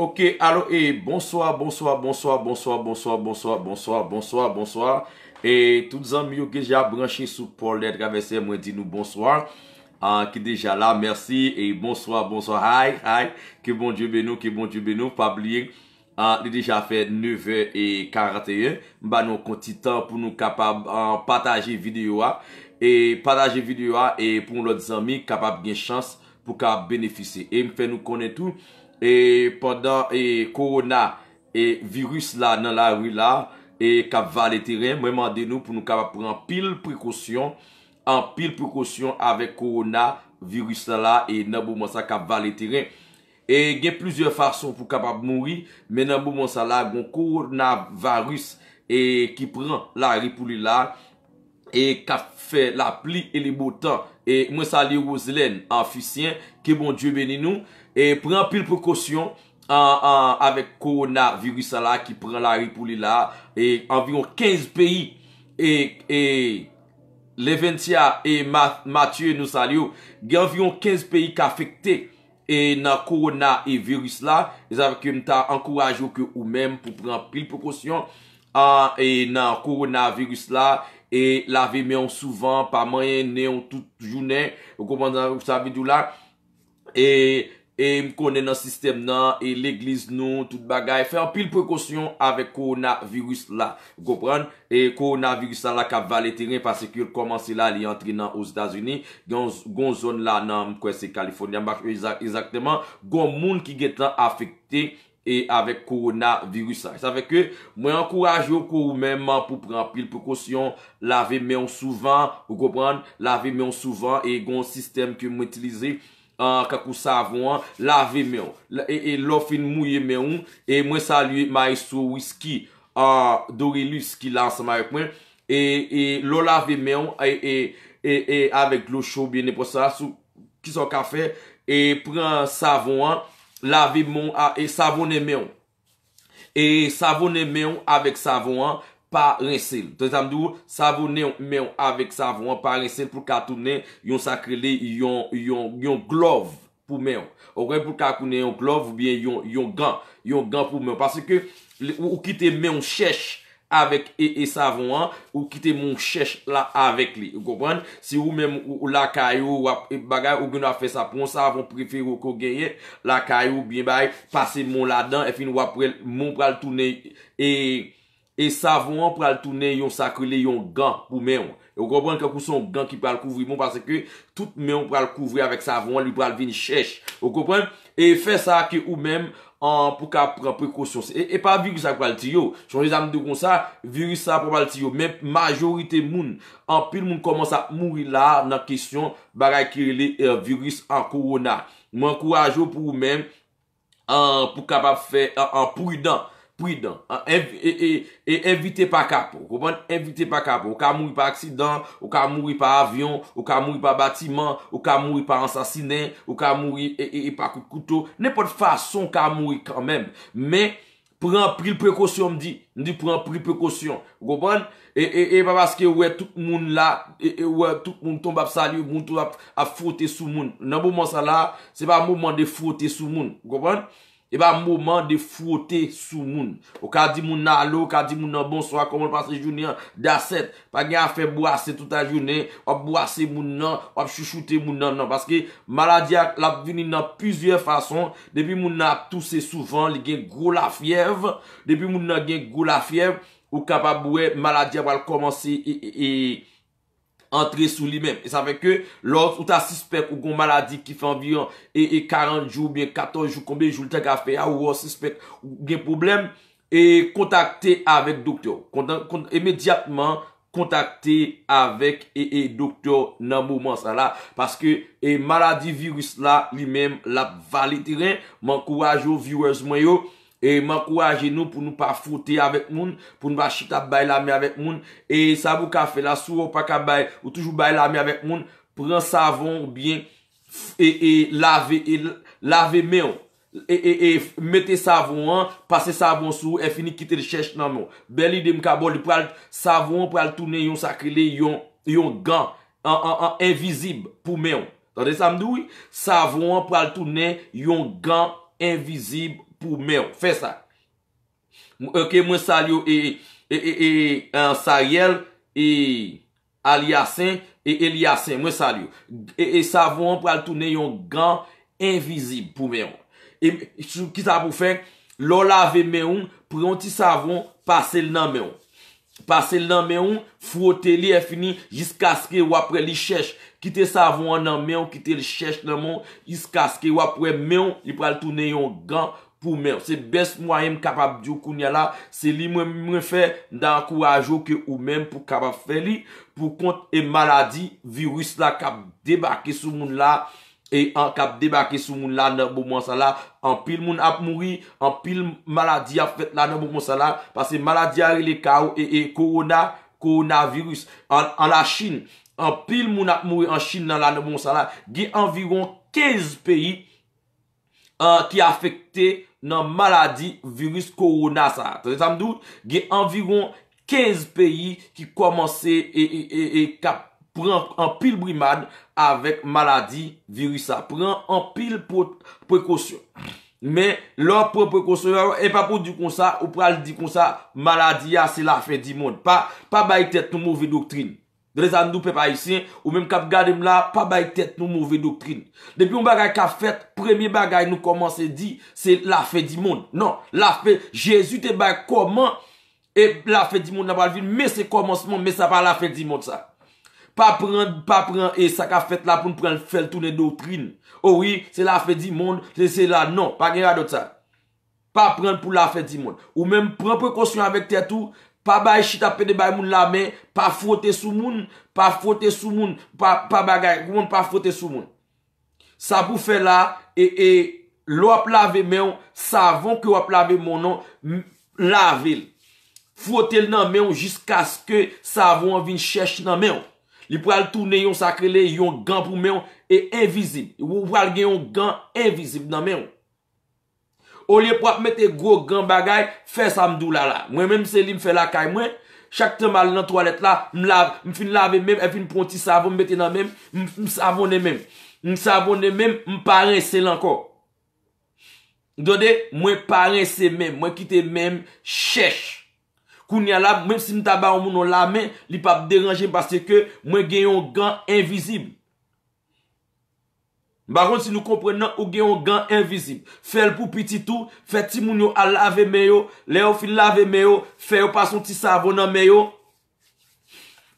Ok, alo e, bonsoa, bonsoa, bonsoa, bonsoa, bonsoa, bonsoa, bonsoa, bonsoa, bonsoa, bonsoa E, tout zanmi yo geja branchi sou pou lè travesè, mwen di nou bonsoa An, ki deja la, mersi, e, bonsoa, bonsoa, hay, hay Ki bon diyo be nou, ki bon diyo be nou, pa bliye An, li deja fe 9h41 Mba nou konti tan pou nou kapab pataje videyo a E, pataje videyo a, e, pou lòt zanmi kapab gen chans pou ka benefise E, mwen fè nou konen tou E pandan e korona e virus la nan la ri la E kap va le teren Mwen mande nou pou nou kapap pran pil prekosyon An pil prekosyon avek korona, virus la la E nan pou monsa kap va le teren E gen plizye fason pou kapap mounri Men nan pou monsa la gwen korona virus E ki pran la ri pou li la E kap fe la pli e li botan E mwen sali Roselene, an fisyen Ke bon djew benin nou E pran pil prokosyon An, an, avek koronavirus la Ki pran la ripou li la E, anvion 15 peyi E, e, leventia E, matye nou salyo Ge anvion 15 peyi ka afekte E nan koronavirus e la E zav kem ta ankorajo Ke ou menm pou pran pil prokosyon An, e, nan koronavirus la E, la veme yon souvan Pa mayen ne yon tout jounen Ou komandan ou sa videou la E, e, E m konen nan sistem nan, e l'egliz nou, tout bagay. Fè an pil prekosyon avèk koronavirus la, gopran. E koronavirus an la kap valè teren, pase kèl komanse la li antre nan ou Stasouni. Gon zon la nan, m kwen se Kalifornia. Exactèman, gon moun ki gen tan afekte, e avèk koronavirus an. Sa fè kè, mwen ankoraj yo kou mèman pou pran pil prekosyon, lave men souvan, gopran, lave men souvan, e gon sistem ki m wètilize, kakou savon an, lave mè an. E, e lo fin mouye mè an, e mwen salye may sou whisky, doril whisky lan sa mè kwen, e, e lo lave mè an, e, e avek lo show bine pou sa la, sou kis an ka fe, e pren savon an, lave mè an, e savon mè an. E savon mè an, avek savon an, pa rensel. Ton etam di ou, savonè yon mè yon avèk savonè, pa rensel pou kato nè yon sakre lè, yon, yon, yon glove pou mè yon. Ok, pou kato nè yon glove, ou bien yon, yon gant, yon gant pou mè yon. Pase ke, ou kite mè yon chèche avèk e, e savonè, ou kite mè yon chèche la avèk lè. Ou gopran? Si ou mè mè, ou la kayo, wap, e bagay, ou gè nou a fè sa pon, sa avè mè prefè yon kò genye, la kayo, bè bè, pase m E savon an pral toune yon sakri le yon gan pou men ou. E ou kopren kakou son gan ki pral kouvri moun. Pase ke tout men ou pral kouvri avèk savon an. Li pral vin chèche. Ou kopren. E fè sa ke ou men pou ka pran prekosyon. E, e pa viris an pral tiyo. Chon jè zanm de kon sa. Viris an pral tiyo. Men majorite moun. An pil moun koman sa mouri la nan kisyon. Baray ki le viris an korona. Mwen kouraj ou pou ou men. An pou kapap fè an prudan. Puy dan, ah, e evite pa kapo, gopon, evite pa kapo, ou ka moui pa aksidan, ou ka moui pa avyon, ou ka moui pa batiman, ou ka moui pa ansasinen, ou ka moui e pa kout koutou, nepo de fason ka moui kanmen, men, pren pril prekosyon mdi, mdi pren pril prekosyon, gopon, e pa baske ouwe tout moun la, ouwe tout moun tomb ap sali, ou moun tou ap frote sou moun, nan moun moun sa la, se pa moun moun de frote sou moun, gopon, E ba mouman de fwote sou moun. Ou ka di moun alo, ou ka di moun an bon soya, kon moun pase jouni an daset, pa gen a fe boase tout an jouni, op boase moun an, op chouchoute moun an nan. Paske maladyak la vini nan pizye fason, depi moun an tousi souvan, li gen gwo la fiev, depi moun an gen gwo la fiev, ou ka pa bouwe maladyak wal komanse e... entre sou li men. E sa vek ke, lor ou ta sispek ou kon maladi ki fè environ e 40 jou, bie 14 jou, konbe jou, te gafè, a ou o sispek, gen problem, e kontakte avèk doktor. Emediatman, kontakte avèk e doktor nan mouman sa la. Paske, e maladi virus la, li men, la vali teren, man kouaj yo viewers mwen yo. E man kouaje nou pou nou pa fote avek moun Pou nou pa chita bay lame avek moun E sabou ka fe la sou Ou pa ka bay Ou toujou bay lame avek moun Pren savon ou bien e, e lave E lave meyon e, e, e mette savon an Pase savon sou E fini kite de chèche nan moun Beli de mkabol Savon an pou al toune yon sakrile Yon gan An an an Envizib pou meyon Sade samdoui Savon an pou al toune Yon gan Envizib pou meyon pou mè ou. Fè sa. Ok, mwen sal yo e, e, e, e sa yel e al yasen e el yasen. Mwen sal yo. E savon pral toune yon gan invizib pou mè ou. E sou ki sa pou fè? Lola ave mè ou, pranti savon pase l nan mè ou. Pase l nan mè ou, fote li e fini jis kaskè wapre li chèche. Kite savon nan mè ou, kite li chèche nan mè ou, jis kaskè wapre mè ou li pral toune yon gan invizib. pou mèw. Se bes mwa yèm kapap diyo koun ya la, se li mwen mwen fè d'ankourajo ke ou mèm pou kapap fè li, pou kont e maladi, virus la kap debake sou moun la, e kap debake sou moun la nan bo moun sa la, an pil moun ap mouri, an pil maladi ap fèt la nan bo moun sa la, pas se maladi ari le kaw, e, e korona, korona virus. An la Chin, an pil moun ap mouri an Chin nan la nan bo moun sa la, ge environ 15 peyi ki afekte nan maladi viris korona sa. Tade samdout, gen anviron 15 peyi ki komanse e, e, e, e kap pran anpil brimad avek maladi virisa. Pran anpil prekosyon. Men, lor pran prekosyon e papou di kon sa, ou pral di kon sa, maladi ya se la fe di moun. Pa bay tet nou mouvi doktrin. Rezan nou pe pa isyen, ou menm kap gade m la, pa bay tet nou mouvè doktrine. Depi m bagay ka fet, premye bagay nou komanse di, se la fe di moun. Non, la fe, jesu te bay koman, e la fe di moun nan balvin, me se komanse moun, me sa pa la fe di moun sa. Pa pren, pa pren, e sa ka fet la pou m pren fel toune doktrine. Ou yi, se la fe di moun, se se la, non, pa genya dot sa. Pa pren pou la fe di moun. Ou menm pren prekosyon avèk tet ou, Pa baye chita pede baye moun la men, pa fote sou moun, pa fote sou moun, pa bagaye goun, pa fote sou moun. Sabou fè la, e, e lop lave men, savan ki lop lave moun lavel. Fote nan men, jisk aske savan vin chèche nan men. Li pou al toune yon sakrele, yon gan pou men, e evizib, ou al gen yon gan evizib nan men ou. O liye pou ap mette gwo gan bagay, fe samdou la la. Mwen menm se li mfe la kay mwen, chak tem al nan toalet la, m lave, m fin lave menm, m fin pon ti savon, m mette nan menm, m savone menm. M savone menm, m pare se lanko. Dodè, mwen pare se menm, mwen kite menm, chèche. Koun ya lab, mwen si m taba ou moun an la men, li pa p deranje basè ke mwen genyon gan envizib. Bakon si nou kompren nan ou gen yon gan envizim. Fel pou piti tou. Fel ti moun yo a lave meyo. Le yon fin lave meyo. Fel yon pa son ti savon nan meyo.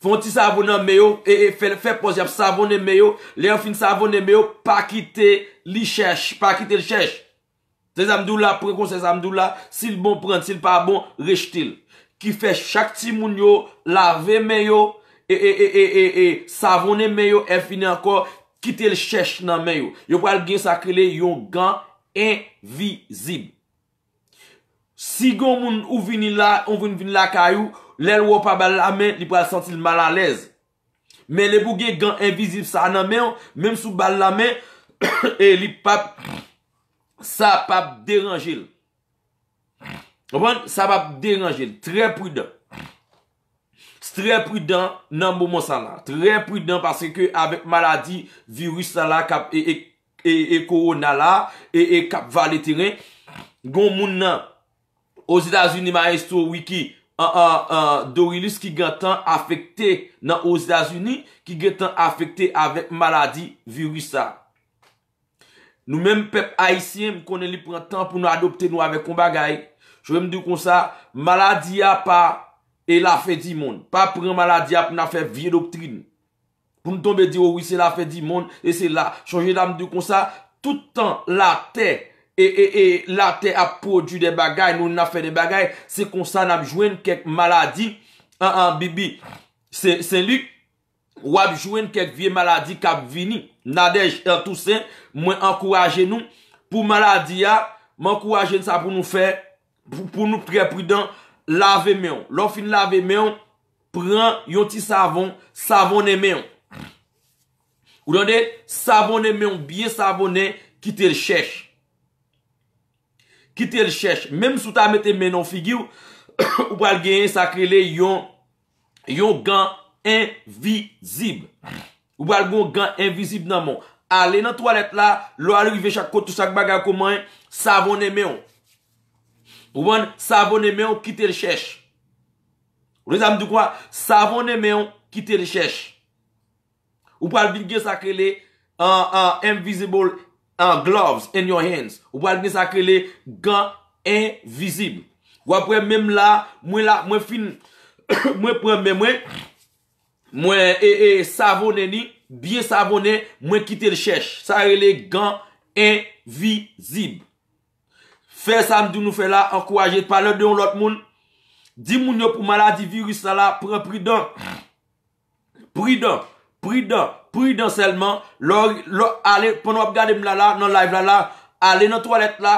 Fon ti savon nan meyo. E e fel fe posyap savon nan meyo. Le yon fin savon nan meyo. Pa kite li chesh. Pa kite li chesh. Se zamdou la pre kon se zamdou la. Sil bon prantil pa bon rejtil. Ki fel chak ti moun yo lave meyo. E e e e e e. Savon nan meyo e fini ankor. Kite lè chèche nan men yo. Yo pral gen sakre lè yo gan envi zib. Si gon moun ou vini la, on vini vini la kayo, lè lè wò pa bal la men, li pral sentil mal alez. Men lè pou gen gan envi zib sa nan men yo, menm sou bal la men, e li pap, sa pap deranjil. Obon, sa pap deranjil, trè pwida. Trè prudent nan mou monsan la. Trè prudent parce ke avèk maladi virus la la kap e koron la la e kap valeteren. Gon moun nan, o Zidazuni ma estou wiki, Dorilis ki gen tan afekte nan o Zidazuni ki gen tan afekte avèk maladi virus la. Nou menm pep Aisyem konen li prantan pou nou adopte nou avèk kon bagay. Jwèm di kon sa maladi a pa E la fe di moun. Pa pre maladi ap nou na fe vie doktrine. Poun tombe di oh oui se la fe di moun. E se la chanje dam di kon sa. Tout an la te. E la te ap produ de bagay. Nou nou na fe de bagay. Se kon sa nam jwen kek maladi. An an bibi. Se sen lup. Ou ap jwen kek vie maladi kap vini. Nadej el tousen. Mwen an kouwaje nou. Pou maladi ap. Mwen an kouwaje nou sa pou nou fe. Pou nou pre prudent. Lave menon, lò fin lave menon, pran yon ti savon, savon ne menon Ou dande, savon ne menon, biye savon ne, kite l chèche Kite l chèche, mèm sou ta mette menon figi ou Ou bal gen yon sakre le, yon gan envi zib Ou bal gen yon gan envi zib nan moun Ale nan toalet la, lò ale yon vechak kotousak baga kouman, e, savon ne menon Ou ban savonen men ou kite lichèche. Ou le zam di kwa savonen men ou kite lichèche. Ou pal bin gen sakre le invisible gloves in your hands. Ou pal gen sakre le gant invisible. Ou apwen men la mwen fin mwen pwen men mwen mwen e, e savonen ni biye savonen mwen kite lichèche. Sakre le gant invisible. Fè samdi nou fè la, ankouajè. Palè de yon lot moun. Di moun yo pou maladi virus la la, prè pridon. Pridon. Pridon. Pridon selman. Lò, lò, alè, poun wap gade m lala, nan live lala, alè nan toalet la,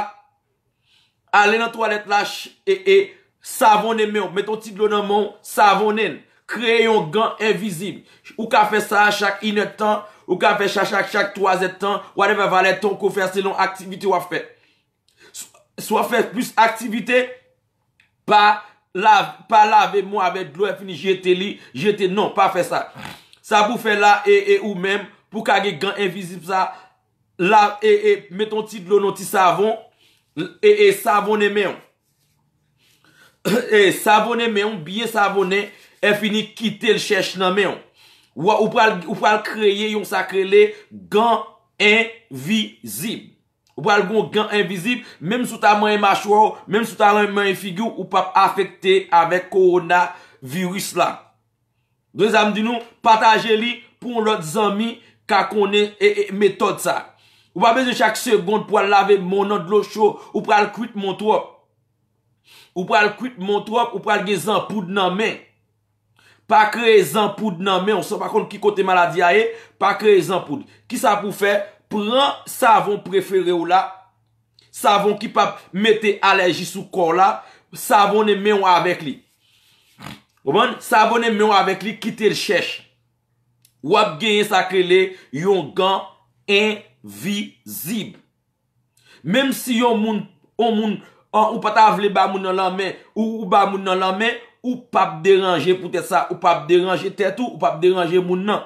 alè nan toalet la, ch, e, e, savon nen men, meton ti blon nan moun, savon nen. Kre yon gan envizib. Ou ka fè sa, chak inè tan, ou ka fè chak chak chak, chak toazè tan, wade vè valè ton kou fè, se lon aktiviti wap fè. So a fe plus aktivite Pa lave Mo ave dlo e fini jete li Jete nan pa fe sa Sa pou fe la e, e ou men Pou kage gan envizib sa La e, e meton ti dlo non ti savon E savon e men E savon e men Biye savon e E fini kite l chesh nan men Ou pa l kreye yon sakrele Gan envizib Ou pa al gon gen invisib, menm sou ta man y ma chou, menm sou ta lan y man y figyou, ou pa pa afekte avek korona virus la. Don y zanm di nou, pataje li pou lout zanmi, ka konen e, e metod sa. Ou pa beze chak segonde pou al lave monot lo chou, ou pa al kwit montwop. Ou pa al kwit montwop, ou pa al gen zanpoud nan men. Pa kre zanpoud nan men, ou sa pa kon ki kote maladi ae, pa kre zanpoud. Ki sa pou fe? Pren savon prefere ou la, savon ki pap mette alerji sou kor la, savon ne men ou avek li. O ban, savon ne men ou avek li, kite l chèche. Ou ap gen yon sakre li, yon gan envi zib. Mem si yon moun, ou moun, ou pat avle ba moun nan lan men, ou ba moun nan lan men, ou pap deranje pou tè sa, ou pap deranje tè tou, ou pap deranje moun nan.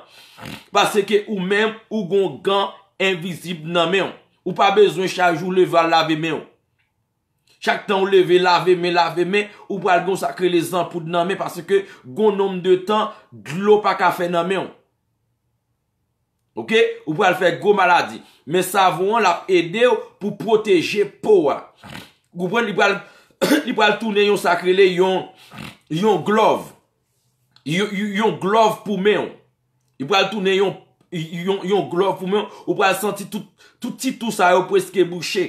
Pase ke ou men, ou gon gan, Invisib nan men. Ou pa bezwen chak jou leve lave men. Chak tan ou leve lave men, lave men. Ou pal gon sakre le zanpout nan men. Pase ke gon nom de tan. Glo pa kafe nan men. Ok. Ou pal fek gon maladi. Men savon an lap ede ou. Po proteje pouwa. Gou pren li pal. Li pal toune yon sakre le. Yon glov. Yon glov pou men. Li pal toune yon pounen. yon glov pou men, ou pral senti touti tout sa yo pou eske bouchè.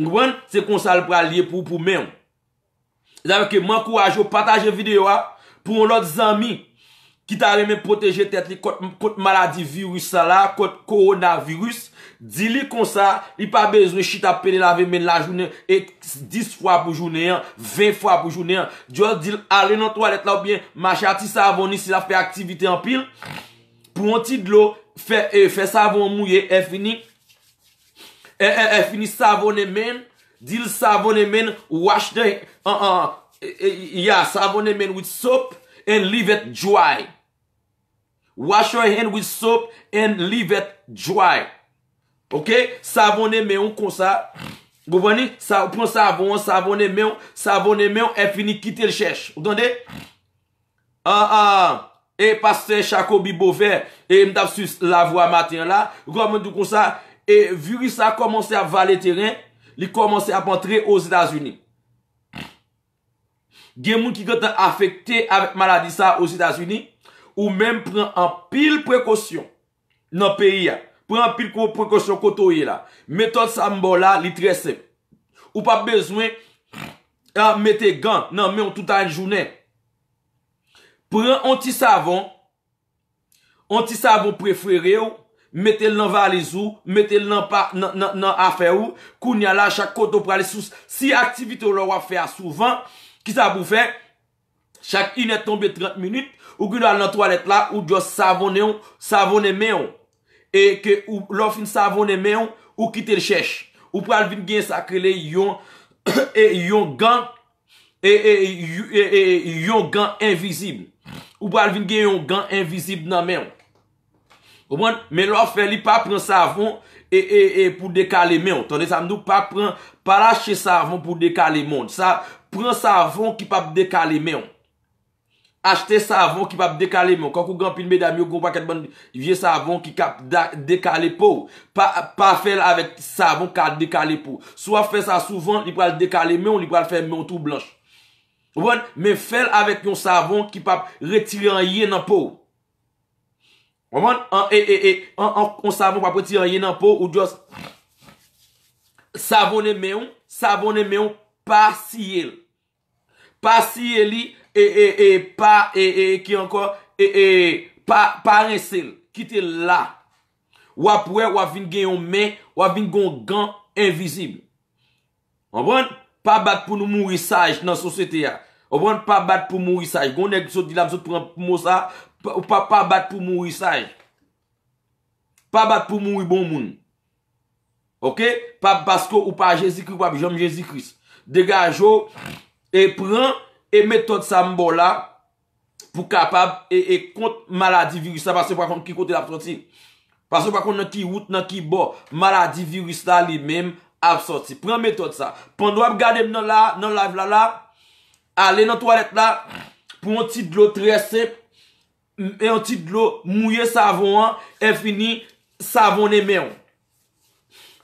Ngwen, se konsal pral liye pou pou men. Zameke, man kouwaj yo pataje videyo a, pou anot zami, ki ta remen proteje tet li kote maladi virus sa la, kote koronavirus, di li konsal, li pa bezwen chita pere lave men la jounen, e 10 fwa pou jounen, 20 fwa pou jounen, di yo di alen an to alet la ou bien, machati sa abonis, si la fe aktivite an pil, prr, Pwantid lo, e, fe savon mouye, e, e, e fini savon e men, dil savon e men, wash de, an an, ya, savon e men with soap, and leave it dry. Wash your hand with soap, and leave it dry. Ok, savon e men kon sa, govani, pren savon, savon e men, savon e men, e fini kite l chech, odande? An ah, an, ah. e pase chako bi bo ver, e mdapsus la vwa maten la, romen di kon sa, e viri sa komanse a valer teren, li komanse a pantre o Zidazuni. Gemoun ki gata afekte a maladi sa o Zidazuni, ou menm pren an pil prekosyon nan periya, pren an pil prekosyon kotoye la, metot sa mbo la, li tresem. Ou pa bezwen, a ah, mette gant, nan menm toutan jounen, Pren anti-savon. Anti-savon preferye ou. Mete l nan valiz ou. Mete l nan pa nan afe ou. Kou nye la chak koto prale sou. Si aktivite ou l wap fe a souvan. Ki sa pou fe. Chak inet tombe 30 minute. Ou ki l al nan toalet la. Ou dyo savon e ou. Savon e me ou. E ke ou lo fin savon e me ou. Ou ki te l chesh. Ou prale vin gen sakre le yon. E yon gan. E, e, e, e yon gan envisible. Ou pral vin gen yon gan envisib nan men. Oman, men lò fè li pa pran savon e e e pou dekale men. Tonde, sa mdou pa pran, pa rache savon pou dekale men. Sa, pran savon ki pa dekale men. Achte savon ki pa dekale men. Kankou gampil me dami ou gompa ket ban vie savon ki ka dekale pou. Pa, pa fèl avè savon ka dekale pou. Swa fè sa souvan, li pral dekale men ou li pral fè men ou tou blanche. Mwen fèl avèk yon savon ki pap retire an ye nan pou. Mwen fèl avèk yon savon ki pap retire an ye nan pou. Savon e mè yon, savon e mè yon pa siye li. Pa siye li, e e e, pa e e, ki ankon, e e e, pa re se, ki te la. Wap wè, wap vin gen yon men, wap vin gen yon gan, invizib. Mwen fèl avèk yon savon ki pap retire an ye nan pou. Pa bat pou nou mouri saj nan sosyete ya. Obwen pa bat pou mouri saj. Gwonek sou di la msou pran pou mousa. Ou pa bat pou mouri saj. Pa bat pou mouri bon moun. Ok. Pa basko ou pa jesikri wap. Jom jesikris. Dega jo. E pran. E metod sa mbola. Pou kapab. E, e kont maladi virus. Sa basen wakon ki kote la pranti. Basen wakon nan ki wout nan ki bo. Maladi virus la li mem. Absorti. Pren metode sa. Pwando ap gadeb nan la, nan la vlala. Ale nan toaret la. Pwon tit lo tresep. E yon tit lo mouye savon an. E fini savon ne menon.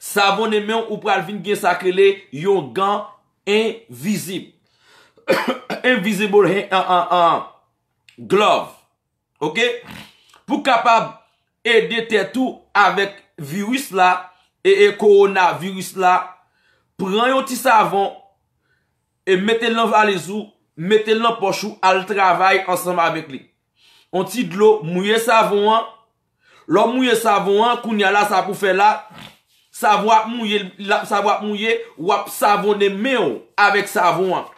Savon ne menon ou pralvin gen sakrele. Yon gan envizib. Envizibol en, en, en. Glove. Ok. Pwou kapab edete tou avek virus la. E e koronaviris la. Pren yon ti savon. E mette loun valizou. Mete loun pochou al travay ansanm avek li. On ti dlo mouye savon an. Loun mouye savon an. Koun ya la sa pou fe la. Savon ap mouye. Savon ap mouye. Wap savon e meyon. Avek savon an.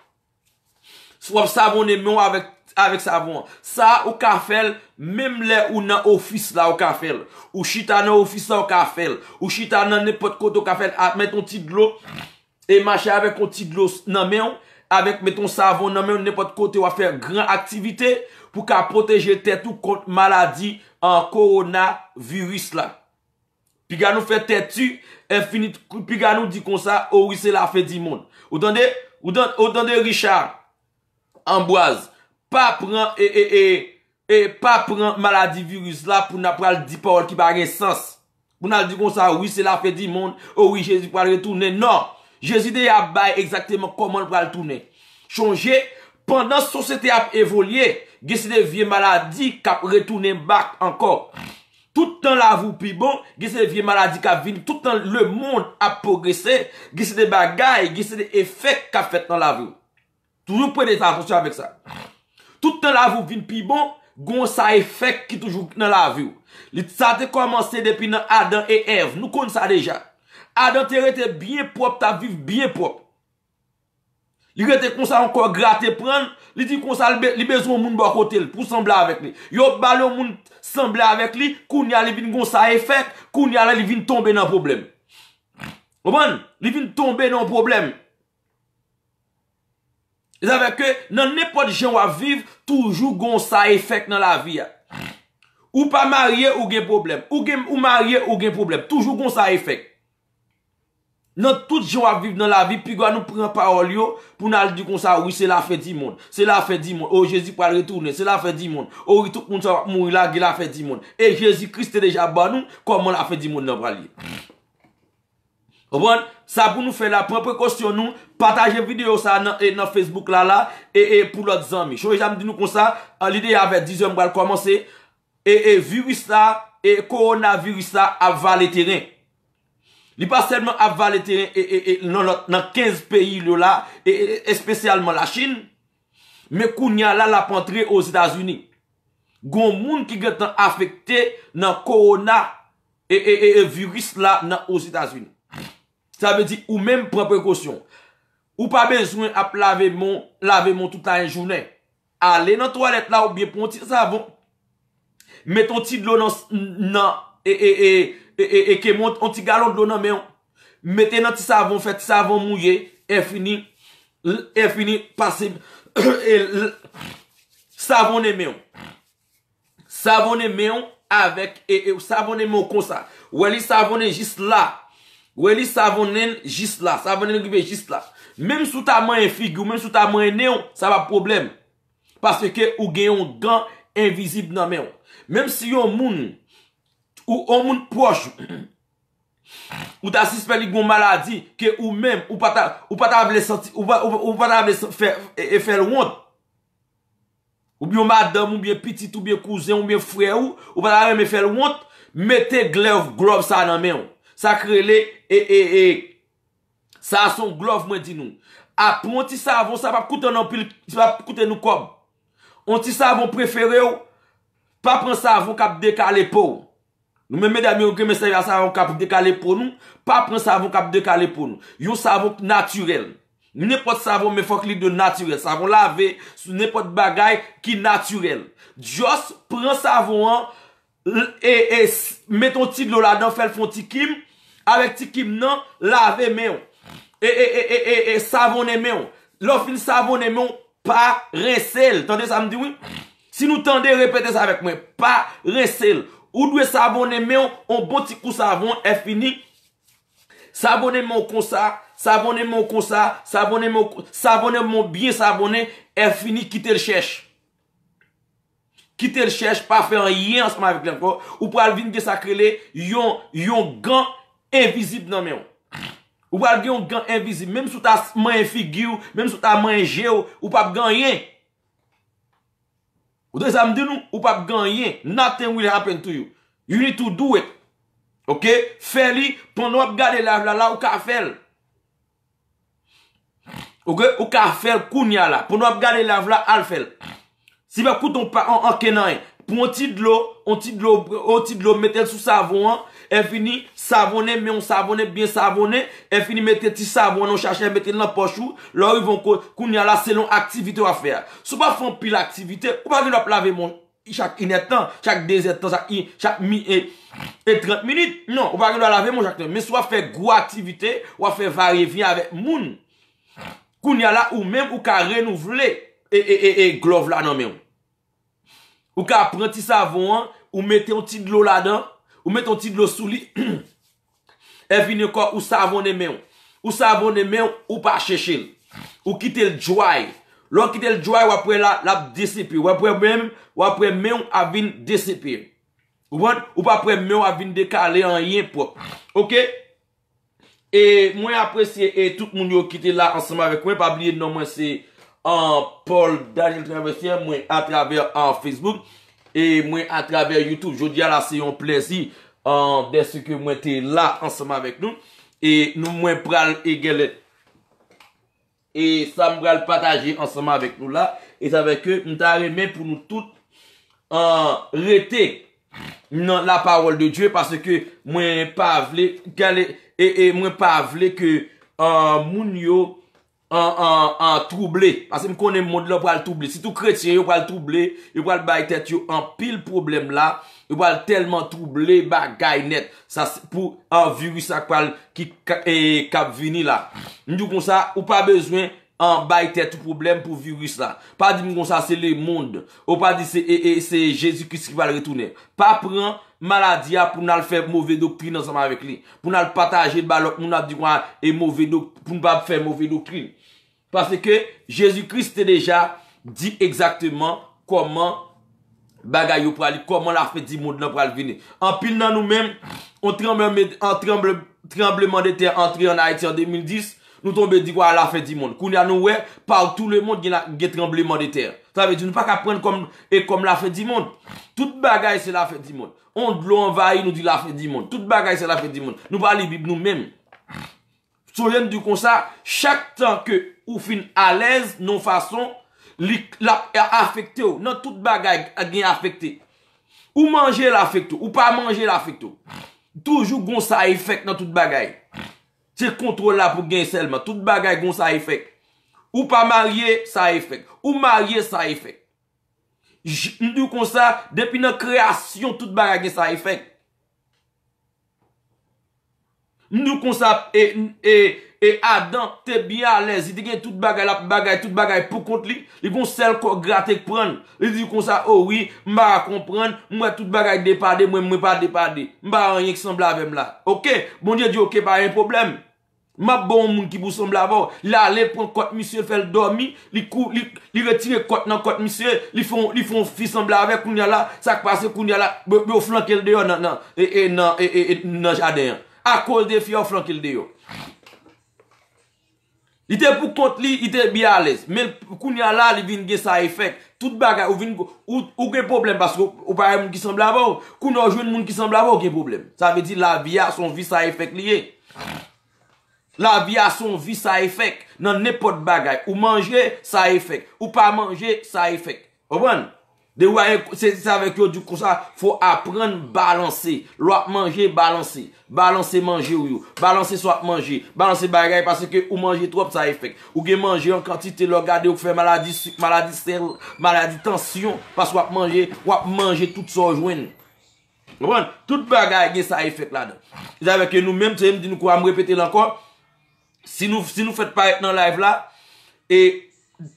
Wap savon e meyon avek. Avèk savon. Sa ou ka fèl. Mèm lè ou nan ofis la ou ka fèl. Ou chita nan ofis la ou ka fèl. Ou chita nan ne pot kote ou ka fèl. A mèt ton tidlo. E machè avèk kon tidlo nan mèon. Avèk mèt ton savon nan mèon. Ne pot kote wafèk gran aktivite. Pou ka proteje tetou kont maladi. An korona virus la. Pi gwa nou fè tetu. Enfinit. Pi gwa nou di kon sa. Ou wise la fè di moun. Ou dande Richard Amboise. Pa pran e, e, e, e, pa pran maladi virus la pou na pral di pa ou ki ba gen sens. Pou nan di kon sa, oui, se la fe di, moun, oh oui, jesu pral retounen, non. Jesu de ya baye ekzakteman koman pral tounen. Chonge, pandan sosete ap evolye, gese de vie bon, maladi kap retounen bak ankor. Tout an la vou pi bon, gese de vie maladi kap vin, tout an le moun ap progresen, gese de bagay, gese de efek kap fet nan la vou. Toujou prene sa, atonsyo avek sa. Tout nan lavi ou vin pi bon, gon sa efek ki toujou nan lavi ou. Li sa te komanse depi nan Adam et Eve. Nou kon sa deja. Adam te rete bien prop, ta viv bien prop. Li rete kon sa ankor grat te pren. Li di kon sa li bezon moun bakotel pou sembla avèk li. Yo balon moun sembla avèk li, koun ya li vin gon sa efek, koun ya li vin tombe nan probleme. Oman, li vin tombe nan probleme. E zavè kè nan nèpot jen wap viv toujou goun sa efèk nan la vi ya. Ou pa marye ou gen problem. Ou marye ou gen problem. Toujou goun sa efèk. Nan tout jen wap viv nan la vi. Pi gwa nou prèm parol yo. Poun al di goun sa. Ou se la fè di moun. Se la fè di moun. Ou oh, Jezi pou al retourne. Se la fè di moun. Ou oh, ritouk moun sa moun la ge la fè di moun. E Jezi kristè deja ban nou. Kouman la fè di moun nan pralye. Obon? Sa pou nou fe la propre kostyon nou, pataje video sa e, nan Facebook la la, e e pou lot zanmi. Chou e jam di nou kon sa, an lide ya avèr, dizèm wèl komanse, e e virus la, e korona virus la apva le teren. Li pa selman apva le teren e, e, nan 15 peyi lyo la, e espesyalman la Chin, me kou nyan la la pantre o Zidazuni. Gon moun ki gè tan afekte nan korona, e e e virus la nan o Zidazuni. Sa ve di ou menm pren prekosyon. Ou pa bezwen ap lave mon touta yon jounen. Ale nan toalet la ou biye pon ti savon. Meton ti glon nan e ke mont. On ti galon glon nan meyon. Meten nan ti savon fet. Savon mouye. E fini. E fini. Pase. Savon ne meyon. Savon ne meyon. Avèk. E savon ne meyon konsa. Ou ali savon ne jis la. Ou elis sa vonen jis la. Sa vonen kibe jis la. Mem sou ta manye figyo. Mem sou ta manye neon. Sa va problem. Pase ke ou genyon gan. Invisib nan men yo. Mem si yo moun. Ou moun poch. Ou ta sisperlik bon maladi. Ke ou men. Ou pata. Ou pata blesanti. Ou pata blesanti. E, e fel wot. Ou biyo madam. Ou biye pitit. Ou biye kouzen. Ou biye fwe ou. Ou pata reme fel wot. Mete glev grov sa nan men yo. Sakre le e, e e e. Sa son glov mwen di nou. A pou an ti savon, sa pa pou koute nou koum. An ti savon preferè ou, pa pou an savon kap dekale pou. Nou men mè dami ou kre mè sayan savon kap dekale pou nou, pa pou an savon kap dekale pou nou. Yo savon naturel. Nè pot savon mè fok li de naturel. Savon lave, sou nè pot bagay ki naturel. Jos, pren savon an, e e, meton ti lola nan fel fon ti kim, avèk ti kim nan, lave men. E, e, e, e, e, e, savonnen men. Lò fin savonnen men, pa reselle. Tande sa m diwi? Si nou tande, repete sa avèk men. Pa reselle. Ou dwe savonnen men, on bote ti kou savon, e fini. Savonnen men kon sa, savonnen men kon sa, savonnen men bien savonnen, e fini kite l'cheche. Kite l'cheche, pa fè riyen anseman avèk lèm. Ou pral vin de sakrele, yon gan Envizib nan men ou Ou pal gen yon gen envizib Mem sou ta manye figy ou Mem sou ta manye je ou Ou pap gen yen Ou de sa m den nou Ou pap gen yen Nothing will happen to you You need to do it Ok Fè li Pon nou ap gade la vla la Ou ka fèl Ok Ou ka fèl koun ya la Pon nou ap gade la vla al fèl Si pa kouton pa an ankenan Pon ti dlo On ti dlo On ti dlo metel sou savon an En fini savonè, men yon savonè, bien savonè, en fini mette ti savonè, ou chache mette nan pochou, lor yon koun yala selon aktivite wafè. Sou pa fon pi l'aktivite, ou pa gen lop lave moun chak inetan, chak dezetan, chak mi et et trent minit, non, ou pa gen lop lave moun chak ten. Men sou wafè gwa aktivite, wafè varie vin avè moun, koun yala ou men waka renouvle, e, e, e, e, glov lanan men. Ou ka pren ti savon, ou mette yon ti glou ladan, Ou men ton tid lo sou li, e fini kon ou sa avon de men ou pa chèchèl, ou kite l'jouay, lò kite l'jouay wapwen la ap decepè, wapwen men wapwen men avin decepè, wapwen men wapwen dekalè an yin pou, ok? E mwen apresye e tout moun yo kite la ansama vek, mwen pa bliye nan mwen se an Paul Daniel Traversien, mwen atraver an Facebook E mwen a traver Youtube, jodi ala se yon plezi An desi ke mwen te la ansama vek nou E nou mwen pral e gale E sa mwen pral pataje ansama vek nou la E sa vek ke mwen ta remen pou nou tout An rete Nan la parol de Diyo E mwen pa vle e, e mwen pa vle Ke moun yo An troublé Pase m konen moun de la pou al troublé Si tou kretien yo pou al troublé Yo pou al baytet yo an pil problem la Yo pou al telman troublé bagay net Sa pou an virus ak pou al Ki kap vini la M diou kon sa ou pa bezwen An baytet ou problem pou virus la Pa di m kon sa se le moun Ou pa di se jesu kis ki val retounen Pa pran maladya Poun al fèm mouve doktrin ansaman vek li Poun al pataje Moun al diou kon an mouve doktrin Poun pa fèm mouve doktrin Pase ke Jezu Krist te deja di ekzakteman koman bagay yo prali, koman la fè di moun nan pral vini. An pin nan nou men, an trembleman de terre entri an Haiti an 2010, nou tombe di kwa la fè di moun. Koun ya nou wè, par tout le monde gen trembleman de terre. Ta ve di nou pa ka pren kom la fè di moun. Tout bagay se la fè di moun. On l'on va yi nou di la fè di moun. Tout bagay se la fè di moun. Nou pa li bib nou men. So jen nou di kon sa, chak tan ke ou fin alez, nou fason, lak e afekte ou, nan tout bagay gen afekte. Ou manje l'afekte ou pa manje l'afekte ou. Toujou goun sa efek nan tout bagay. Se kontrol la pou gen selman, tout bagay goun sa efek. Ou pa marye, sa efek. Ou marye, sa efek. Nou di kon sa, depi nan kreasyon, tout bagay gen sa efek. Nou konsap e adan te bi alèz I te gen tout bagay la pou bagay Tout bagay pou kont li Li kon sel kwa gratèk pren Li di konsap ouwi Mwa a kompren Mwa tout bagay depade Mwen mwen pa depade Mwa a yon yon ki sembla avèm la Ok Bon diyo diyo ke pa yon problem Mwa bon moun ki pou sembla avò Li alè pon kot misye fel dormi Li kou li Li retire kot nan kot misye Li fon fi sembla avè koun yon la Sak pase koun yon la Be ou flanke l deyon nan nan E nan jadey an A kouz de fyo flankel de yo. Ite pou kont li, ite bi alez. Men, kou ni ala li vin gen sa efek. Tout bagay ou vin gen, ou gen problem. Bas kou ou pare moun ki semblaba ou. Kou nou jwen moun ki semblaba ou gen problem. Sa ve di la vi a son vi sa efek li ye. La vi a son vi sa efek. Nan nepot bagay. Ou manje, sa efek. Ou pa manje, sa efek. Oban? De ou a yon, se di sa vek yo, di kon sa, fwo apren balanse. Wap manje, balanse. Balanse manje ou yo. Balanse sa wap manje. Balanse bagay, pase ke ou manje trop sa efek. Ou gen manje an kantite, lor gade ou fwe maladi, maladi ser, maladi tensyon, pase wap manje, wap manje tout sa oujwen. Nopon? Tout bagay gen sa efek la dan. Zaveke nou, menm te yon, di nou kwa mwepete lankon, si nou fwet paret nan live la, e,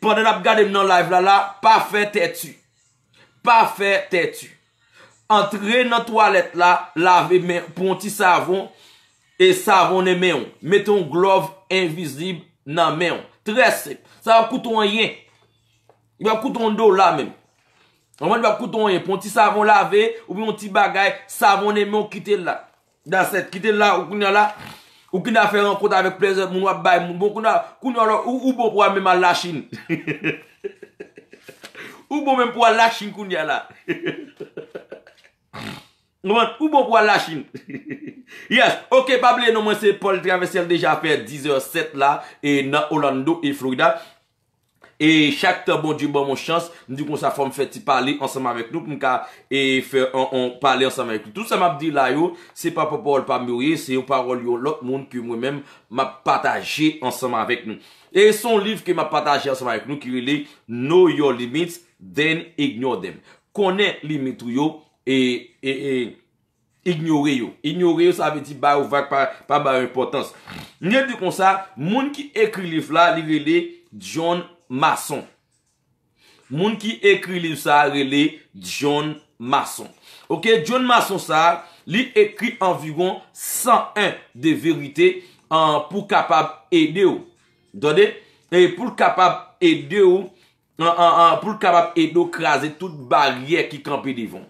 panden ap gade m nan live la, la pa fwe te etu. Pa fe tetu. Entre nan toalet la, lave men. Pon ti savon, e savon ne menon. Meton glove invisib nan menon. Tre sep. Sa va kouton yen. Yon va kouton do la men. Anwen yon va kouton yen. Pon ti savon lave, ou bi yon ti bagay. Savon ne menon kite la. Danset kite la, ou kounya la. Ou kounya fe renkote avek pleze, moun wap bay moun. Moun kounya la, kounya la, ou bon pou wame mal la chine. Hehehehe. Ou bon même pour la Chine qu'on y a là. Ou bon pour la Chine. yes, ok, pas non, moi c'est Paul Traversel déjà fait 10h07 là, et dans Orlando et Florida. Et chaque temps, bon Dieu, bon, mon chance, nous disons ça forme fait parler ensemble avec nous, pour et faire, on, parler ensemble avec nous. Tout ça m'a dit là, yo, c'est pas pour Paul, pas mourir, c'est une parole, yo, l'autre monde que moi-même m'a partagé ensemble avec nous. Et son livre que m'a partagé ensemble avec nous, qui est Know Your Limits, Den ignore dem Kone li metu yo e, e, e ignore yo Ignore yo sa ve ti ba ou vak pa ba importans Nye di kon sa Moun ki ekri li fla li rele John Masson Moun ki ekri li fsa rele John Masson Ok, John Masson sa Li ekri anviron 101 De verite Pou kapab ede ou Donde, e, pou kapab ede ou Poul kapap edo krasi tout barye ki kampe devon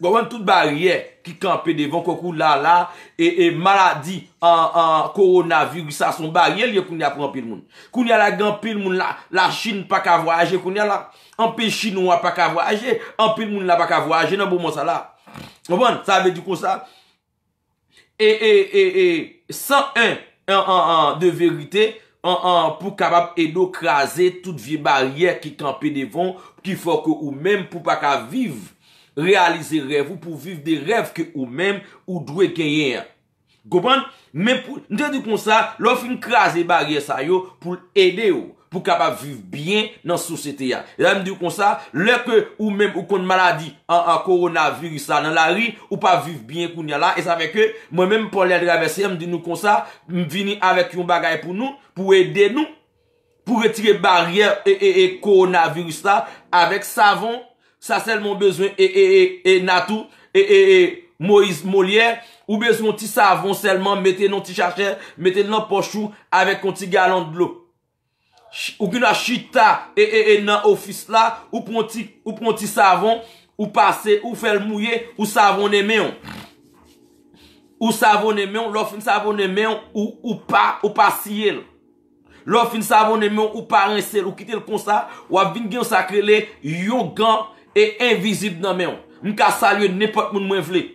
Gwabon tout barye ki kampe devon Kokou la la E maladi an koronavirisa son barye li yo koun ya prampil moun Koun ya la gampil moun la La chine pa kavwa aje koun ya la An pe chino a pa kavwa aje An pil moun la pa kavwa aje nan bo monsala Gwabon sa be di kon sa E e e e San en an an de verite E An an pou kapap edo kraser tout vie baryer ki kampe devon Pti fok ou mèm pou paka viv Realize rev ou pou viv de rev ke ou mèm ou dwe genyen Gopan? Men pou nè di kon sa, lò fin kraser baryer sa yo pou l'ede ou pou kapap viv bien nan sosete ya. E la m di kon sa, lè ke ou mèm ou kon maladi an koronavirus sa nan la ri, ou pa viv bien koun ya la, e sa ve ke, mè mèm pou lè rèvesse, m di nou kon sa, m vini avèk yon bagay pou nou, pou edè nou, pou retire barriè e e e koronavirus sa, avèk savon, sa sel moun bezwen e, e e e natou, e e e Moïse Molière, ou bezwen ti savon selman, metè nan ti chachè, metè nan pochou, avèk kon ti galan dlou. Ou gwen a chita e e e nan ofis la Ou pon ti savon Ou pase ou fel mouye Ou savon ne men Ou savon ne men Lofin savon ne men ou ou pa Ou pa siye Lofin savon ne men ou pa rensel Ou kite l kon sa Ou avin gen sakre le Yo gant e invizib nan men Mwen ka salye nepot moun mwen vle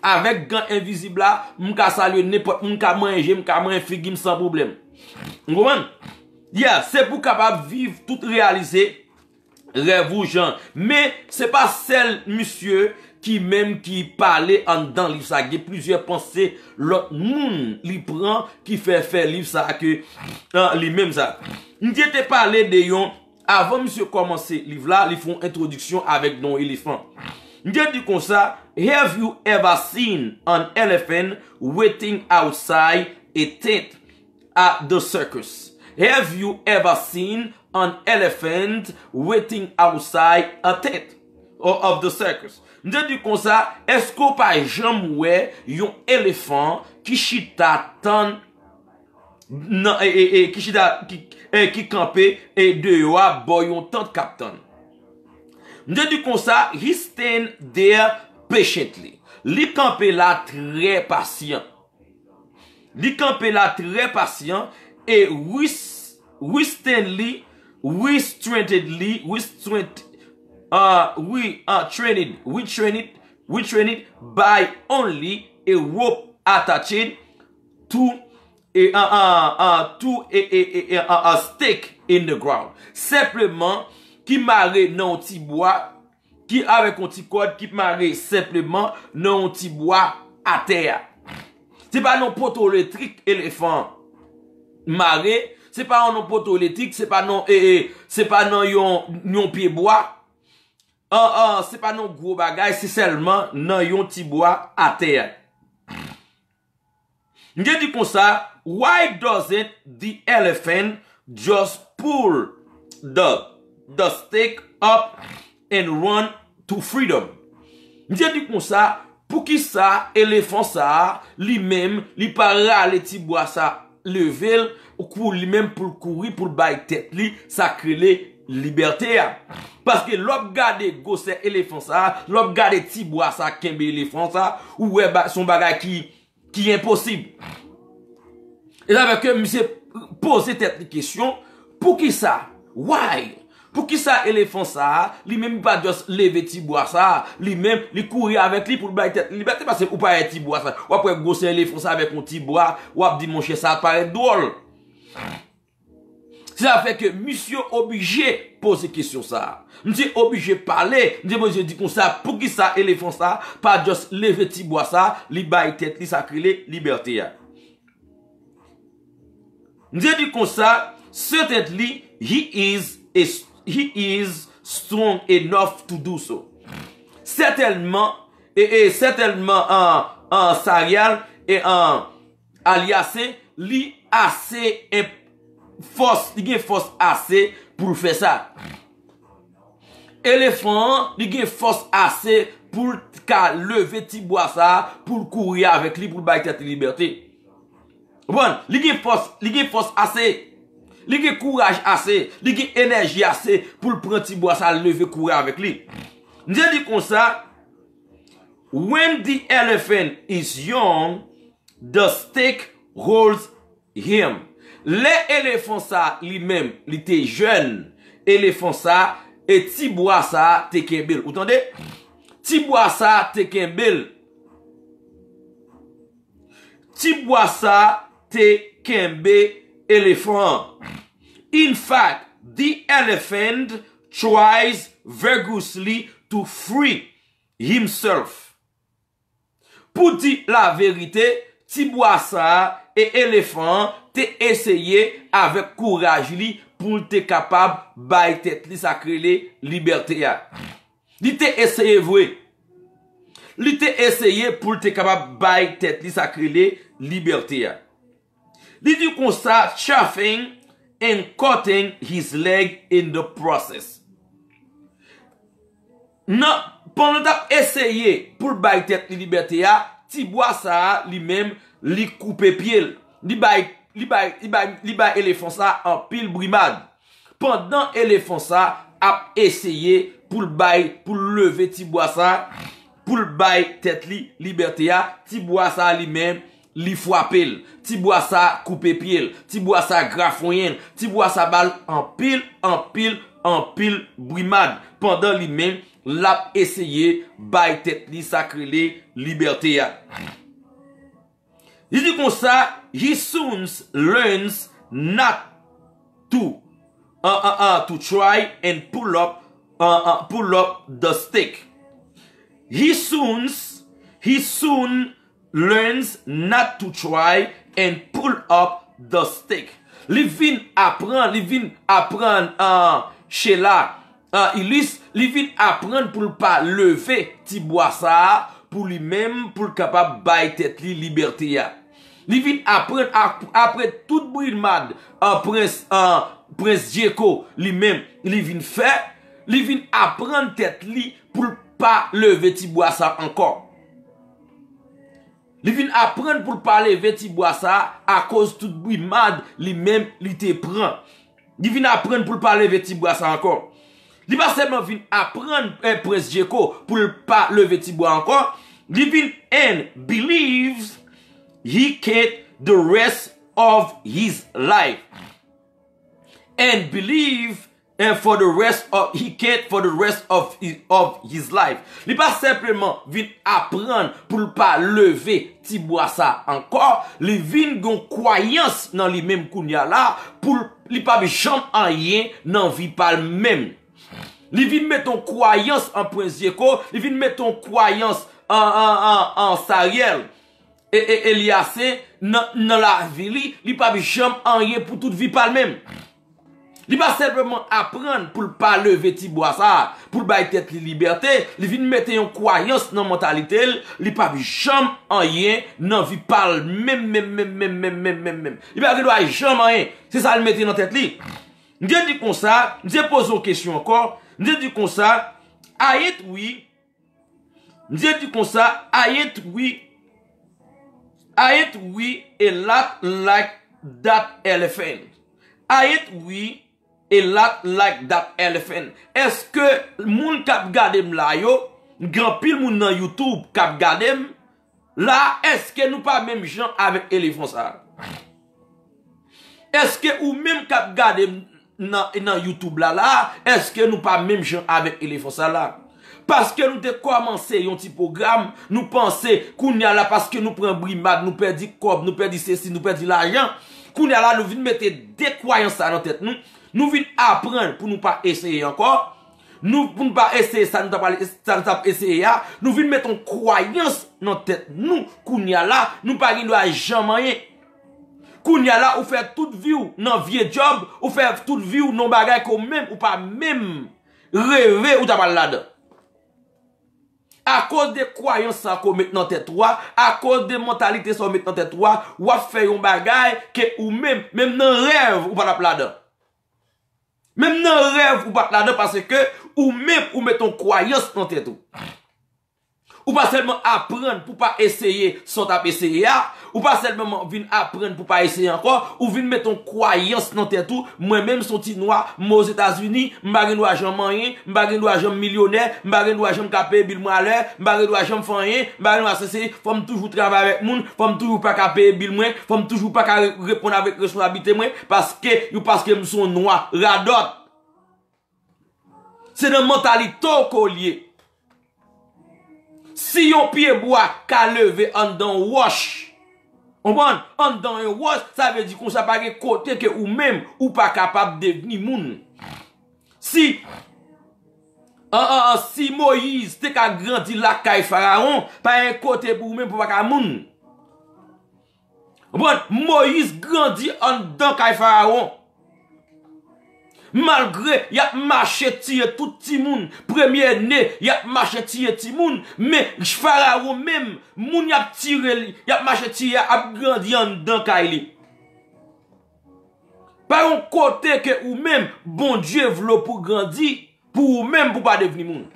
Avèk gant invizib la Mwen ka salye nepot moun Mwen ka manje mwen figim san problem Mwen kon Ya, se pou kapap viv tout realize, revou jan. Me, se pa sel monsye ki mem ki pale an dan liv sa. Ge plizye panse, lor moun li pran ki fe fe liv sa ke li mem sa. Nje te pale deyon, avon monsye komanse liv la, li fon introduksyon avek don ilifan. Nje te kon sa, have you ever seen an elephant waiting outside a tent at the circus? Have you ever seen an elephant waiting outside a tent of the circus? Ndè di kon sa, esko pa jom wè yon elefant kishida tan, nan, e, e, e, kishida, e, ki kampe, e deyo a bo yon tan kap tan. Ndè di kon sa, he stand there patiently. Li kampe la tre pasyen. Li kampe la tre pasyen, E we stand li, we strengthen li, we strengthen, we train it, we train it, we train it by only a rope attached to a stake in the ground. Simpleman ki mare nan ti boye, ki ave kon ti kod, ki mare simplement nan ti boye a teya. Ti ba nan potele trik elefant. Mare, se pa nan non potoletik, se pa nan e, e, non yon pyeboa An, an, se pa nan gwo bagay, se selman nan yon tibwa ate Nje di kon sa, why doesn't the elephant just pull the stick up and run to freedom? Nje di kon sa, pou ki sa, elefant sa, li mem, li para le tibwa sa level ou kvou li menm pou kouri pou bay tet li sa krele liberte a. Paske lop gade gose elefant sa, lop gade tibwa sa kembe elefant sa, ou wè son bagay ki imposib. E la va kem mi se pose tet li kesyon, pou ki sa? Why? Why? Pou ki sa elefant sa, li mèm pa jòs leve tibwa sa, li mèm li kouri avèk li pou l'bay tèt. Libertè pa se ou pare tibwa sa, wap wèk gòse elefant sa avèk ou tibwa, wap dimonche sa pare dòl. Se la fèk monsi oubjè pose kèsyon sa. Monsi oubjè pale, monsi oubjè di kon sa, pou ki sa elefant sa, pa jòs leve tibwa sa, li bay tèt, li sakri le, libertè ya. Monsi oubjè di kon sa, certainly he is a star. He is strong enough to do so. Sè telman, e sè telman an saryal, e an aliasè, li asè, li gen fòs asè pou fè sa. Elefant, li gen fòs asè pou ka leve ti bwa sa, pou kouri avèk li pou baytè ti libertè. Bon, li gen fòs asè, Li ki kouraj ase, li ki enerji ase pou l pren tibwa sa le ve koure avèk li. Ndi di kon sa, When the elephant is young, the stick holds him. Le elefant sa li men, li te jen, elefant sa, e tibwa sa te kembil. Ou tande? Tibwa sa te kembil. Tibwa sa te kembil. Elefant, in fact, the elephant tries vigorously to free himself. Pou di la verite, tibouasa e elefant te eseye avek kouraj li pou te kapab bay tete li sakri li liberti ya. Li te eseye vwe. Li te eseye pou te kapab bay tete li sakri li liberti ya. Didi kon sa chafing and cutting his leg in the process. Non, pandan ta eseye poul bay tet li liberteya, ah, tibwa sa li menm li koupe pil. Li bay elefonsa an pil brimad. Pandan elefonsa ap eseye poul bay, poul leve tibwa sa, poul bay tet li liberteya, ah, tibwa sa li menm, li fwa pel, ti bwa sa koupe pel, ti bwa sa grafoyen, ti bwa sa bal an pil, an pil, an pil brimad, pandan li men lap eseye bay tet li sakre li liberté ya. Disi kon sa, hisouns learns not to an an an, to try and pull up uh, uh, the stake. Hisouns, hisouns Learns not to try and pull up the stick. Li vin apren, li vin apren an uh, chela, an uh, ilis. Li vin apren pou l pa leve ti bwa sa, pou li men pou l kapab bay tet li libertiya. Li vin apren apren tout bou il mad aprens uh, jeko, li men li vin fe. Li vin apren tet li pou l pa leve ti bwa sa ankon. Li vin apren pou pale vetibwa sa a koz tout bi mad li men li te pren. Li vin apren pou pale vetibwa sa ankon. Li bas semen vin apren eh, prez Djeko pou pale vetibwa ankon. Li vin en believe he kate the rest of his life. En believe... And for the rest of his life. Li pa sepleman vin apren pou li pa leve tibwa sa ankor. Li vin gon kwayans nan li menm kounyala pou li pa vi chanm anyen nan vi pal menm. Li vin meton kwayans anpwen zyeko. Li vin meton kwayans an sariel. E, e li ase nan la vili li pa vi chanm anyen pou tout vi pal menm. Li pa sepremont apren pou pa leve ti bo asa. Pou ba yi tet li libertè. Li vi nme te yon kwayans nan mentalite. Li pa vi jom an yen nan vi pal mem, mem, mem, mem, mem, mem, mem, mem. Li pa vi lwa jom an yen. Se sa yi mete nan tet li. Ndiye di kon sa. Ndiye pozo kesyon ankon. Ndiye di kon sa. Ayet wi. Ndiye di kon sa. Ayet wi. Ayet wi. Ayet wi. A lot like that elephant. Ayet wi. E lat like dat elefen. Eske moun kap gade m la yo, n gran pil moun nan YouTube kap gade m, la eske nou pa mèm jan avek elefonsa la. Eske ou mèm kap gade m nan YouTube la la, eske nou pa mèm jan avek elefonsa la. Paske nou te komanse yon ti program, nou panse koun ya la paske nou pren brimak, nou perdi kob, nou perdi sesi, nou perdi la jan, koun ya la nou vin mette dekwayan sa nan tet nou, Nou vin apren pou nou pa eseye anko. Nou pou nou pa eseye sa nou tapal eseye ya. Nou vin meton kwayans nan tet nou. Koun ya la nou pa gin do a jaman ye. Koun ya la ou fe tout viu nan vie job. Ou fe tout viu nan bagay ko men ou pa men. Reve ou tapal la de. A kous de kwayans sa kou met nan tet wak. A kous de mentalite sa kou met nan tet wak. Ou a fe yon bagay ke ou men. Men nan rev ou pa tapal la de. Mem nan rev ou bak la nan pase ke ou me pou me ton kwayos nan te do. Ou pa selmen apren pou pa eseye son tap eseye ya Ou pa selmen vin apren pou pa eseye ankon Ou vin meton kwayans nan ten tou Mwen men son ti noua mouz Etats Vini Mba gen noua jom manye Mba gen noua jom milyonè Mba gen noua jom kapeye bil mwen alè Mba gen noua jom fanyen Mba gen noua se seye fòm toujou travè avèk moun Fòm toujou pa kapeye bil mwen Fòm toujou pa ka repon avèk reslon abite mwen Paske yo paske mson noua radot Se nan mentali tou kolye Si yon piye mwa ka leve an dan wosh, an dan yon wosh, sa ve di kon sa pake kote ke ou mem, ou pa kapap devini moun. Si, si Moïse te ka grandi la kay faraon, pa en kote pou ou mem pou baka moun. Moïse grandi an dan kay faraon, Malgre yap mache tiye tout ti moun, premye ne yap mache tiye ti bon moun, me jfara ou men, moun yap tire li, yap mache tiye ap grandian dan ka li. Paron kote ke ou men, bon die vlo pou grandi, pou ou men pou pa devini moun.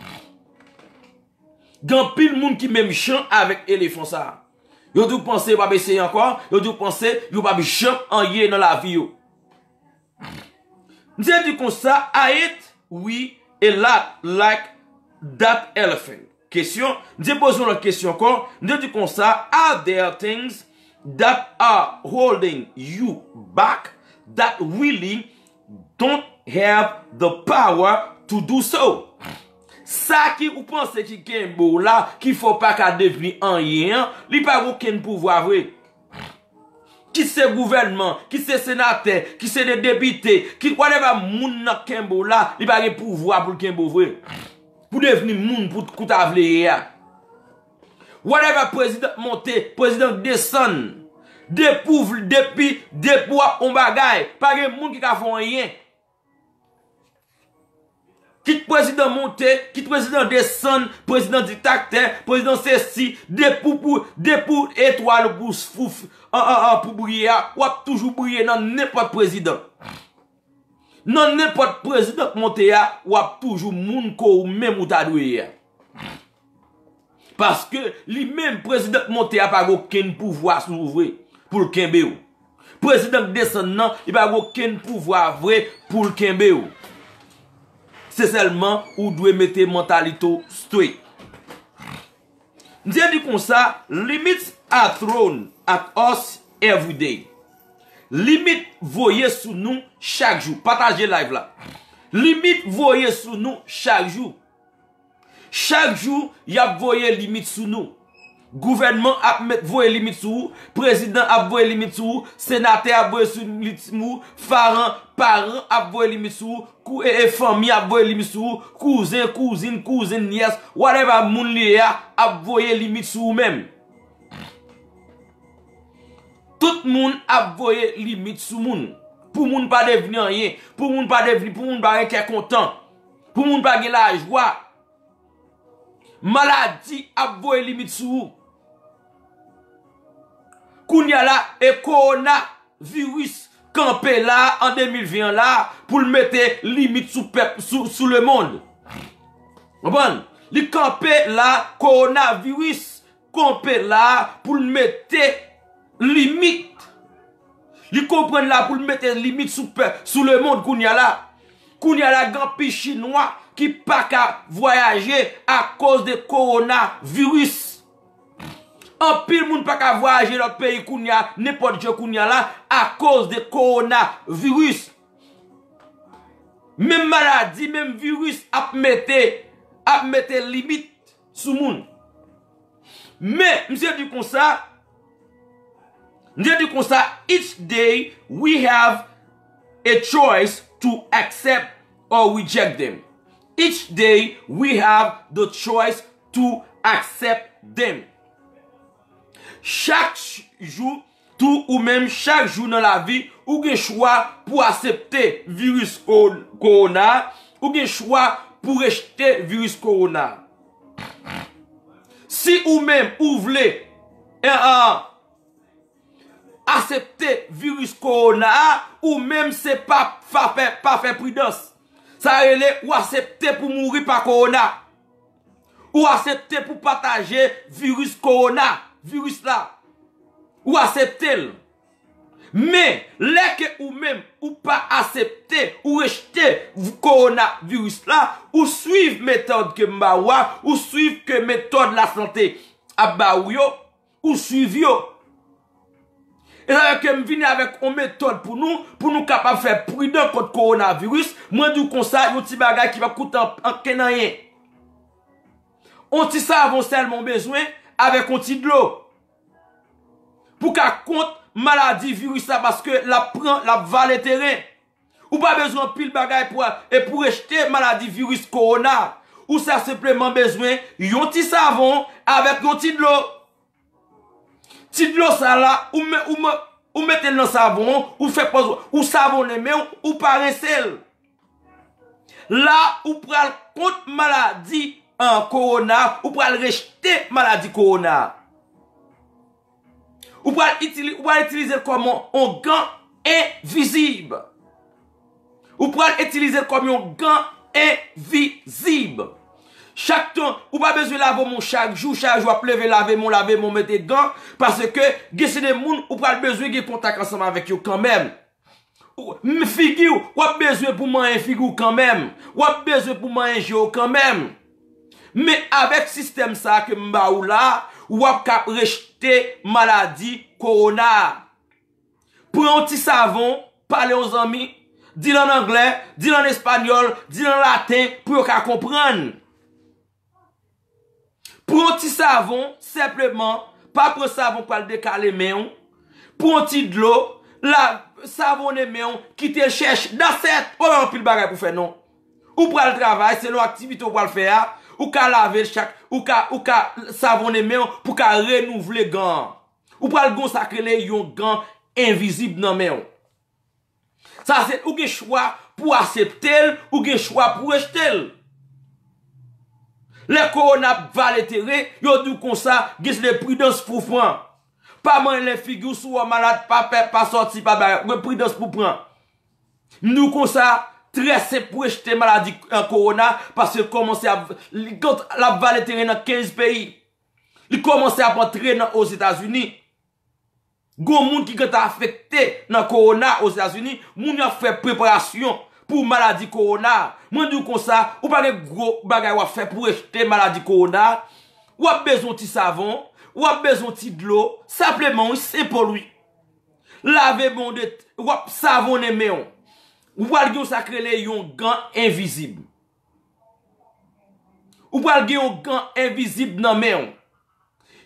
Gan pil moun ki men chan avèk elefon sa. Yo di w panse w ap esey an kwa, yo di w panse w ap chan an ye nan la vi yo. Nou jè di kon sa, a et we a lot like that elephant. Kèsyon, nou jè bozoun la kèsyon kon, nou jè di kon sa, are there things that are holding you back that really don't have the power to do so? Sa ki ou panse ki ken bo la, ki fò pa ka devini an yè, li pa wou ken pou vwa vwek. Ki se gouvenman, ki se senate, ki se depite, ki waneva moun nan kembo la, li bagay pouvwa pou kembo vwe, pou deveni moun pou koutavle ye. Waneva prezident monte, prezident desan, depouvle depi, depouvle mbagay, bagay moun ki ka fwenye. Kit prezidant monte, kit prezidant desen, prezidant di takten, prezidant sèsi, depou etou alou gous fouf, an an an pou bouye ya, wap toujou bouye nan nepote prezidant. Nan nepote prezidant monte ya, wap toujou moun kou mèm ou ta douye ya. Paske li mèm prezidant monte ya pa gò ken pou vwa sou vwe pou l kenbe ou. Prezidant desen nan, y pa gò ken pou vwa vwe pou l kenbe ou. Se selman ou dwe mette mentalito stwe. Ndiye di kon sa, limit a throne at os everyday. Limit voye sou nou chak jou. Patanje live la. Limit voye sou nou chak jou. Chak jou yap voye limit sou nou. Gouvernment ap voye limit sou, prezident ap voye limit sou, senate ap voye limit sou, faren, paren ap voye limit sou, kou e e famy ap voye limit sou, kouzen, kouzin, kouzen, nias, whatever moun li ya, ap voye limit sou mèm. Tout moun ap voye limit sou moun. Pou moun pa devini anye, pou moun pa devini, pou moun pa gen kè kontan, pou moun pa gen la jwa. Maladi ap voye limit sou moun. Kounia la e koronavirus kampe la an 2021 la pou l mette limit sou pep sou le moun. Mabon? Li kampe la koronavirus kampe la pou l mette limit. Li kompren la pou l mette limit sou pep sou le moun kounia la. Kounia la gampi chinois ki pak a voyaje a koz de koronavirus. Anpil moun pa ka vwa aje lot peyi koun ya, nepo diyo koun ya la, a koz de korona virus. Mem maladi, mem virus apmete, apmete limit sou moun. Me, mse di kon sa, mse di kon sa, each day we have a choice to accept or reject them. Each day we have the choice to accept them. chak jou, tou ou menm chak jou nan la vi, ou gen chwa pou asepte virus korona, ou gen chwa pou rejte virus korona. Si ou menm ou vle, e eh, a, ah, asepte virus korona, ou menm se pa fe pridos, sa e le ou asepte pou mouri pa korona, ou asepte pou pataje virus korona, Ou asepte l Me Lè ke ou mèm ou pa asepte Ou rejte Vou koronavirus la Ou suiv metode ke mba wè Ou suiv ke metode la sante A ba ou yo Ou suiv yo E zavè ke m vini avèk o metode pou nou Pou nou kapap fè pridè kote koronavirus Mwen di ou konsa Vou ti bagay ki va koute an kenanyen On ti sa avonsèl Mwen bezwen avèk yon tidlo. Pou ka kont maladi virus sa, paske la pran, la va le teren. Ou pa bezwen pil bagay, pou rejte maladi virus korona. Ou sa sepleman bezwen, yon ti savon, avèk yon tidlo. Tidlo sa la, ou meten nan savon, ou savon nemen, ou pare sel. La, ou pral kont maladi virus, An korona ou pral rejte maladi korona Ou pral itilize kom yon gant envizib Ou pral itilize kom yon gant envizib Chak ton ou pral bezwe lavo moun chak jou Chak jou ap leve lave moun lave moun me de gant Pase ke gese de moun ou pral bezwe ge kontak ansama vek yo kanmem M figi ou wap bezwe pou manye figi ou kanmem Wap bezwe pou manye jou kanmem Mè avèk sistem sa ke mba ou la, wap ka rejte maladi korona. Pranti savon, pale yon zami, di lan anglè, di lan espanyol, di lan latè, pou yo ka kompran. Pranti savon, sepleman, pa pranti savon pou al dekal eme yon. Pranti dlo, savon eme yon, ki te chèche naset, ou an pil bagè pou fè non. Ou pranti travay, se nou aktivite ou pranti fè a, Ou ka laver chak, ou ka savon emeo pou ka renouvle gan. Ou pal gon sakrele yon gan envizib nan meo. Sa se ou ge chwa pou asepte el, ou ge chwa pou rejte el. Le koron ap valete re, yo nou konsa gis le pridans pou fran. Pa man le figyo sou an malat, pa pep, pa sorti, pa bayan, ou gen pridans pou fran. Nou konsa... Tresè pou echte maladi korona Pasè yon komanse a Likant la valetere nan 15 peyi Yon komanse a pantre nan os Etats-Unis Gon moun ki kanta afekte nan korona os Etats-Unis Moun yon fè preparasyon pou maladi korona Mwen diyo konsa Ou pake gwo bagay wap fè pou echte maladi korona Wap bezon ti savon Wap bezon ti dlo Sableman yon se polwi Lave bon det Wap savon ne meyon Ou pal gen yon sakre le yon gant invizib. Ou pal gen yon gant invizib nan men yon.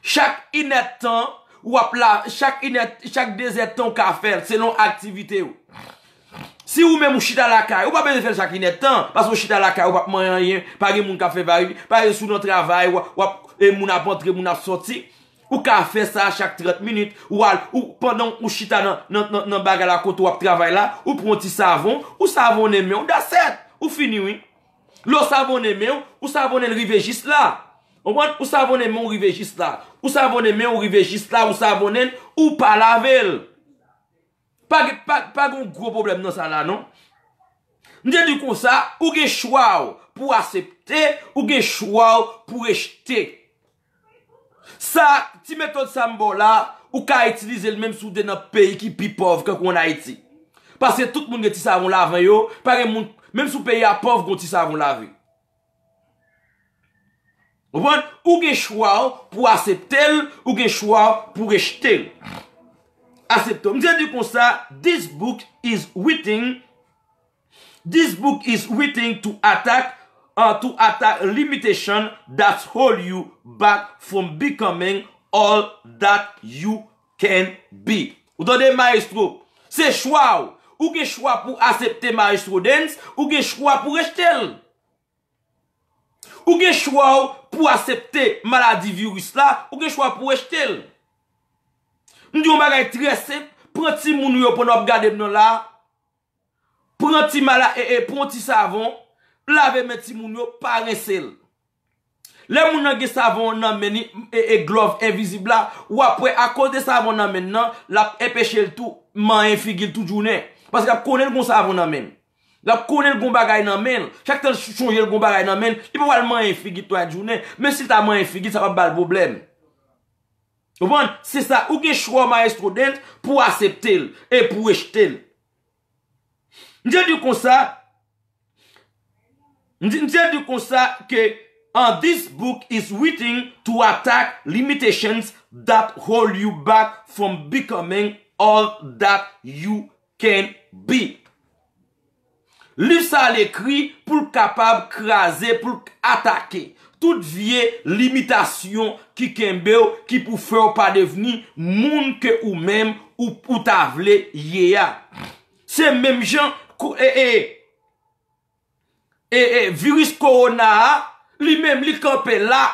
Chak inetan, wap la, chak inetan, chak dezetan ka fel, se lon aktivite yon. Si ou men mou chita la kay, ou pa beze fel chak inetan, pas wou chita la kay, wap man yon yon, pari moun ka fe bari, pari sou nan travay, wap, wap, e moun ap antre, moun ap soti. Ou ka fe sa chak 30 minute. Ou al, ou pandan ou chita nan baga la koto ap travay la. Ou pronti savon. Ou savon ne men ou daset. Ou fini oui. Lo savon ne men ou savon nen rivejist la. Ou savon ne men ou rivejist la. Ou savon ne men ou rivejist la. Ou savon nen ou palavel. Pa gen ou gro problem nan sa la non. Ndiye di kon sa, ou gen chwa ou pou asepte. Ou gen chwa ou pou eshte. Sa, ti metode sa mbo la, ou ka itilize l mèm sou den ap peyi ki pi pov ke kon a iti. Pase tout moun gen ti savon la ven yo, paren moun, mèm sou peyi ap pov kon ti savon la ven. Mwen, ou gen chwa pou asepte l, ou gen chwa pou rejte l. Asepto. Mwen diya diyo kon sa, this book is waiting, this book is waiting to atak... an tou ata limitation that hold you back from becoming all that you can be. Ou do de maestro, se chwa ou, ou ge chwa pou asepte maestro denz, ou ge chwa pou rejtel. Ou ge chwa ou, pou asepte maladi virus la, ou ge chwa pou rejtel. Nou diyo magay tresep, pranti mounou yo pou nou ap gadeb nou la, pranti mala e e pranti savon, lave meti moun yo pare sel. Le moun nan ge savon nan meni, e glov, e vizib la, wapwe akos de savon nan men nan, lap epeshe l tou, man enfigi l tou jounen. Paske ap kone l goun savon nan men. Lap kone l goun bagay nan men. Chak tel chonje l goun bagay nan men, i pou wale man enfigi to a jounen. Men si l ta man enfigi, sa wap bal problem. Wan, se sa, ou gen chwa maestro den, pou asepte l, e pou wejte l. Ndiye diyo kon sa, Ndiye di konsta ke an this book is witing to attack limitations that hold you back from becoming all that you can be. Lise al ekri pou kapab kraze pou atake tout vie limitasyon ki kembe ou ki pou fè ou pa deveni moun ke ou mèm ou poutavle ye ya. Se mèm jan kou e e e. E, e virus korona, li menm li kope la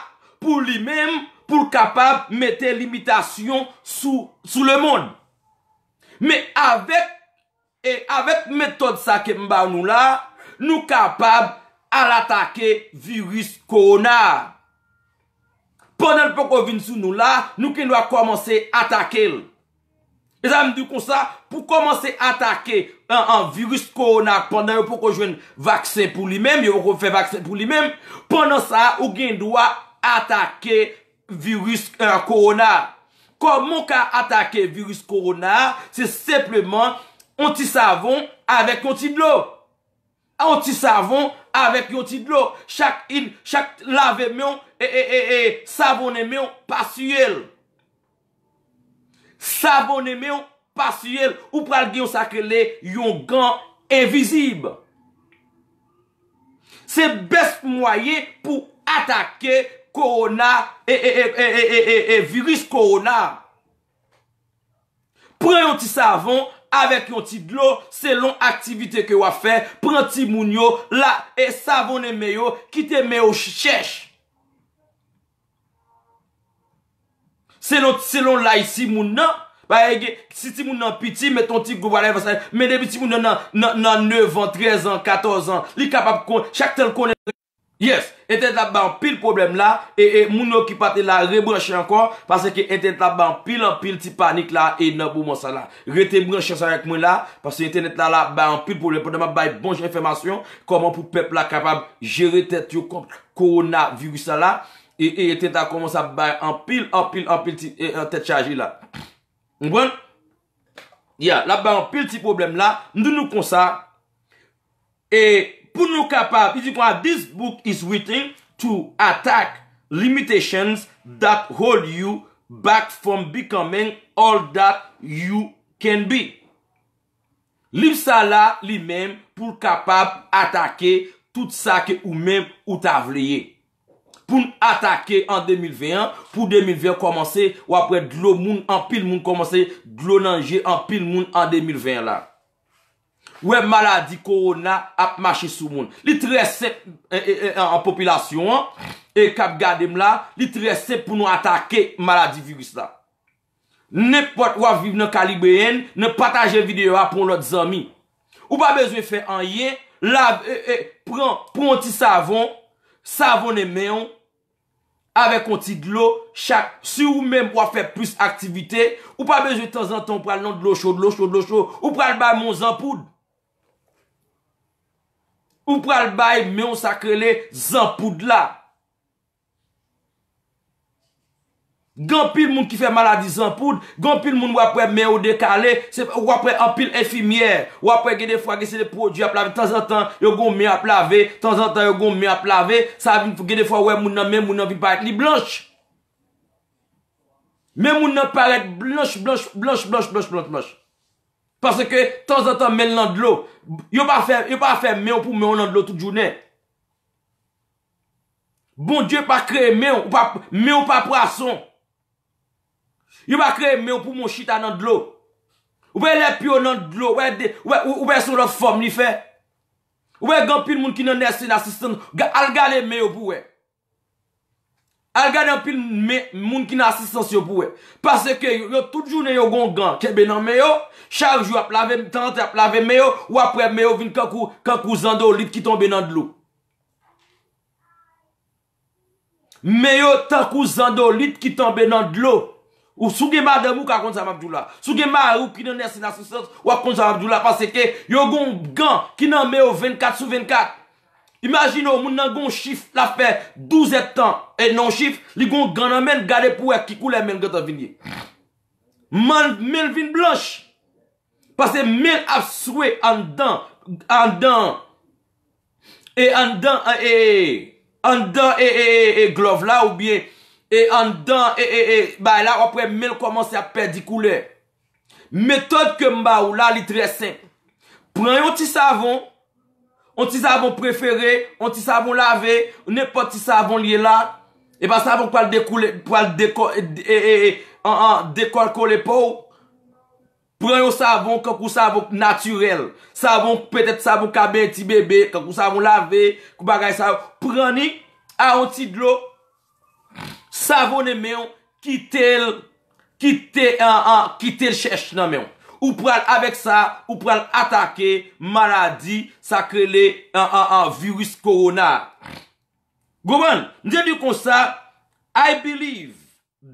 pou li menm pou kapab mette limitasyon sou le moun. Me avet e metode sa ke mba nou la, nou kapab al atake virus korona. Pendan pou kon vin sou nou la, nou ki nou a komanse atake. E sa m di kon sa pou komanse atake korona. an virus koronat, pandan yo pou ko jwen vaksen pou li men, yo pou ko fè vaksen pou li men, pandan sa, ou gen dwa atake virus koronat. Euh, Komon ka atake virus koronat, se sepleman, antisavon avèk yon tidlo. Antisavon avèk yon tidlo. Chak lave men, e, e, e, e, savon ne men pasuyel. Savon ne men pasuyel. Ou pral gen yon sakre le yon gan evizib Se bes mwaye pou atake korona E, e, e, e virus korona Pre yon ti savon avek yon ti glo Selon aktivite ke wafen Pre yon ti moun yo la e savon e meyo Ki te meyo chech Selon la yi si moun nan Ba ege, si ti moun nan piti, me ton ti gwo wale, me debi ti moun nan 9 an, 13 an, 14 an, li kapap konen, chak tel konen. Yes, ente ta ban pil problem la, e moun nou ki pati la rebranche ankon, pase ke ente ta ban pil an pil ti panik la, e nan pou monsa la. Rete moun an chansan ek moun la, pase ente ta la ban pil problem, pou nan mabay bonj informasyon, koman pou pep la kapap jere tet yo konp, korona, virus la, e ente ta konmonsa bay an pil, an pil, an pil, en tet chaji la. Mwen, ya, la ba an pil ti problem la, nou nou kon sa, e pou nou kapap, iti kwa, this book is written to attack limitations that hold you back from becoming all that you can be. Liv sa la li men pou kapap atake tout sa ke ou men utavliye. pou nou atake an 2021, pou 2020 komanse, ou apre glou moun, an pil moun komanse, glou nanje, an pil moun an 2021 la. Ou e maladi korona ap mache sou moun. Li tresep euh, euh, euh, en popilasyon, e kap gade m la, li tresep pou nou atake maladi virus la. Ne pot waviv nou kalibre yen, nou pataje videyo apon lout zami. Ou pa bezwe fe an ye, la, pronti savon, savon e meyon, avèk on ti d'lò, si ou mèm wè fè plus aktivite, ou pa mèjè tan zan ton pral nan d'lò chò, d'lò chò, d'lò chò, ou pral bay mè yon zanpoud. Ou pral bay mè yon sakre lè, zanpoud la. Gan pil moun ki fe maladi zanpoud, gan pil moun wapwe men ou dekale, wapwe an pil efimye, wapwe gede fwa gese de pwodi a plave, tan zan tan yo goun men a plave, tan zan tan yo goun men a plave, sabi gede fwa wè moun nan men, moun nan vi parek li blanche. Men moun nan parek blanche, blanche, blanche, blanche, blanche, blanche, blanche. Parce ke tan zan tan men nan dlo, yo pa fe men ou pou men ou nan dlo tout jounen. Bon, diyo pa kre men ou pa prason. Yo wak kreye meyo pou moun chita nan dlo. Ouwe le pyo nan dlo. Ouwe sou lòt form ni fe. Ouwe gant pil moun ki nan nesye nan sistan. Al gane meyo pou we. Al gane pil moun ki nan sistan si yo pou we. Pase ke yo tout jounen yo gant. Kebe nan meyo. Chavjou ap lave. Tantre ap lave meyo. Ou apre meyo vin kakou zando lit ki tombe nan dlo. Meyo takou zando lit ki tombe nan dlo. Ou sougema ademou ka kontza Mabjoula. Sougema ou ki nan nese nasi sot, wak kontza Mabjoula. Pase ke, yo gon gan, ki nan me ou 24 sou 24. Imagino, moun nan gon chif la fe, 12 etan, e non chif, li gon gan nan men gade pou e, kikou le men gata vinye. Men vin blanche. Pase men ap souwe, an dan, an dan, e an dan, e, e, an dan, e, e glove la ou bien, E an dan E e e Ba la apre men komanse a pedi koule Metode ke mba ou la li tresen Pren yon ti savon Yon ti savon preferen Yon ti savon lave Yon ne poti savon liye la E pa savon kwa l dekoule Pwa l dekoule E e e An an Dekoule koule pou Pren yon savon Kwa kwa savon naturel Savon Petet savon kabe ti bebe Kwa kwa savon lave Kwa bagay savon Pren yon A yon ti glou Savon e men, kitel, kitel, an an, kitel chèch nan men. Ou pral avek sa, ou pral atake, maladi, sakrele, an an an, virus korona. Gomen, nje di kon sa, I believe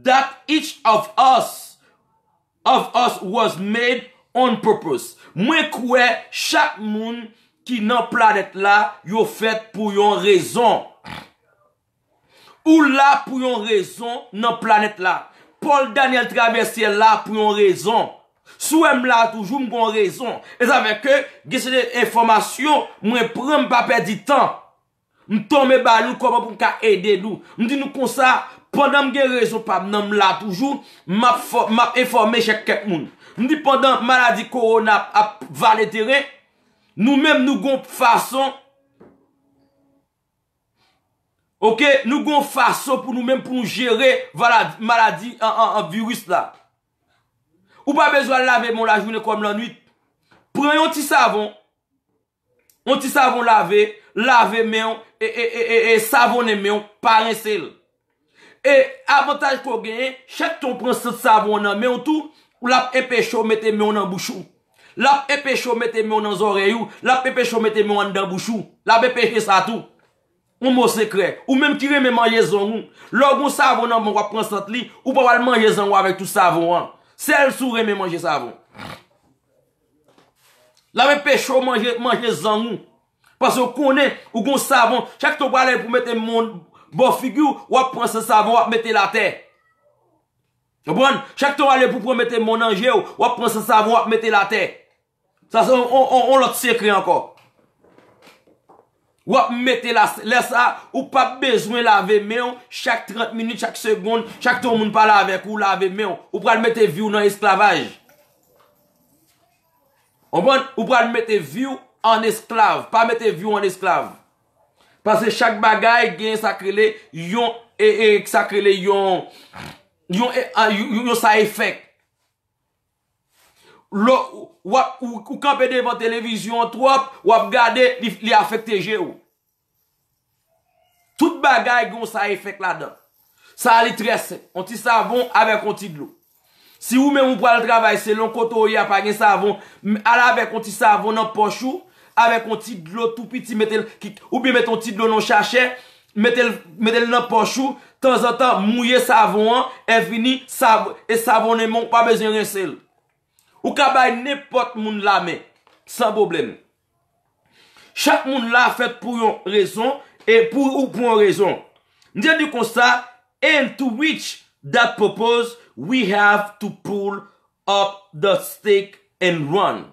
that each of us, of us was made on purpose. Mwen kwe, chak moun ki nan planet la, yo fèt pou yon rezon. Ou la pou yon rezon nan planet la. Paul Daniel Traversier la pou yon rezon. Sou m la toujou m kon rezon. E zanve ke, gese de informasyon, mwen pre m pa perdi tan. M ton me balou kwa m pou m ka edenou. M di nou konsa, pandan m gen rezon pa m nan m la toujou, m ap informe chek ket moun. M di pandan maladi korona ap valeteren, nou menm nou kon fason. Ok, nou gon faso pou nou menm pou nou jere maladi an virus bon, la. Ou pa bezwa lave moun la jounen koum lan nwit. Pre yon ti savon. Yon ti savon lave, lave menyon e savonnen menyon pare sel. E avantaj kou genye, chek ton pren se savon nan menyon tou, ou lap epè chou mette menyon nan bouchou. Lap epè chou mette menyon nan zoreyou, lap epè chou mette menyon nan bouchou. Lap epè chou mette menyon nan bouchou. Un mot secret. Ou même qui remet manger zon. Lorsqu'on savon dans mon roi sante li, ou pas manger zon avec tout savon. Hein. Celle sou remet manger savon. La même pêche manger manger ou. Parce qu'on connaît ou gon savon, chaque to aller pour mettre mon bon figure, ou prends ce savon, ou mettre la terre. Comprenez? Chaque temps aller pour mettre mon ange, ou prends ce savon, ou mettre la terre. Ça, c'est on, on, l'autre secret encore. Wap mette la sa, ou pa bezwen lave men, chak 30 minit, chak segond, chak ton moun pa lave, ou lave men, ou prade mette viw nan esklavaj. Ou prade mette viw an esklav, pa mette viw an esklav. Pase chak bagay gen sakrele, e, e, e, yon sa efek. Ou kanpe devan televizyon an tou ap, wap gade li afekteje ou. Tout bagay goun sa efek la do. Sa li tresen. On ti savon, avek on ti glou. Si ou men moun pral travay se, loun koto yon apage savon, ala avek on ti savon nan pochou, avek on ti glou, toupi ti metel, ou bi meton ti glou non chache, metel nan pochou, tan zatan mouye savon an, e fini, e savon ne moun, pa bezen rensel. Ou kabay nepot moun la me. San boblem. Chak moun la fet pou yon rezon. E pou ou pou yon rezon. Ndiye di konsta. And to which that propose. We have to pull up the stake and run.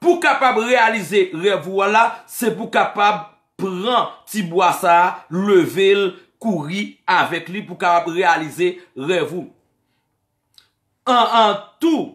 Pou kapab realize revou. Se pou kapab pran ti boasa. Leve l kouri avek li. Pou kapab realize revou. An an tou.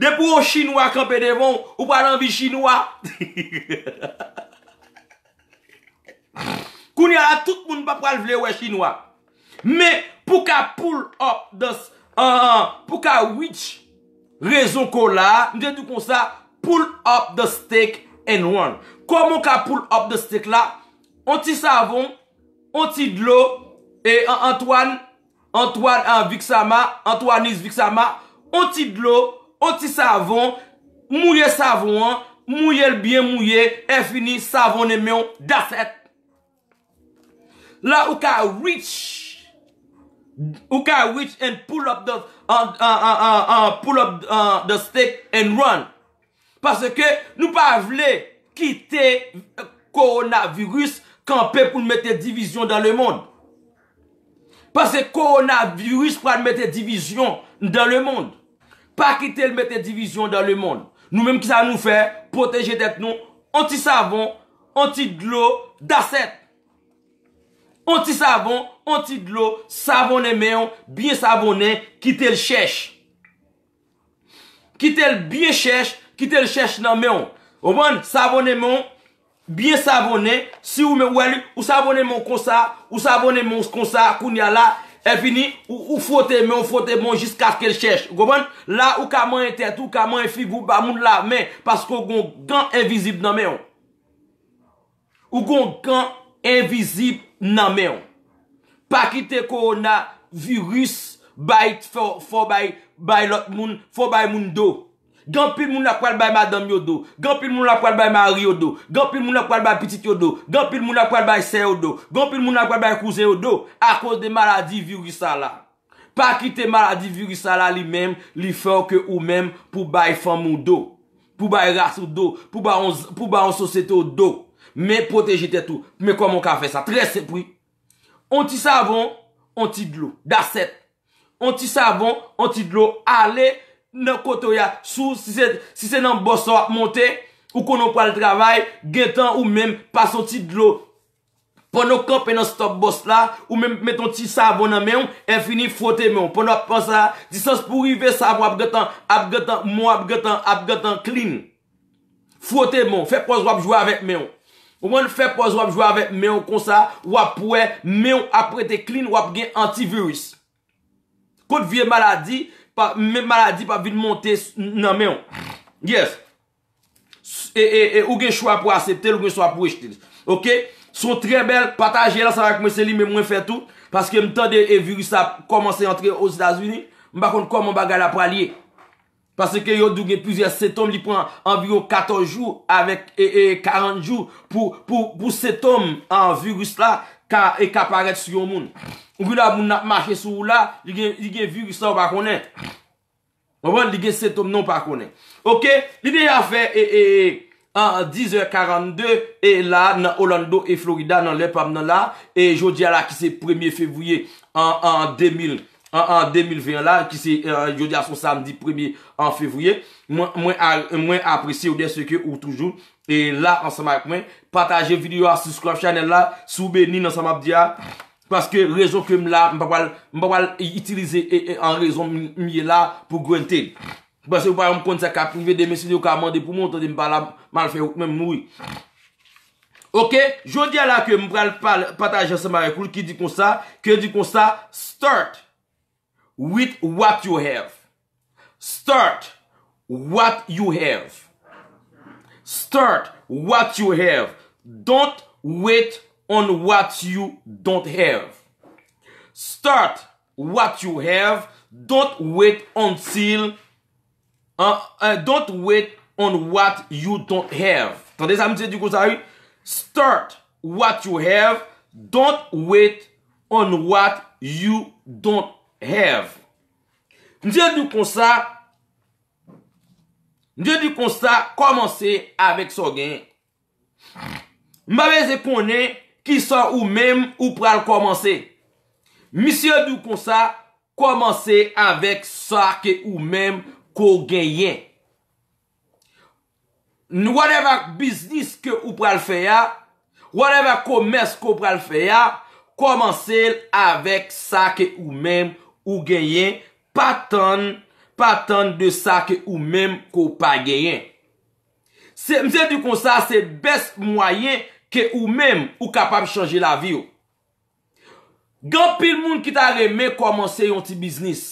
Dè pou ou chinois kranpe devon, ou pa lan vi chinois. Koun yara tout moun pa pral vle ou e chinois. Me pou ka pull up the... An, an, pou ka wich rezon ko la, mwen gen tou kon sa, pull up the steak and one. Kou moun ka pull up the steak la, an ti savon, an ti dlo, e an Antoine, Antoine viksama, Antoine is viksama, an ti dlo... O ti savon, mouye savon, mouye l byen mouye, e fini savon e mè yon, that's it. La ou ka reach, ou ka reach and pull up the uh, uh, uh, stake and run. Parce que nou pa vle kite koronavirus kan pe pou mète divizyon dan le moun. Parce koronavirus pou mète divizyon dan le moun. Pa ki tel mette divizyon dan le moun. Nou menm ki sa nou fe, proteje det nou, anti savon, anti glou, daset. Anti savon, anti glou, savon e meyon, byen savon e, ki tel chèche. Ki tel byen chèche, ki tel chèche nan meyon. Oman, savon e moun, byen savon e, si ou men wèli, ou savon e moun konsa, ou savon e moun konsa, koun ya la, E fini, ou fote men, ou fote men, bon, jis kak ke l chesh. Gomen, la ou ka man yon tet, ou ka man yon fibou, ba moun la men, paske ou gon kan envizib nan men. Ou gon kan envizib nan men. Pakite korona, virus, bayt, fo bay, bay lot moun, fo bay moun do. Gampil moun akwal bay madam yo do. Gampil moun akwal bay mari yo do. Gampil moun akwal bay pitit yo do. Gampil moun akwal bay se yo do. Gampil moun akwal bay kouze yo do. A kouz de maladi viri sa la. Pa kite maladi viri sa la li mem, li fok ke ou mem pou bay fom ou do. Pou bay rast ou do. Pou bay ansosete ou do. Me proteje te tou. Me kwa moun ka fe sa. Tre se pri. On ti savon, on ti dlo. Da set. On ti savon, on ti dlo. Ale, nan koto ya sou, si se nan boso ap monte, ou konon pral travay, gen tan ou menm, pason ti dlo, pono kompe nan stop boso la, ou menm meton ti savon nan menm, en fini fote menm, pono ap pansa, disans pou rive savon ap getan, ap getan, moun ap getan, ap getan, klin, fote menm, fe pos wap jwa avet menm, ou moun fe pos wap jwa avet menm, konsa, wap pwe, menm ap rete klin, wap gen antivirus, kote vie maladi, kote vie maladi, Mwen maladi pa vide monte nan menon. Yes. E, e, e ou gen chwa pou acepte, ou gen chwa pou wistil. Ok. Son tre bel pataje la sa va kome se li men mwen fetou. Paske mtande e virus a komanse y entre au Zidazuni. Mbakon koman bagay la palye. Paske yo dougen pwizye setom li e, pou anbiyo 14 jou. Avek e 40 jou. Pou setom an virus la. E ka paret sou yon moun Ou ki la moun ap mache sou ou la Lige viru sa ou pa kone Ou bon lige se tom non pa kone Ok Lide a fe en e, e, 10h42 E la nan Orlando e Florida Nan lepam nan la E jodi a la ki se 1er Fevriye En 2020 la Ki se e, jodi a son samdi 1er En Fevriye Mwen apresye ou de seke ou toujou E la anseman akwen, pataje video a subscribe chanel la, soube nin anseman ap diya. Paske rezon kem la, mba wale itilize en e, rezon miye la pou gwen ten. Paske wale m konti sa ka pou vede, mse ni yo ka amande pou mwote, mba wale malfe ouk men mwoy. Ok, jodi a la kem m pral pataje anseman akwen, ki di kon sa, ki di kon sa, start with what you have. Start what you have. Start what you have. Don't wait on what you don't have. Start what you have. Don't wait uh, uh, on what you don't have. Tandè sa mwen se di kou sa yon? Start what you have. Don't wait on what you don't have. Mwen se di nou kon sa... Ndiyo di kon sa, komanse avèk sa genyen. Mave zè konen, ki sa ou mèm ou pral komanse. Misyon di kon sa, komanse avèk sa ke ou mèm ko genyen. Waneva bizis ke ou pral fè ya, waneva komers ke ou pral fè ya, komanse avèk sa ke ou mèm ou genyen patan genyen. Patan de sa ke ou menm ko pa genyen. Mse di kon sa, se bes mwayen ke ou menm ou kapap chanje la vi yo. Gan pil moun ki ta reme komanse yon ti biznis.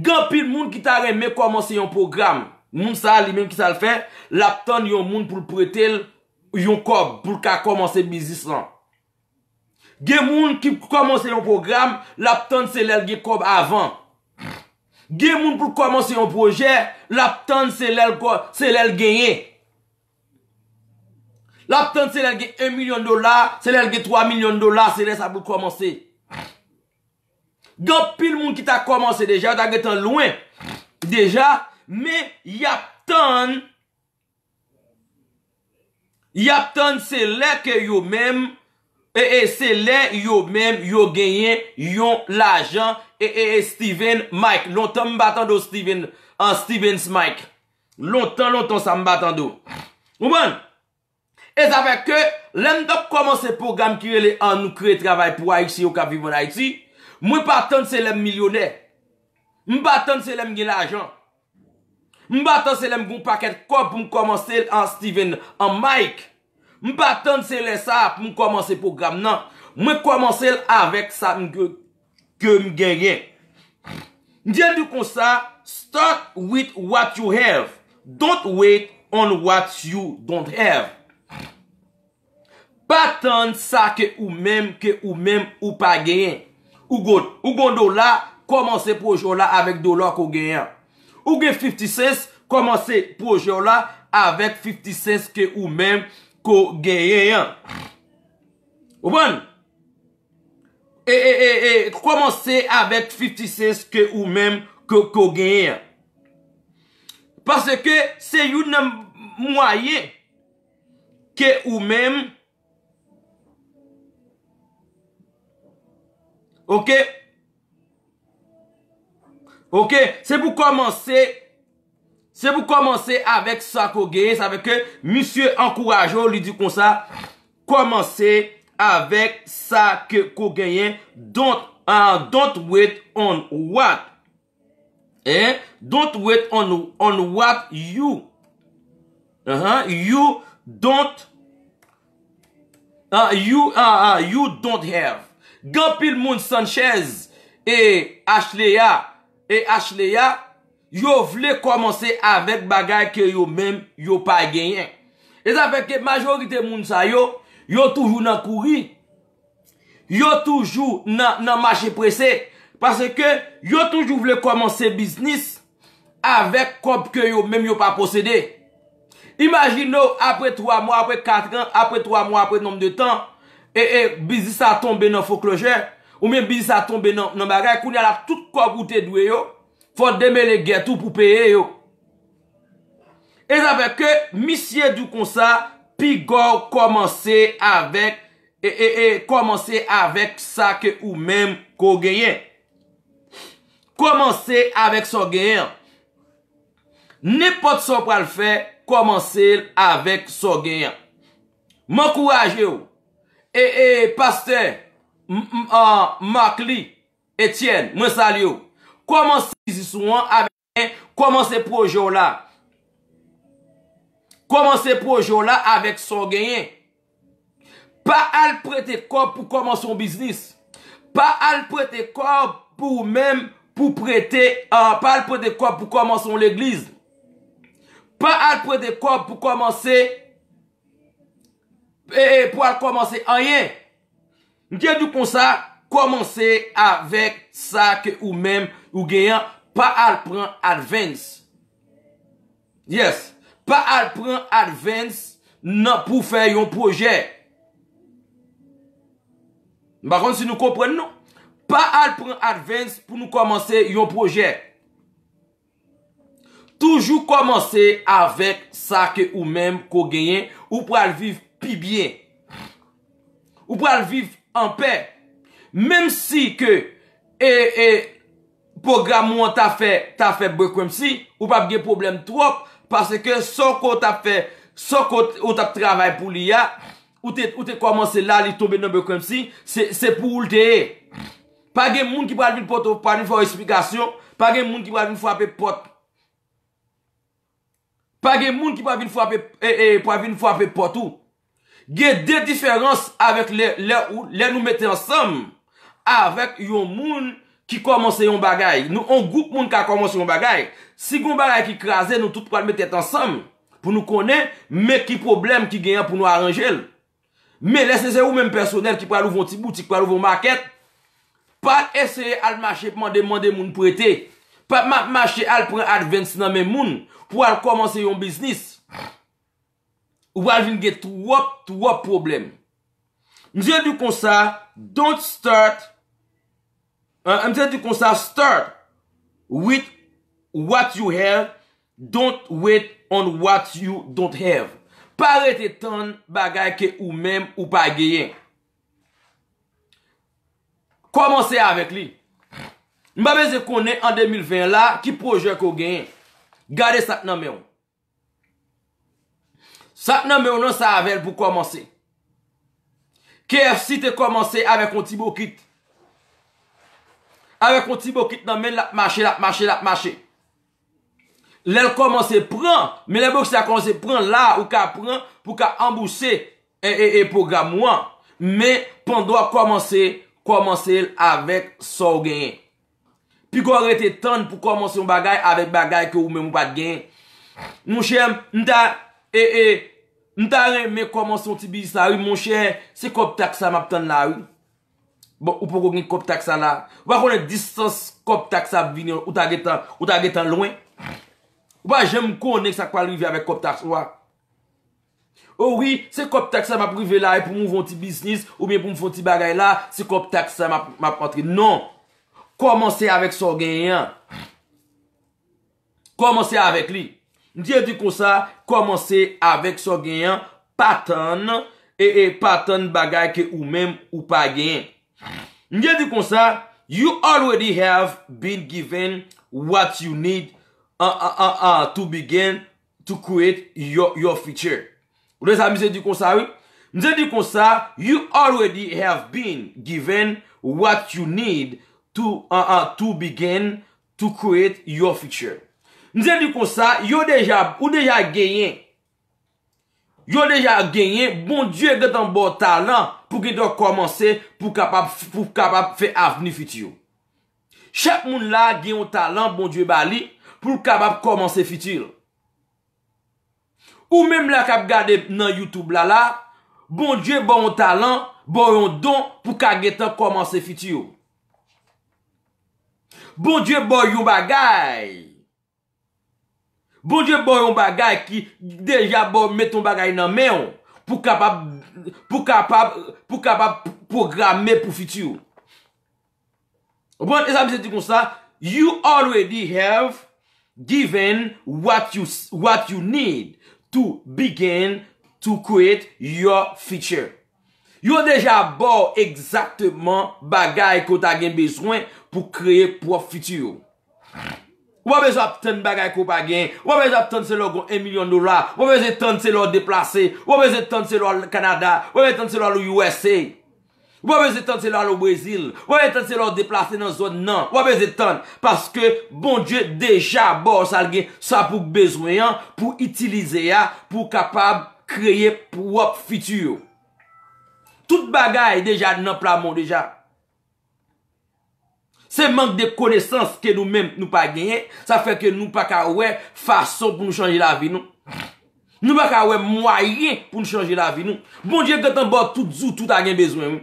Gan pil moun ki ta reme komanse yon program. Moun sa li menm ki sa l fe, lap tan yon moun pou prete yon kob pou ka komanse biznis lan. Gen moun ki komanse yon program, lap tan se lel ge kob avan. Gye moun pou komanse yon proje, lap tan se lèl genye. Lap tan se lèl genye 1 milyon dola, se lèl genye 3 milyon dola, se lèl sa pou komanse. Gyo pil moun ki ta komanse deja, yo ta genye tan louen. Deja, me yap tan, yap tan se lèl genye yon mèm, E, e se len, yo men, yo genyen, yon, la jan, e, e, e Steven Mike. Lontan m batando Steven, an Steven Mike. Lontan, lontan sa m batando. Oman, e zavek ke, len do komanse program ki ele an nou kre travay pou a yisi yo ka vivon a yisi, mwen batan se lem milyonè. M batan se lem gen la jan. M batan se lem goun paket kwa pou m komanse an Steven, an Mike. E se len, M pa tante se lè sa pou m komanse pou gam nan. M mè komanse lè avèk sa m kèm gèyè. M djen di kon sa, start with what you have. Don't wait on what you don't have. Pa tante sa kè ou mèm, kè ou mèm ou pa gèyè. Ou gondou la, komanse pou jò la avèk dou lò kò gèyè. Ou gè 56, komanse pou jò la avèk 56 kè ou mèm. Ko genyen O bon E, e, e, e Komanse avet 56 Ke ou menm Ko genyen Pase ke se yon mwayen Ke ou menm Ok Ok, se pou komanse Se vous commencez avec ça que vous gagnez, ça veut dire que Monsieur Encourajot lui dit comme ça. Commencez avec ça que vous gagnez. Don't wait on what. Don't wait on what you. You don't. You don't have. Gampil Moun Sanchez et Ashley A. Et Ashley A. yo vle komanse avek bagay ke yo men yo pa genyen. E zan feke majorite moun sa yo, yo toujou nan kouri, yo toujou nan mache prese, pase ke yo toujou vle komanse bisnis avek kop ke yo men yo pa posede. Imagino apre 3 moun, apre 4 an, apre 3 moun, apre nom de tan, e e, bisnis a tombe nan foklojen, ou men bisnis a tombe nan bagay, kouni ala tout kop ou te dwe yo, Fote deme le gen tou pou peye yo. E zavek ke, misye du konsa, pi go komanse avèk, e e e, komanse avèk sa ke ou mèm ko genyen. Komanse avèk so genyen. Nè pot so pral fè, komanse avèk so genyen. Mwen kouwaje yo. E e, paste, Mwakli, Etienne, mwen sal yo. Komanse. Souan amè, ah komanse pou jò la. Komanse pou jò la avèk son genyen. Pa al prete kop pou koman son bisnis. Pa al prete kop pou mèm pou prete... Euh, pa al prete kop pou koman son l'eglise. Pa al prete kop pou komanse... Eh, eh, ...pou al komanse anyen. Ndien nou kon sa, komanse avèk sak ou mèm ou genyen... Pa al pran advans. Yes. Pa al pran advans nan pou fè yon projè. Bakon si nou kompren nou. Pa al pran advans pou nou komanse yon projè. Toujou komanse avèk sa ke ou mèm ko genyen. Ou pou al viv pi bien. Ou pou al viv an pe. Mèm si ke e e... Pogra moun ta fe, ta fe brekwem si, ou pa fge problem trop, pase ke son kon ta fe, son kon ta trabay pou li ya, ou te komanse la li tobe nan brekwem si, se pou oul te e. Pa gen moun ki pa vin poto, pa gen moun ki pa vin fwape pot. Pa gen moun ki pa vin fwape e, e, pot ou. Ge de diferans avek le nou mette ansam, avek yon moun, ki komanse yon bagay. Nou an goup moun ka komanse yon bagay. Si goun bagay ki krasen, nou tout pral mette ansam, pou nou konen, me ki problem ki genyan pou nou aranjel. Me lesese ou men personel ki pral ouvon ti boutik, pral ouvon market, pa esere al mache pou man demande moun prete. Pa mache al pren advensi nan men moun, pou al komanse yon bisnis. Ou al vin ge tou wop, tou wop problem. Mou jen du kon sa, don't start a Mwen te di kon sa start with what you have, don't wait on what you don't have. Pa rete ton bagay ke ou mem ou pa geyen. Komanse avèk li. Mwen beze konen an 2020 la ki proje ko geyen. Gade sat nan mè ou. Sat nan mè ou nan sa avèk pou komanse. Kèf si te komanse avèk kon ti bo kit. Awe konti bo kit nan men la p'mache, la p'mache, la p'mache. Lèl komanse pran, mè lèl bo ki sa komanse pran la ou ka pran pou ka ambouse e e e pou gam wan. Mè pandwa komanse, komanse el avèk sa ou gen. Pi kwa rete tan pou komanse yon bagay avèk bagay ki ou mè mou pat gen. Moun chèm, mè ta e e, mè ta re mè komanse yon ti bizis la ou. Moun chèm, se kop tak sa map tan la ou. Bon, ou pou gouni kop taksa la. Ou pa konen distans kop taksa vini ou ta getan, ou ta getan lwen. Ou pa jen m konen sa kwa li vi avek kop taksa. Ou wii, oh se kop taksa ma prive la e pou moun vonti bisnis ou moun vonti bagay la, se kop taksa ma pwantri. Non. Komanse avek so genyen. Komanse avek li. M diye di kon sa, komanse avek so genyen patan e, e patan bagay ke ou menm ou pa genyen. Ndiye di kon sa You already have been given What you need An an an an To begin to create your future Ou deja mi se di kon sa ou Ndiye di kon sa You already have been given What you need To begin to create your future Ndiye di kon sa Ou deja genyen Ou deja genyen Bon die getan bo talan pou ki do komanse pou kapap fè avni fitiyo. Chep moun la gen yon talan bon diwe bali, pou kapap komanse fitiyo. Ou menm la kap gade nan YouTube la la, bon diwe bon yon talan, bon yon don pou ka getan komanse fitiyo. Bon diwe bon yon bagay, bon diwe bon yon bagay ki deja bon met yon bagay nan men yon. pou kapap, pou kapap, pou kapap programe pou fityo. O bon, e sa mi se ti kon sa, you already have given what you need to begin to create your future. You deja bo exactement bagay ko ta gen bezwen pou kreye pouwa fityo. Wabez ap ten bagay ko pa gen, wabez ap ten se lo kon 1 milyon dola, wabez eten se lo deplase, wabez eten se lo al Kanada, wabez eten se lo al USA, wabez eten se lo al Brazil, wabez eten se lo al deplase nan zon nan, wabez eten. Paske bon dje deja bors al gen sa pouk bezwenyan pou itilize ya pou kapab kreye pou wap fitu yo. Tout bagay deja nan plan moun deja. Se mank de konesans ke nou menm nou pa genye, sa feke nou pa ka ouwe fason pou nou chanji la vi nou. Nou pa ka ouwe mwayen pou nou chanji la vi nou. Bon diye ket an bote tout zoutou ta gen bezwen.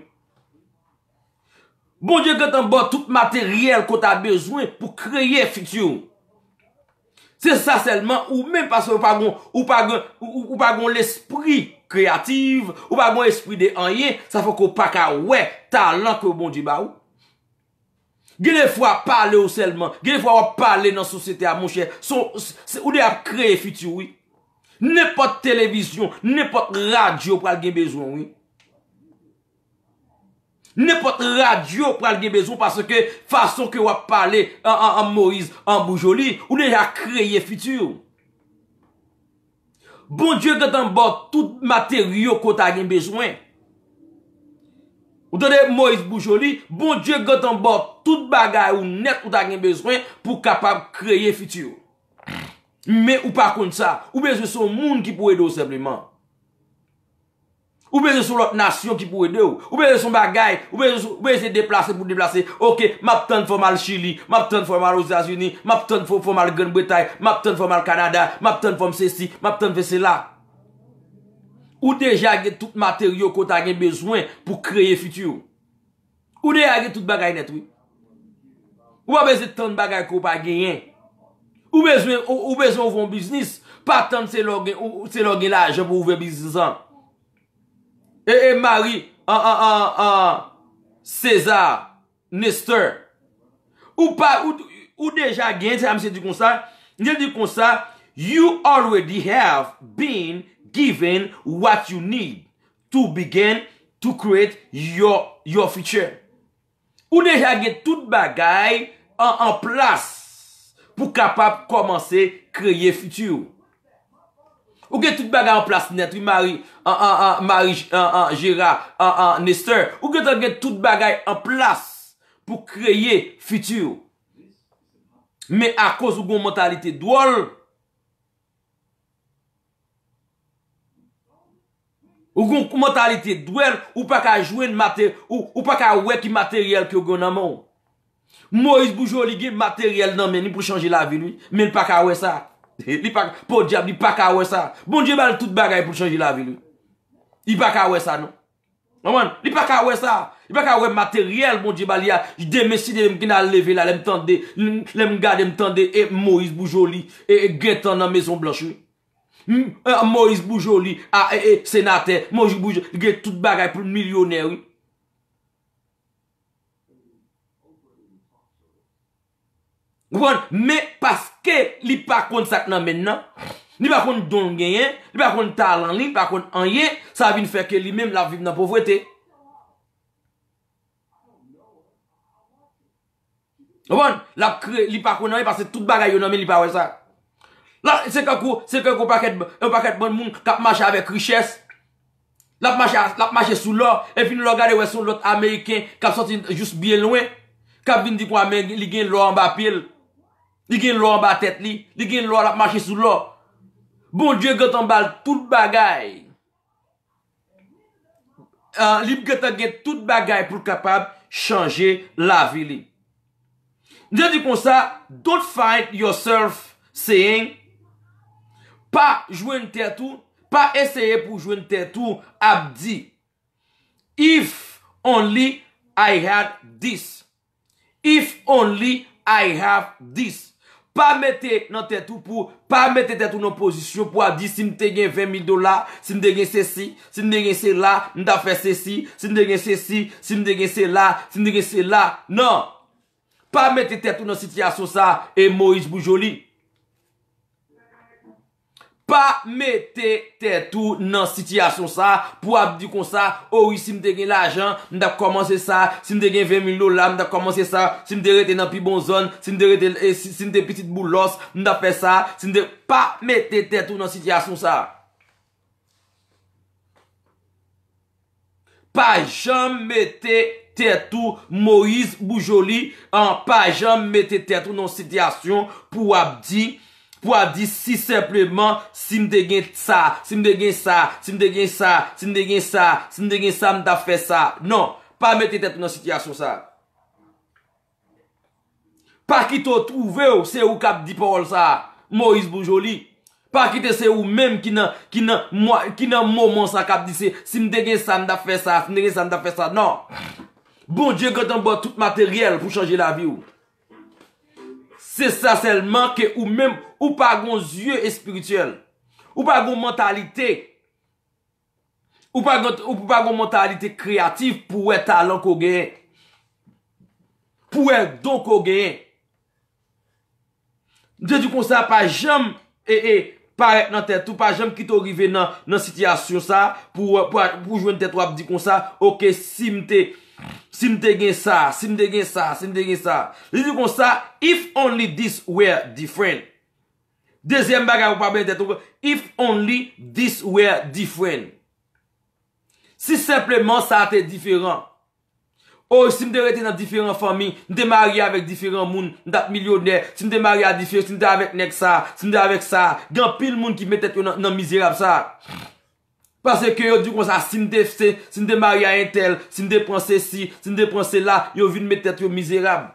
Bon diye ket an bote tout materyel ko ta bezwen pou kreye fityou. Se sa selman ou menm pa se ou pa gon l'espri kreativ, ou pa gon l'espri de anyen, sa feke ou pa ka ouwe talant pou bon diye ba ou. Gèle fwa pale ou selman, gèle fwa wap pale nan sosyete a moun chè, ou lè ap kreye fityou. Nè pot televizyon, nè pot radyo pral gen bezoun. Nè pot radyo pral gen bezoun, parce ke fason kè wap pale an Moïse, an Boujoli, ou lè ap kreye fityou. Bon dieu gè dan bòt tout materyo kota gen bezounen. Ou dade Moise Boucholi, bon Dje gote an bop tout bagay ou net ou ta gen bezwen pou kapab kreye fityo. Me ou pa kont sa, ou beze sou moun ki pou edo sepliman. Ou beze sou lot nasyon ki pou edo. Ou beze sou bagay, ou beze se deplase pou deplase. Ok, map ton fom al Chili, map ton fom al OZU, map ton fom al Grenbetay, map ton fom al Kanada, map ton fom sesi, map ton fese la. Ou deja ge tout materyo ko ta gen bezwen pou kreye fityo. Ou deja ge tout bagay netwi. Ou apese ton bagay ko pa genyen. Ou bezwen ouvon biznis. Patan se logen la jen pou ouven biznis an. E, e, mari. An, an, an, an. Cesar. Mister. Ou deja gen, se amse di konsa. Nye di konsa, you already have been in. Given what you need to begin to create your future. Ou deja get tout bagay en plas pou kapap komanse kreye futu. Ou get tout bagay en plas netri, Marie, Gérard, Nestor. Ou get tout bagay en plas pou kreye futu. Me akos ou goun mentalite dwol. Ou kon mentalite dwen, ou pa ka jwen mater, ou pa ka wek imateryel ki yo gwen naman ou. Moïse Boujoli gen materyel nan men, ni pou chanji la vi lui, men pa ka we sa. Po diab, ni pa ka we sa. Bon diye bal, tout bagay pou chanji la vi lui. Ni pa ka we sa nan. Nan man, ni pa ka we sa. Ni pa ka we materyel, bon diye bal, ya demeside yon kina leve la, yon kina leve la, yon kina leve la, yon kina leve la, yon kina leve la. Hmm, Moïse Boujou li, a, e, e, sénatè, Moïse Boujou, li gen tout bagay pou milyonè wè. Gwoun, mè paske li pa kon sak nan men nan. Li pa kon don gen yen, li pa kon talan li, pa kon an yen, sa vin fè ke li mèm la viv nan povwète. Gwoun, la kre li pa kon nan, li pa se tout bagay yo nan men li pa wè sak. Se kakou paket bon moun kap mache avèk richès. Lap mache sou lò. E fin lò gade wè son lòt Ameriken kap sotin jous biè lwen. Kap vin di kwa men li gen lò an ba pil. Li gen lò an ba tèt li. Li gen lò lap mache sou lò. Bon Dje get an bal tout bagay. Euh, li get an get tout bagay pou kapab chanje la vili. Ndi di kon sa, don't find yourself saying... Pa jwen te tou, pa eseye pou jwen te tou abdi. If only I had this. If only I have this. Pa mette nan te tou pou, pa mette te tou nan pozisyon pou abdi. Si mte gen 20.000 dola, si mte gen se si, si mte gen se la, mta fe se si, si mte gen se si, si mte gen se la, si mte gen se la, nan. Pa mette te tou nan siti asosa e Moïse Boujoli. PA METE TETOU NAN SITIYASYON SA POU ABDI KON SA OU oh SI MTE GEN LAJAN NDA KOMANSEN SA SI MTE GEN 20 MILON LA NDA KOMANSEN SA SI MTE RETEN NAN PI BON ZON SI MTE RETEN eh, SI MTE PITIT BOU LOS NDA FEN SA SI MTE PAP METE TETOU NAN SITIYASYON SA PAJAN METE TETOU MOISE BOUJOLI AN PAJAN METE TETOU NAN SITIYASYON POU ABDI KONSA Pwa di si sepleman, si m de gen sa, si m de gen sa, si m de gen sa, si m de gen sa, si m de gen sa m da fe sa. Non, pa mette tet nan sityasyon sa. Pa ki te ou touve ou, se ou kap di porol sa, Moïse Bourjoli. Pa ki te se ou, menm ki nan mouman sa kap di se, si m de gen sa m da fe sa, si m de gen sa m da fe sa. Non, bon je gote an bo tout materyel pou chanje la vi ou. Se sa selman ke ou men, ou pa gon zye espirituel. Ou pa gon mentalite. Ou pa gon mentalite kreatif pou e talan kogueye. Pou e don kogueye. De di kon sa pa jem e e pare nan tet. Ou pa jem ki to rive nan sityasyon sa pou jwen tet wap di kon sa. Ou ke sim te... Si mte gen sa, si mte gen sa, si mte gen sa. Li di kon sa, if only this were different. Dezyen baga wou pabele de toube, if only this were different. Si sepleman sa ate diferent. Ou oh, si mte rete nan diferent fami, mte mari avèk diferent moun, mte ap milyonè, si mte mari avèk diferent, si mte avèk nek sa, si mte avèk sa, gen pil moun ki metet yo nan mizirap sa. Pase ke yo di kon sa sin de fse, sin de marye a entel, sin de pranse si, sin de pranse la, yo vin metet yo mizerab.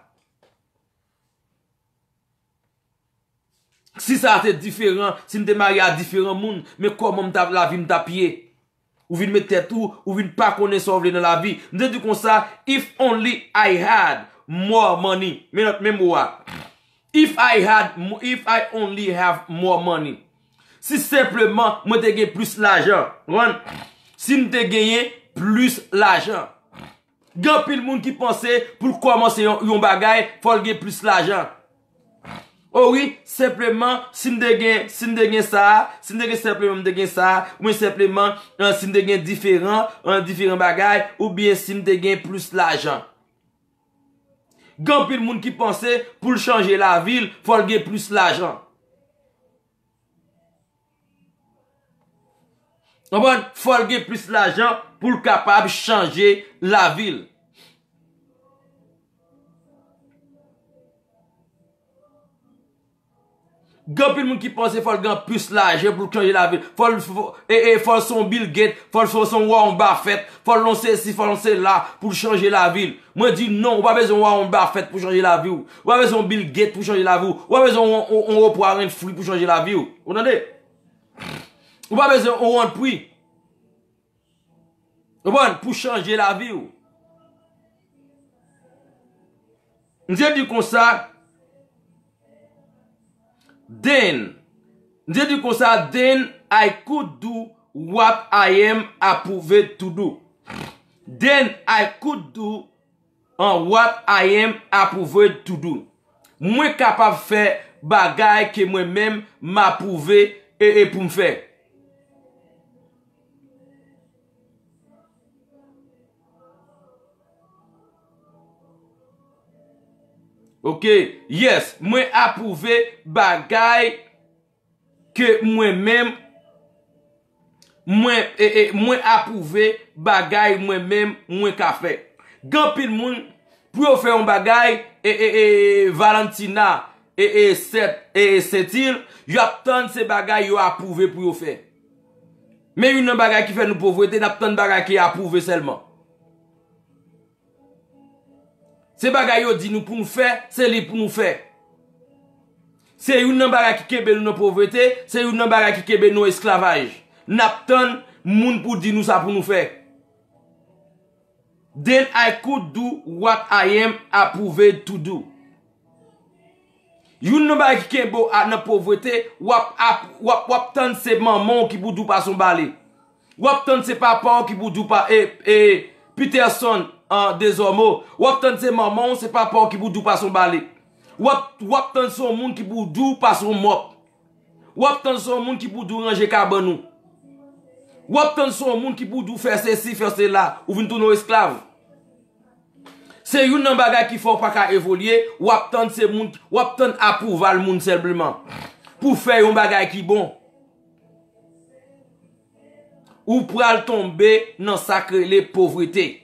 Si sa atet diferent, sin de marye a diferent moun, me komon la vin tapye. Ou vin metet ou, ou vin pa konen sovle nan la vi. Nde di kon sa, if only I had more money, menot memwa. If I had, if I only have more money. Si sepleman mwen te gen plus la jen. Ron. Si mwen te gen plus la jen. Gan pil moun ki pense. Pou kwa mwen se yon bagay. Fol gen plus la jen. Oh ou yi. Sempleman. Si mwen te gen sa. Si mwen te gen sepleman mwen te gen sa. Mwen sepleman. Sin de gen diferent. An diferent bagay. Ou bien sin de gen plus la jen. Gan pil moun ki pense. Pou chanje la vil. Fol gen plus la jen. Mwen folge plus la jan pou l kapab chanje la vil. Gopil mwen ki panse folgen plus la jan pou l chanje la vil. Fol son Bill Gates, fol son Warren Buffett, fol lonsen si, fol lonsen la pou l chanje la vil. Mwen di non, wapè zon Warren Buffett pou chanje la vil. Wapè zon Bill Gates pou chanje la vil. Wapè zon on wopwa ren fri pou chanje la vil. O nande? Ou pa beze ou anpoui? Ou bon, pou chanje la vi ou? Ndiye di kon sa, Den, Ndiye di kon sa, Den, I could do what I am a pouve to do. Den, I could do what I am a pouve to do. Mwen kapap fe bagay ke mwen men m a pouve e e pou m fey. Ok, yes, mwen apouve e, e, bagay mwen mèm mwen ka fè. Gan pil moun, pou yo fè yon bagay, e, Valentina, Setil, yo ap tante se bagay yo apouve pou yo fè. Men yon bagay ki fè nou povwete, nap tante bagay ki apouve selman. Se bagay yo di nou pou nou fè, se li pou nou fè. Se yon nan bagay ki kebe nou nan povretè, se yon nan bagay ki kebe nou esklavaj. Nap ton moun pou di nou sa pou nou fè. Then I could do what I am approved to do. Yon nan bagay ki kebe nou nan povretè, wap ton se mamon ki boudou pa son bali. Wap ton se papa ki boudou pa, e, e, Peterson. Wap tan se maman, se pa pa ki boudou pa son bali. Wap tan son moun ki boudou pa son mop. Wap tan son moun ki boudou ranje kar banou. Wap tan son moun ki boudou fese si fese la, ou vintou nou esklave. Se youn nan bagay ki fok pa ka evolye, wap tan se moun, wap tan apouval moun sebleman. Pou fè youn bagay ki bon. Ou pral tombe nan sakre le povritey.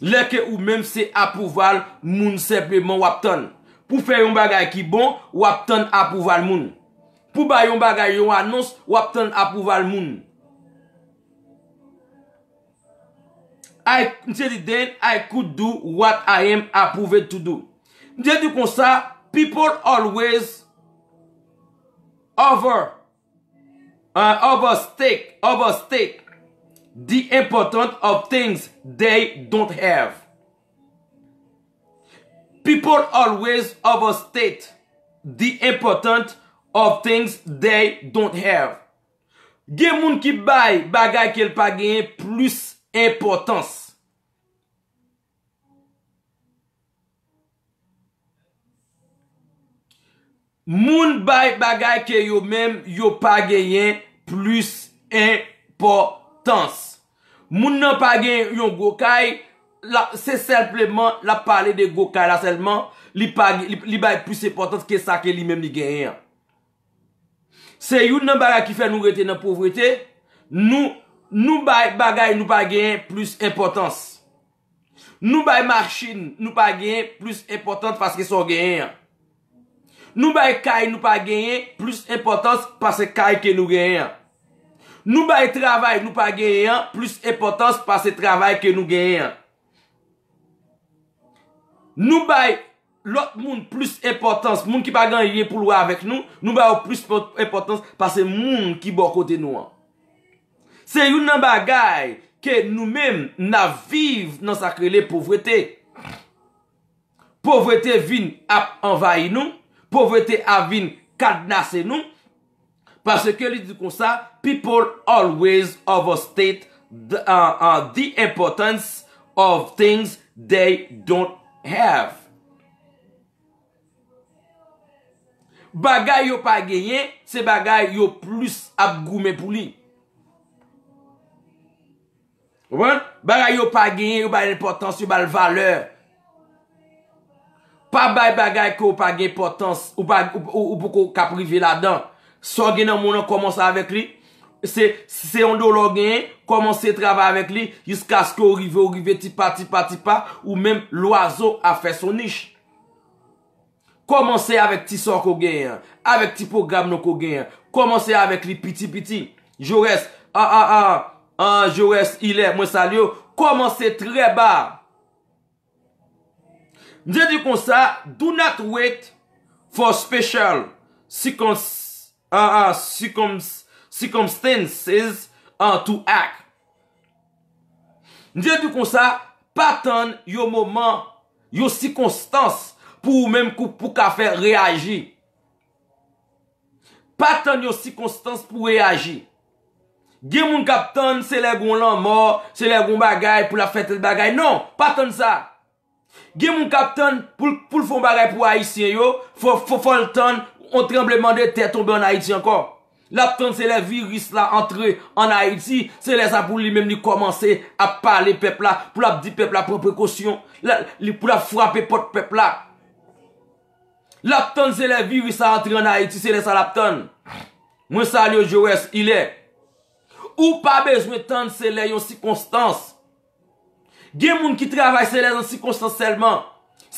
Lèkè ou mèm se apouval moun sepèman wap ton. Pou fè yon bagay ki bon, wap ton apouval moun. Pou ba yon bagay yon anons, wap ton apouval moun. I, mwen se di den, I could do what I am apouved to do. Mwen se di kon sa, people always over, oversteak, uh, oversteak. The importance of things they don't have. People always overstate the importance of things they don't have. Gen moun ki bay bagay ke l pa gen plus importance. Moun bay bagay ke yo men yo pa gen plus importance. Moun nan pa gen yon Gokay, se sepleman la pale de Gokay la sepleman li baye plus importans ke sa ke li menm ni genyen. Se yon nan bagay ki fe nou rete nan povrete, nou bagay nou pa genyen plus importans. Nou baye marchin nou pa genyen plus importans paske son genyen. Nou baye kay nou pa genyen plus importans paske kay ke nou genyen. Nou bay travay nou pa genyen, plus epotans pa se travay ke nou genyen. Nou bay lout moun plus epotans, moun ki pa genyen pou lwa avek nou, nou bay ou plus epotans pa se moun ki bo kote nou an. Se yon nan bagay ke nou men na viv nan sakre le povrete. Povrete vin ap envay nou, povrete ap vin kadnase nou. Pase ke li di kon sa, people always overstate uh, uh, the importance of things they don't have. Bagay yo pa genyen, se bagay yo plus ap goumen pou li. Bagay yo pa genyen, yo ba l'importans, yo ba l'valeur. Pa bay bagay ko yo pa geny portans ou pou ko kaprivi la dan. Sò gen nan moun an komanse avèk li. Se yon do lò gen, komanse travè avèk li, yus kaskè ou rive ou rive tipa tipa tipa, ou mèm lò azo a fè son nish. Komanse avèk ti sò kò gen, avèk ti pò gab nou kò gen, komanse avèk li piti piti, jò res, an an an, an an jò res, ilè mwen salyo, komanse trè ba. Ndè di kon sa, do not wait for special, si kon se, An an circumstances An tou ak Ndiye tou kon sa Patan yo moman Yo sikonstans Pou mèm pou ka fè reagi Patan yo sikonstans pou reagi Gè moun kap tan Se lè goun lan mor Se lè goun bagay pou la fèt et bagay Non, patan sa Gè moun kap tan Pou l'fon bagay pou ayisyen yo Fon l'tan On tremble mande te tombe an Haiti ankon. Laptan se le viris la entre an Haiti, se le sa pou li mem ni komanse a pale pepla, pou la di pepla pou prekosyon, pou la fwrape pot pepla. Laptan se le viris la entre an Haiti, se le sa laptan. Mwen sa li yo jowes, ilè. Ou pa bezme tan se le yon sikonstans. Gemoun ki travay se le yon sikonstans selman.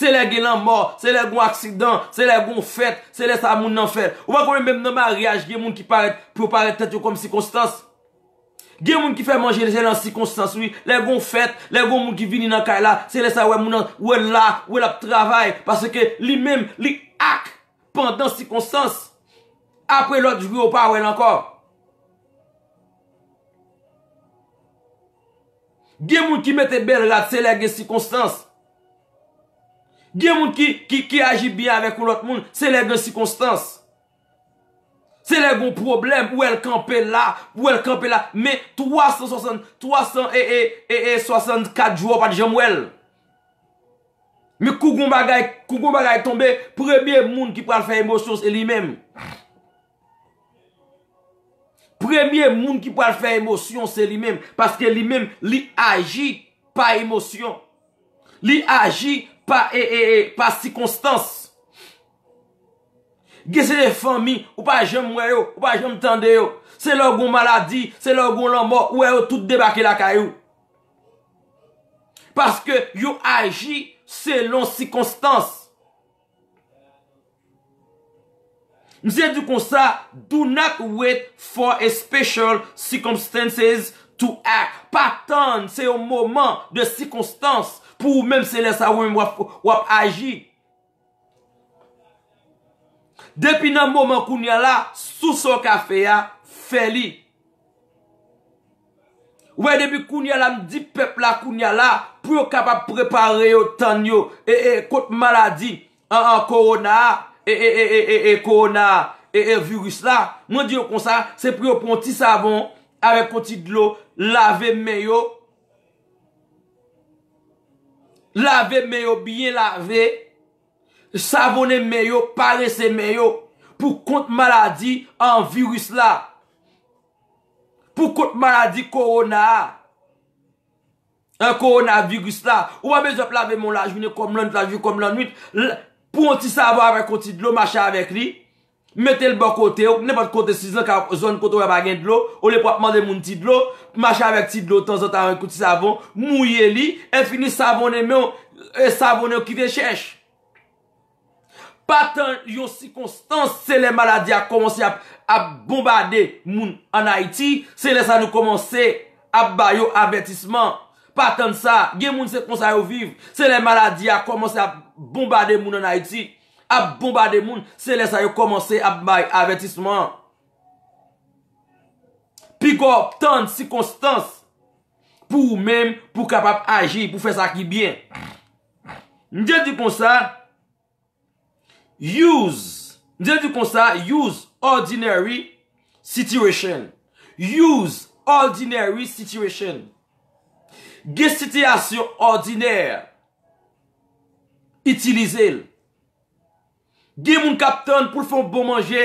Se lè gen nan mor, se lè gen akcidan, se lè gen fèt, se lè sa moun nan fèt. Ou wak wè mèm nan mariage, gen moun ki paret, pou paret tèt yo kom sikonstans. Gen moun ki fè manje, gen moun sikonstans. Se lè gen fèt, gen moun ki vini nan kaila, se lè sa moun nan wèn lak, wèn lak travay. Pase ke li mèm, li ak, pandan sikonstans. Apre lòt jwè ou pa wèn lankor. Gen moun ki mette bel rat, se lè gen sikonstans. Gye moun ki aji biya avek ou lout moun, se lèv dè sikonstans. Se lèv dè moun problem, ou el kampe la, ou el kampe la, me 360, 360, 64 jou ou pati jèm ou el. Me kougoumba gaye tombe, premye moun ki pral fè emosyon, se li mèm. Premye moun ki pral fè emosyon, se li mèm, paske li mèm li aji, pa emosyon. Li aji, Pa e, e, e, pa sikonstans. Gese de fami, ou pa jem weyo, ou pa jem tende yo. Se logon maladi, se logon lanmok, weyo tout debake la kayo. Paske yo aji selon sikonstans. Nou se di kon sa, do not wait for a special sikonstans to ak. Pa tan, se yo moman de sikonstans. Pou mèm se lè sa wèm wap aji. Depi nan mouman koun ya la, sou so ka fe ya, fe li. Ouè, depi koun ya la, m di pep la koun ya la, pou yo kapap prepare yo tan yo, e e, kote maladi, an an korona, e, e e, e, e, e, korona, e e, virus la. Mwen di yo kon sa, se pri yo pon ti savon, ave konti dlo, lave men yo, lave meyo, biye lave, savone meyo, parese meyo, pou kont maladi an virus la, pou kont maladi korona, an korona virus la, ou wame zop lave moun la, jwine kom lan, jwine kom lan, pou an ti savo avè konti dlo machè avèk li, Metel bo kote ou, ne pot kote si zan ka zon kote ou ya bagen dlo Ou le po apman de moun tidlo Macha avek tidlo, tan zan tan an kouti savon Mouye li, e fini savon e mè ou, e savon e ou ki vechech Patan yo si konstans, se le maladi a komonsi ap bombade moun an Haiti Se lesa nou komonsi ap bayo abetisman Patan sa, gen moun se konsa yo viv Se le maladi a komonsi ap bombade moun an Haiti ap bomba de moun, se lè sa yo komanse ap bay avetisman. Pi go tante sikonstans, pou mèm pou kapap aji, pou fè sa ki byen. Ndè di kon sa, use, ndè di kon sa, use ordinary situation. Use ordinary situation. Gè sitiasyon ordiner, itilize l. Gye moun kap ton pou foun bon manje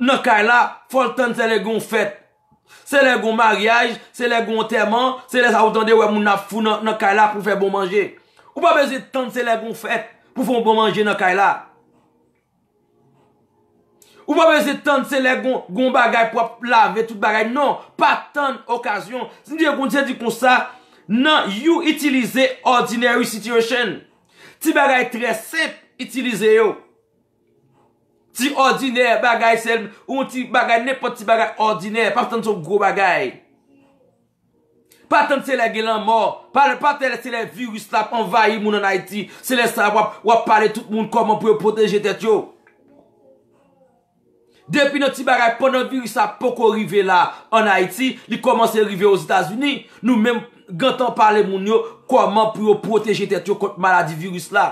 nan kay la, foun ton se le goun fet. Se le goun mariage, se le goun teman, se le sa wotan de wè moun na foun nan kay la pou foun bon manje. Ou pa beze ton se le goun fet pou foun bon manje nan kay la? Ou pa beze ton se le goun bagay pou ap la ve tout bagay? Non, pa ton okasyon. Sin diye goun diye di kon sa, nan yu itilize ordinary situation. Ti bagay tre sep itilize yo. Ti ordiner bagay selm, ou moun ti bagay ne pot ti bagay ordiner, paf tan son gro bagay. Paf tan se le gelan mor, paf tan se le virus la envayi moun an Haiti, se le sa wap pale tout moun koman pou yo proteje tet yo. Depi nou ti bagay pon nou virus la poko rive la an Haiti, li koman se rive ou Zitazuni, nou men gantan pale moun yo koman pou yo proteje tet yo kont maladi virus la.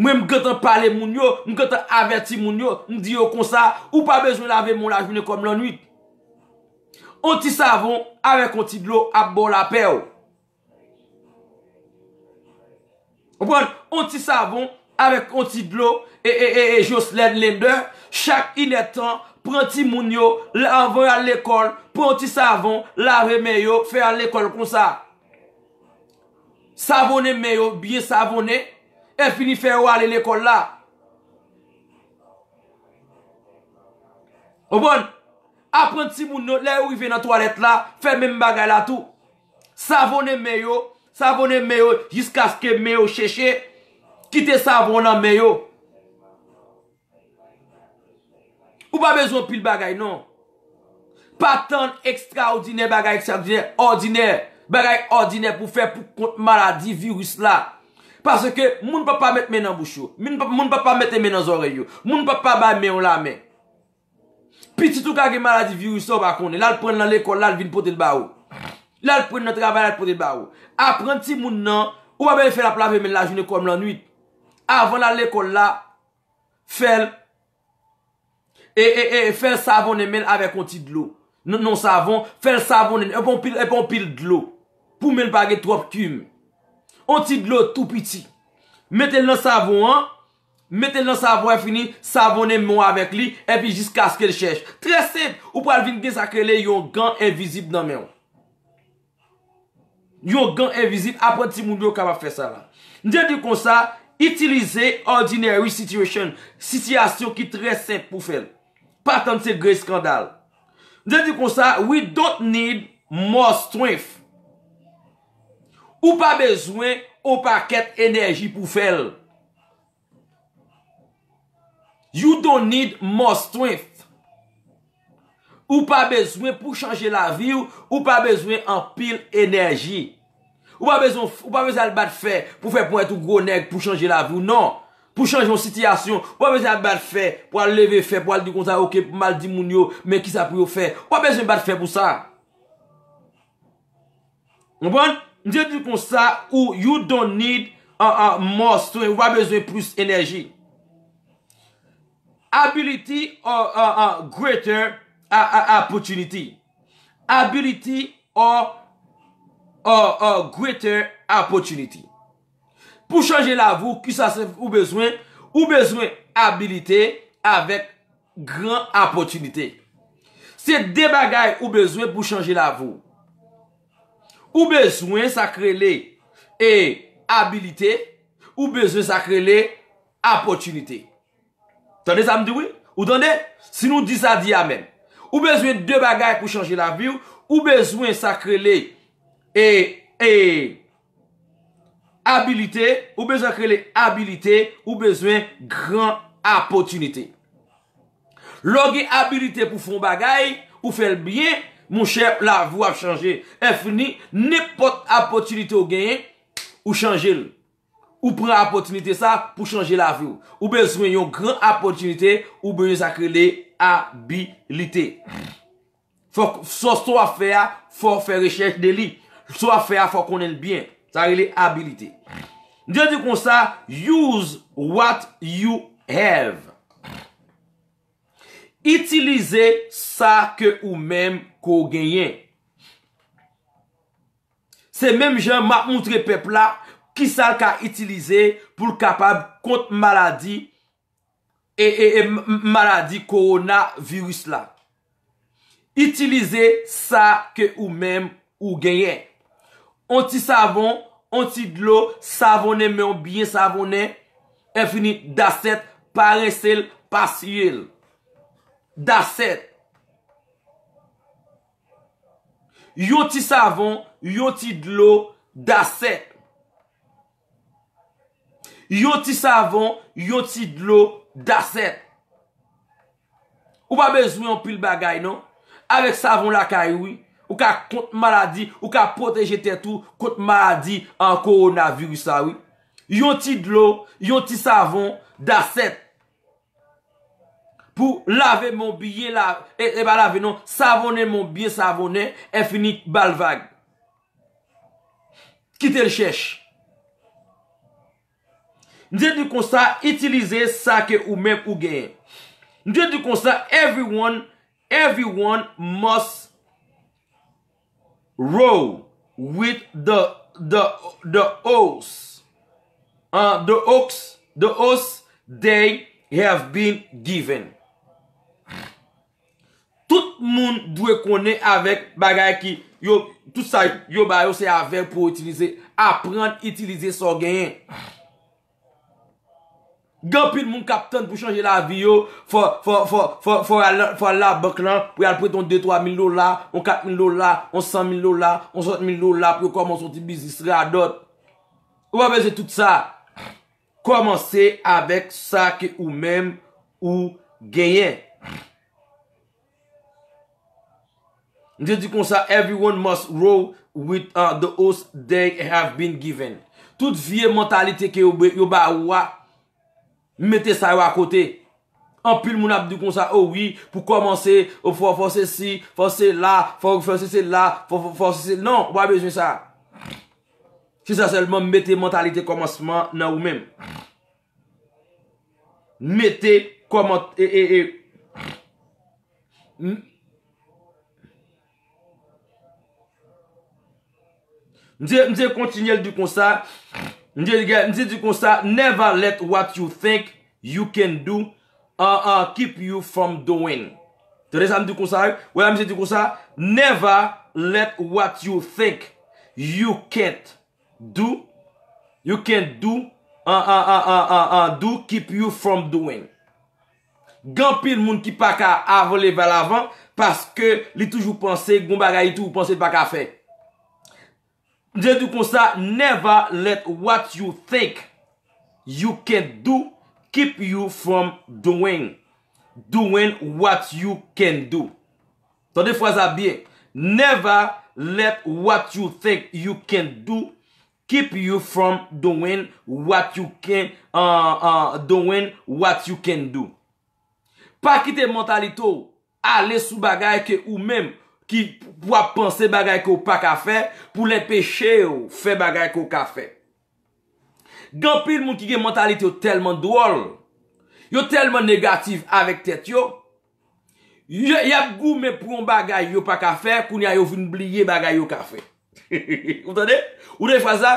Mwen m gata pale moun yo, m gata averti moun yo, m diyo konsa, ou pa bezoun lave moun lajouni kom lanwit. Anti-savon, avek anti-dlo, ap bon lape yo. Bon, anti-savon, avek anti-dlo, e e e e, yo slen lende, chak inetan, pranti moun yo, lave yo l'ekol, pranti-savon, lave meyo, feyo l'ekol konsa. Savon e meyo, biye savon e. E fini fè ou alè lèkòl lè. Obon, apren ti moun nou, lè ou i ven nan toalet lè, fè mèm bagay lè tout. Savonè mè yo, savonè mè yo, jiska skè mè yo chè chè, kite savonè mè yo. Ou pa bezon pi l bagay, non. Patan ekstraordinè bagay ekstraordinè, ordinè, bagay ordinè pou fè pou kont maladi virus lè. Paske moun pa pa met men an boucho, moun pa pa met men an zoreyo, moun pa pa ba men an la men. Pititou ka ge maladi virou so pa konen, lal pren nan lekol lal vin potel ba ou. Lal pren nan travay lal potel ba ou. A pren ti moun nan, ou a ben fe la plave men la jounen koum lan nwit. Avan nan lekol la, fel, e, e, e fel savonnen men ave konti dlo. Non, non savon, fel savonnen, epon pil, epon pil dlo. Pou men baget trop kumm. On ti glot tout piti. Metel nan savon an. Metel nan savon an finit. Savon en moun avek li. Epi jis kask el chesh. Tre sep. Ou pral vin gen sakre le yon gan evizib nan men. Yon gan evizib apot ti moun yo kama fe sa la. Ndiye di kon sa. Itilize ordinary situation. Sityasyon ki tre sep pou fel. Patan se gre skandal. Ndiye di kon sa. We don't need more strength. Ou pa bezwen ou pa ket enerji pou fèl. You don't need more strength. Ou pa bezwen pou chanje la viw. Ou pa bezwen an pil enerji. Ou pa bezwen al bat fèl pou fèl pou etou gwo neg pou chanje la viw. Non. Pou chanje yon sitiyasyon. Ou pa bezwen al bat fèl non. pou al leve fèl pou al di konta ok pou mal di moun yo. Men ki sa pou yo fèl. Ou pa bezwen bat fèl pou sa. Ombon? Ndiye di kon sa ou you don't need a uh, uh, monster ou a bezwen plus enerji Ability or uh, a greater opportunity Ability or a greater opportunity Pou chanje la vou ki sa se ou bezwen Ou bezwen abilite avek gran apotunite Se de bagay ou bezwen pou chanje la vou Ou bezwen sa krele e abilite, ou bezwen sa krele apotunite. Tande zanm diwi? Ou tande? Sinon di zadi ya men. Ou bezwen de bagay pou chanje la viw, ou bezwen sa krele e, e abilite, ou bezwen sa krele abilite, ou bezwen gran apotunite. Logi abilite pou fon bagay, ou fel bien. Moun chèp, la avou ap chanje. Enfini, ne pot apotunite ou genye ou chanje l. Ou pren apotunite sa pou chanje la avou. Ou beswen yon gran apotunite ou beswen yon sakre li abilite. Fòk, sò sò a fè a, fòk fè rechèche de li. Sò a fè a, fòk konen biyen. Sari li abilite. Ndiye di kon sa, use what you have. Itilize sa ke ou menm kou genyen. Se menm jen ma moutre pepla ki sal ka itilize pou kapab kont maladi e, e, e maladi koronavirus la. Itilize sa ke ou menm kou genyen. Anti savon, anti glou, savonnen menm byen savonnen, e finit daset paresel pasiyel. Yoti savon, yoti dlo, daset Yoti savon, yoti dlo, daset Ou pa bezou yon pil bagay non? Awek savon la kay wii Ou ka kont maladi, ou ka poteje tetou Kont maladi an koronavir wisa wii Yoti dlo, yoti savon, daset Pou lave moun biye lave, e ba lave non, savone moun biye savone, e finit balvage. Kitel chèche. Ndiye dikonsa, itilize sake ou mèm ou gèye. Ndiye dikonsa, everyone must row with the oaks they have been given. Tout moun dwe konen avèk bagay ki yo, tout sa yo bagay yo se avèk pou itilize, apren, itilize son genyen. Gampil moun kapten pou chanje la vi yo, fò, fò, fò, fò, fò, fò la bak lan, pou yal prit on 2-3 mil lola, on 4 mil lola, on 100 mil lola, on 60 mil lola, pou yo koman son ti bizis radot. Ou apreze tout sa, koman se avèk sa ki ou menm ou genyen. Jè di kon sa, everyone must row with uh, the host they have been given. Tout vie mentalite ke yo ba ouwa, mette sa yo akote. Anpil moun ap di kon sa, oh oui, pou komanse, ou fò fò se si, fò se la, fò fò se se la, fò fò se se... Non, wè bezwen sa. Se sa selman, mette mentalite komanseman nan ou mem. Mette komanseman nan e, ou e, mem. Mse kontinye l di konsa, mse l gen, mse l di konsa, never let what you think you can do, an uh, an, uh, keep you from doing. Tere sa m di konsa, wè a mse l di konsa, never let what you think you can't do, you can't do, an an, an an, an an, do, keep you from doing. Gampil moun ki pa ka avole valavan, paske li toujou pense, gomba ga itou, pense pa ka fey. Jè di kon sa, never let what you think you can do keep you from doing. Doing what you can do. Ton de fwa za biye, never let what you think you can do keep you from doing what you can uh, uh, do. Pa kite mentalito ou, ale sou bagay ke ou mem. ki pou ap pense bagay ki ou pa ka fe, pou l'empeche ou fe bagay ki ou ka fe. Gampil moun ki gen mentalite yo telman dwol, yo telman negatif avek tet yo, yap gou me proun bagay yo pa ka fe, koun ya yo vin blye bagay yo ka fe. Kontande? Ode fasa?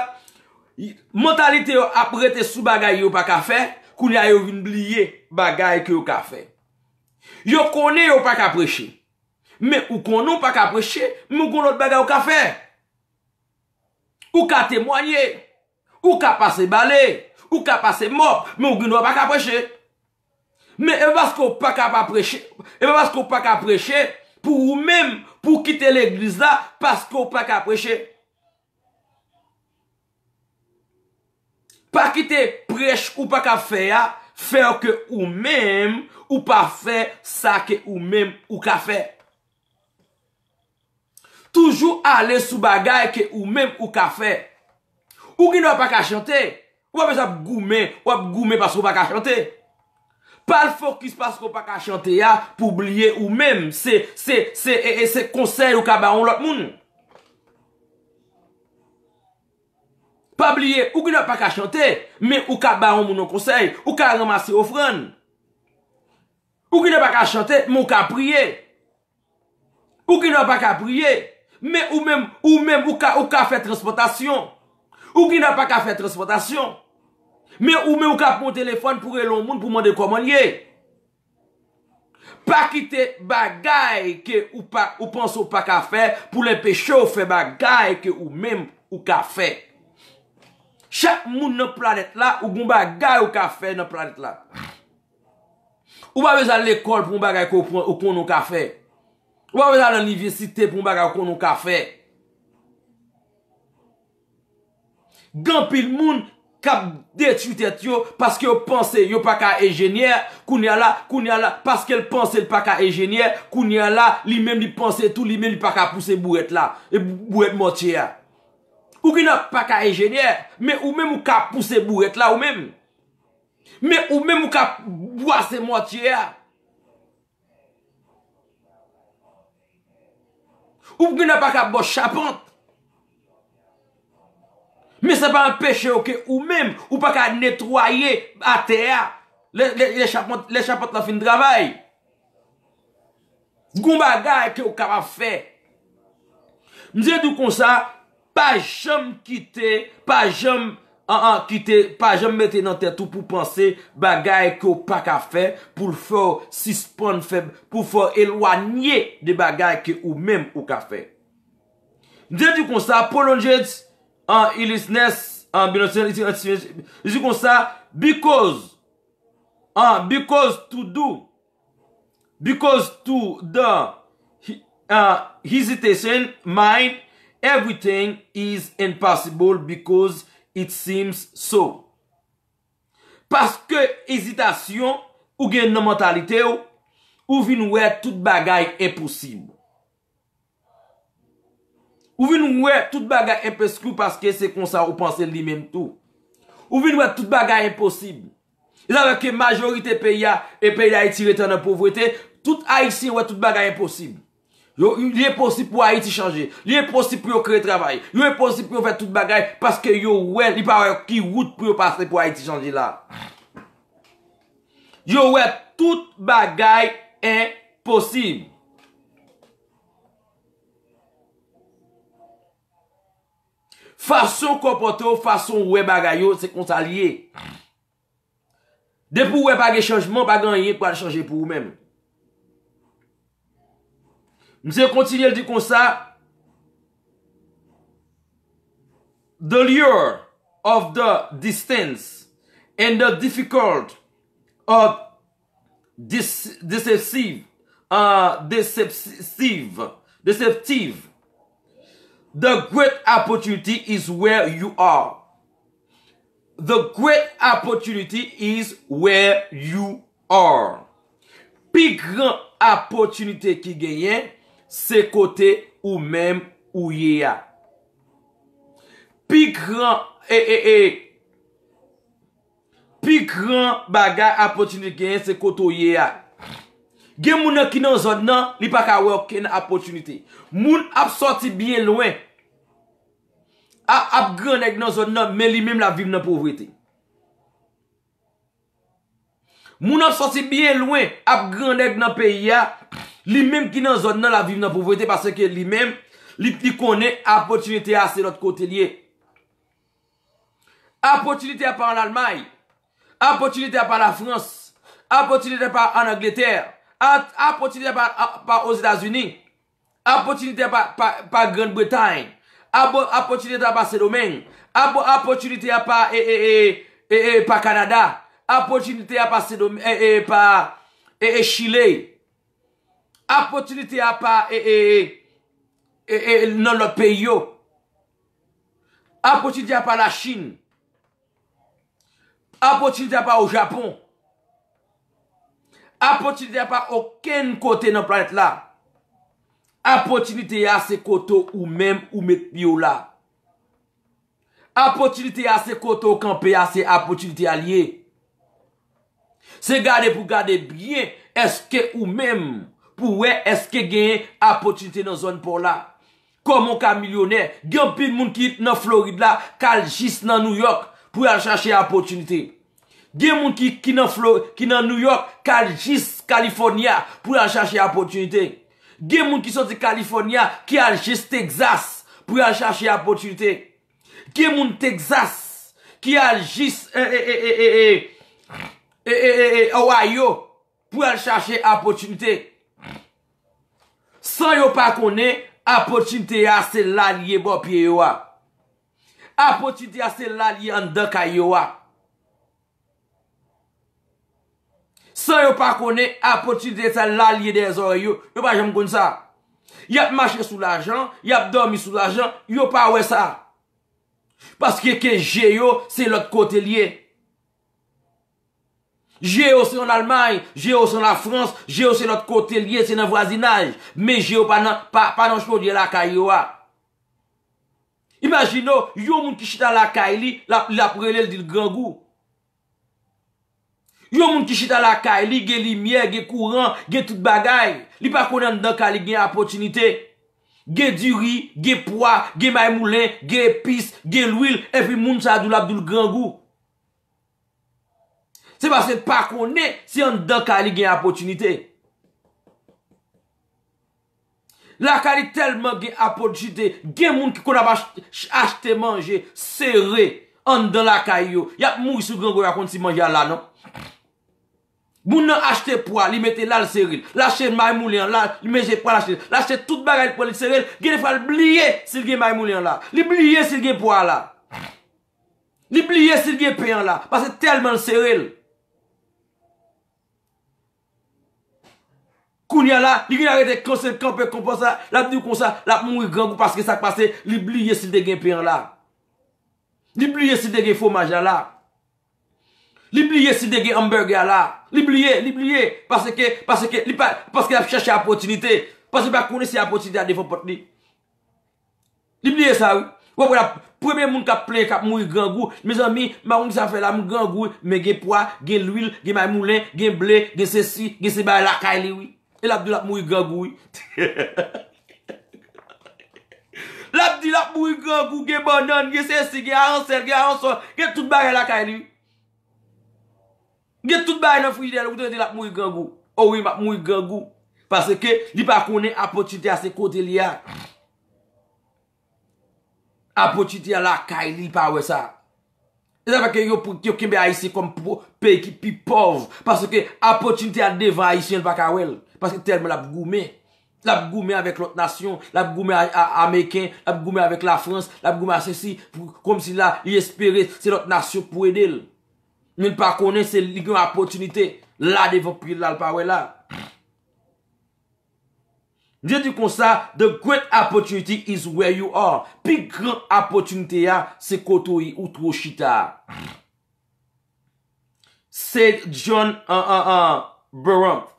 Mentalite yo aprete sou bagay yo pa ka fe, koun ya yo vin blye bagay ki ou ka fe. Yo kone yo pa ka preche. Men ou kon nou pa ka preche, men ou kon not baga ou ka fe. Ou ka temwanye, ou ka pase bale, ou ka pase mok, men ou gu nou pa ka preche. Men eva skou pa ka preche, eva skou pa ka preche, pou ou mem pou kite l'eglisa, pas skou pa ka preche. Pa kite preche ou pa ka fe ya, fe ou ke ou mem, ou pa fe sa ke ou mem ou ka fe. Toujou ale sou bagay ke ou mèm ou ka fè. Ou ki nou pa ka chante, wap ez ap goume, wap goume pasou pa ka chante. Pal fokis pasou pa ka chante ya, pou blye ou mèm, e, e, se konsey ou ka baon lòk moun. Pa blye ou ki nou pa ka chante, men ou ka baon moun an konsey, ou ka anamasi ofran. Ou ki nou pa ka chante, men ou ka priye. Ou ki nou pa ka priye, Mè ou mèm ou ka ou ka fè transportasyon. Ou ki nan pa ka fè transportasyon. Mè ou mè ou ka pou mwen telefon pou re lon moun pou mwen de koman ye. Pa kite bagay ke ou panso pa ka fè pou le peche ou fè bagay ke ou mèm ou ka fè. Chak moun nan planet la ou mwen bagay ou ka fè nan planet la. Ou mwen bezal l'ekol pou mwen bagay ou konon ka fè. Wawè la l'anivisite pou mbaga w konon ka fè. Gampil moun kap detritet yo, paske yo panse yo pa ka engenier, koun ya la, koun ya la, paske el panse l pa ka engenier, koun ya la, li menm li panse tout, li menm li pa ka puse bouret la, e bouret motye ya. Okinak pa ka engenier, me ou menm ou ka puse bouret la ou menm. Me ou menm ou ka bwase motye ya. Ou pwine pa ka bochapant. Me se pa an peche ou ke ou mem. Ou pa ka netroye a teya. Le chapant la fin dravay. Gou bagay ke ou kama fe. Mze tou konsa. Pa jom kite. Pa jom. An ah, an ah, ki te pa jem mette nan te tou pou panse bagay ke ou pa ka fe pou fò sispon feb, pou fò elwanye de bagay ke ou menm ou ka fe. Ndiye di kon sa, polonje, an ilisnes, an binosye, an ilisnes, di di kon sa, because, an because to do, because to the hesitation, mind, everything is impossible because... It seems so Paske ezitasyon ou gen nan mentalite ou Ou vin wè tout bagay eposib Ou vin wè tout bagay eposib Ou paske se konsa ou panse li menm tou Ou vin wè tout bagay eposib La wè ke majorite peya e peya itire tan nan povwete Tout a y si wè tout bagay eposib Yo e posib pou a iti chanje, yo e posib pou yo kre travaye, yo e posib pou yo fè tout bagay Paske yo wè li pa wè ki wout pou yo pasre pou a iti chanje la Yo wè tout bagay e posib Fason kompote ou fason wè bagay ou se konta liye De pou wè bagay chanjman, bagan yè pou wè chanje pou ou mèm Mse kontinye di kon sa. The lure of the distance. And the difficult. Deceptive. Uh, Deceptive. Deceptive. The great opportunity is where you are. The great opportunity is where you are. Pi gran apotunite ki genyen. se kote ou menm ou ye a. Pi kran, e, e, e, pi kran bagay apotunite genye se koto ye a. Gen moun an ki nan zon nan, li pa kawel ken an apotunite. Moun ap soti bien lwen, a ap gran nan zon nan, men li menm la vim nan povwete. Moun ap soti bien lwen, ap gran nan peye a, Li menm ki nan zon nan la viv nan pouvote Pase ke li menm Li pli konen apotunite a se not kote liye Apotunite a pa an Almai Apotunite a pa la Frans Apotunite a pa an Angleterre Apotunite a pa os Etats-Unis Apotunite a pa Pa Grand Bretagne Apotunite a pa Sedomen Apotunite a pa E E E, e, e Pa Kanada Apotunite a pa e, e E Chile apotilite a pa e e e e e e nan lot peyo apotilite a pa la chine apotilite a pa ou japon apotilite a pa oken kote nan planet la apotilite a se koto ou mem ou met biyo la apotilite a se koto kanpe a se apotilite a liye se gade pou gade bie eske ou mem Pou we eske genye apotunite nan zon pou la Komon ka milyoner Genpil moun ki nan Florida Kaljis nan New York Pou yal chashe apotunite Genpil moun ki nan New York Kaljis Kalifornia Pou yal chashe apotunite Genpil moun ki son te Kalifornia Ki aljis Texas Pou yal chashe apotunite Genpil moun Texas Ki aljis Eee eee eee eee Eee eee eee Pou yal chashe apotunite San yo pa kone, apotinte a se lalye bo pye yo a. Apotinte a se lalye an dek a yo a. San yo pa kone, apotinte a se lalye de zon yo, yo pa jom kon sa. Yap mache sou l'ajan, yap dormi sou l'ajan, yo pa wè sa. Paske ke je yo, se lòt kote liye. Jè yo se yon Almanye, jè yo se yon la Frans, jè yo se yon ot kote liye, se yon avwazinaj, me jè yo pa nan, pa nan chpo diye lakay yo a. Imagino, yon moun ki chita lakay li, la prelel di lgrangou. Yon moun ki chita lakay li, ge limye, ge kouran, ge tout bagay, li pa konen dan kalik gen apotunite. Ge diri, ge poa, ge maymoulen, ge pis, ge lwil, epi moun sa dou labdou lgrangou. Se bas se pa kone, se an dan kari gen apotunite. La kari telman gen apotunite, gen moun ki kona pa achete manje seri an dan la kari yo. Yap mou yisou gen kou ya konti manje ala, non? Moun nan achete poa, li mette lal seril. Lache maymoulian, lache, li mette poa lache, lache tout bagay poua lache seril. Gen e fal bliye sil gen maymoulian la. Li bliye sil gen poa la. Li bliye sil gen peyan la, bas se telman seril. Koun ya la, li gen a rete konsen, kanpe komponsan, la di ou konsan, la moun yi gangou Paseke sa kpase, li blye si de gen peyan la Li blye si de gen fomaj la la Li blye si de gen hamburger la Li blye, li blye, paseke, paseke, li pa, paseke ap chache apotinite Paseke pa kouni si apotinite a defon potni Li blye sa ou, wap wap, premen moun ka ple, ka moun yi gangou Me zanmi, ma woun sa fe la moun gangou Me gen poa, gen l'wil, gen may moulen, gen blen, gen sesi, gen seba la kaili oui E lap di lap mou yi gangou yi? Lap di lap mou yi gangou, ge banan, ge sensi, ge anser, ge anson, ge tout bag en la kay ni? Ge tout bag en fwij den, ou te de lap mou yi gangou? Ou oh yi map mou yi gangou? Pase ke, li pa konen apotjite a se kote li ya. Apotjite a la kay li pa we sa. E zan pa ke yo kimbe a yi se kom pou pey ki pi pov. Pase ke, apotjite a devan a yi se yon baka wel. Paske tenme la pou goume. La pou goume avèk lòt nasyon. La pou goume avèk lòt amèkèn. La pou goume avèk lòt frans. La pou goume avèk sèsi. Kom si la y espere. Sè lòt nasyon pou edèl. Mèl pa konè, sè ligèm apotunite. La devopil lòt alpawè la. Mèl di kon sa, the great apotunite is where you are. Pi gran apotunite ya, sè koto yi ou two chita. Say John 1-1-1, uh, uh, uh, Bromf.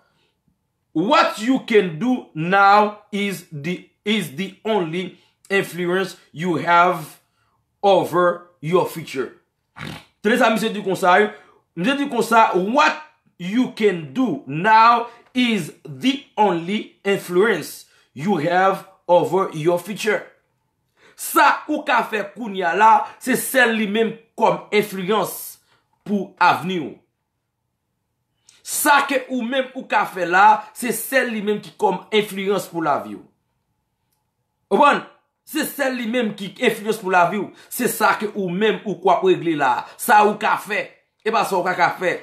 What you can do now is the only influence you have over your future. Trez ami se di kon sa. Ne di kon sa, what you can do now is the only influence you have over your future. Sa ou ka fe koun ya la, se sel li menm kom influence pou avni ou. Sa ke ou mèm ou ka fè la, se sel li mèm ki kom influence pou la viw. Obon, se sel li mèm ki influence pou la viw, se sa ke ou mèm ou kwa pou egli la. Sa ou ka fè, e ba sa ou ka ka fè.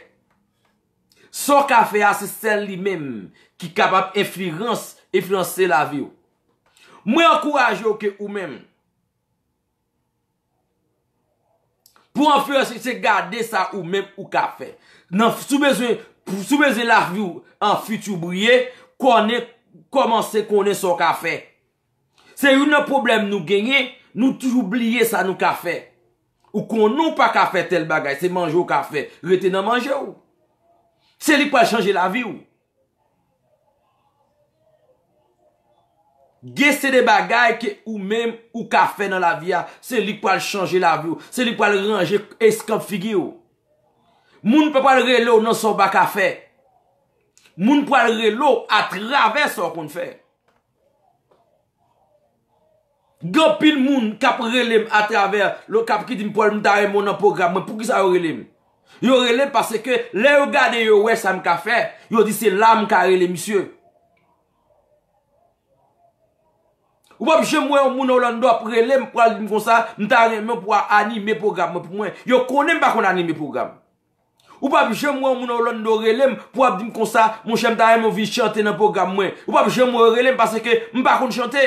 Sa ou ka fè a, se sel li mèm ki kapab influence, influence se la viw. Mwen yo kouraj yo ke ou mèm. Pou an fè yon se gade sa ou mèm ou ka fè. Nan sou bezwen yon Pou soubeze la vi ou an fitou bouye, konnen komanse konnen son kafe. Se yon nan problem nou genye, nou tou oubliye sa nou kafe. Ou konnen ou pa kafe tel bagay, se manjou kafe, rete nan manjou. Se li pou al chanje la vi ou. Gese de bagay ke ou menm ou kafe nan la vi a, se li pou al chanje la vi ou. Se li pou al ranje eskan figi ou. Moun pou al relo nan so ba ka fe. Moun pou al relo atraves so kon fe. Gyo pil moun kap relem atraves. Lò kap ki di mpou al mtare moun an programman pou ki sa yo relem. Yo relem pase ke lè yo gade yo wè sa mka fe. Yo di se lam ka relem misye. Wop jè mwen moun al an do ap relem pou al di mpou sa mtare moun pou an anime programman pou mwen. Yo konen bakon anime programman. Ou pa bi jem wè moun ou lon nou relèm pou ap di m kon sa moun jem da yèm ou vi chante nan program mwen. Ou pa bi jem moun relèm pasè ke m pa kon chante.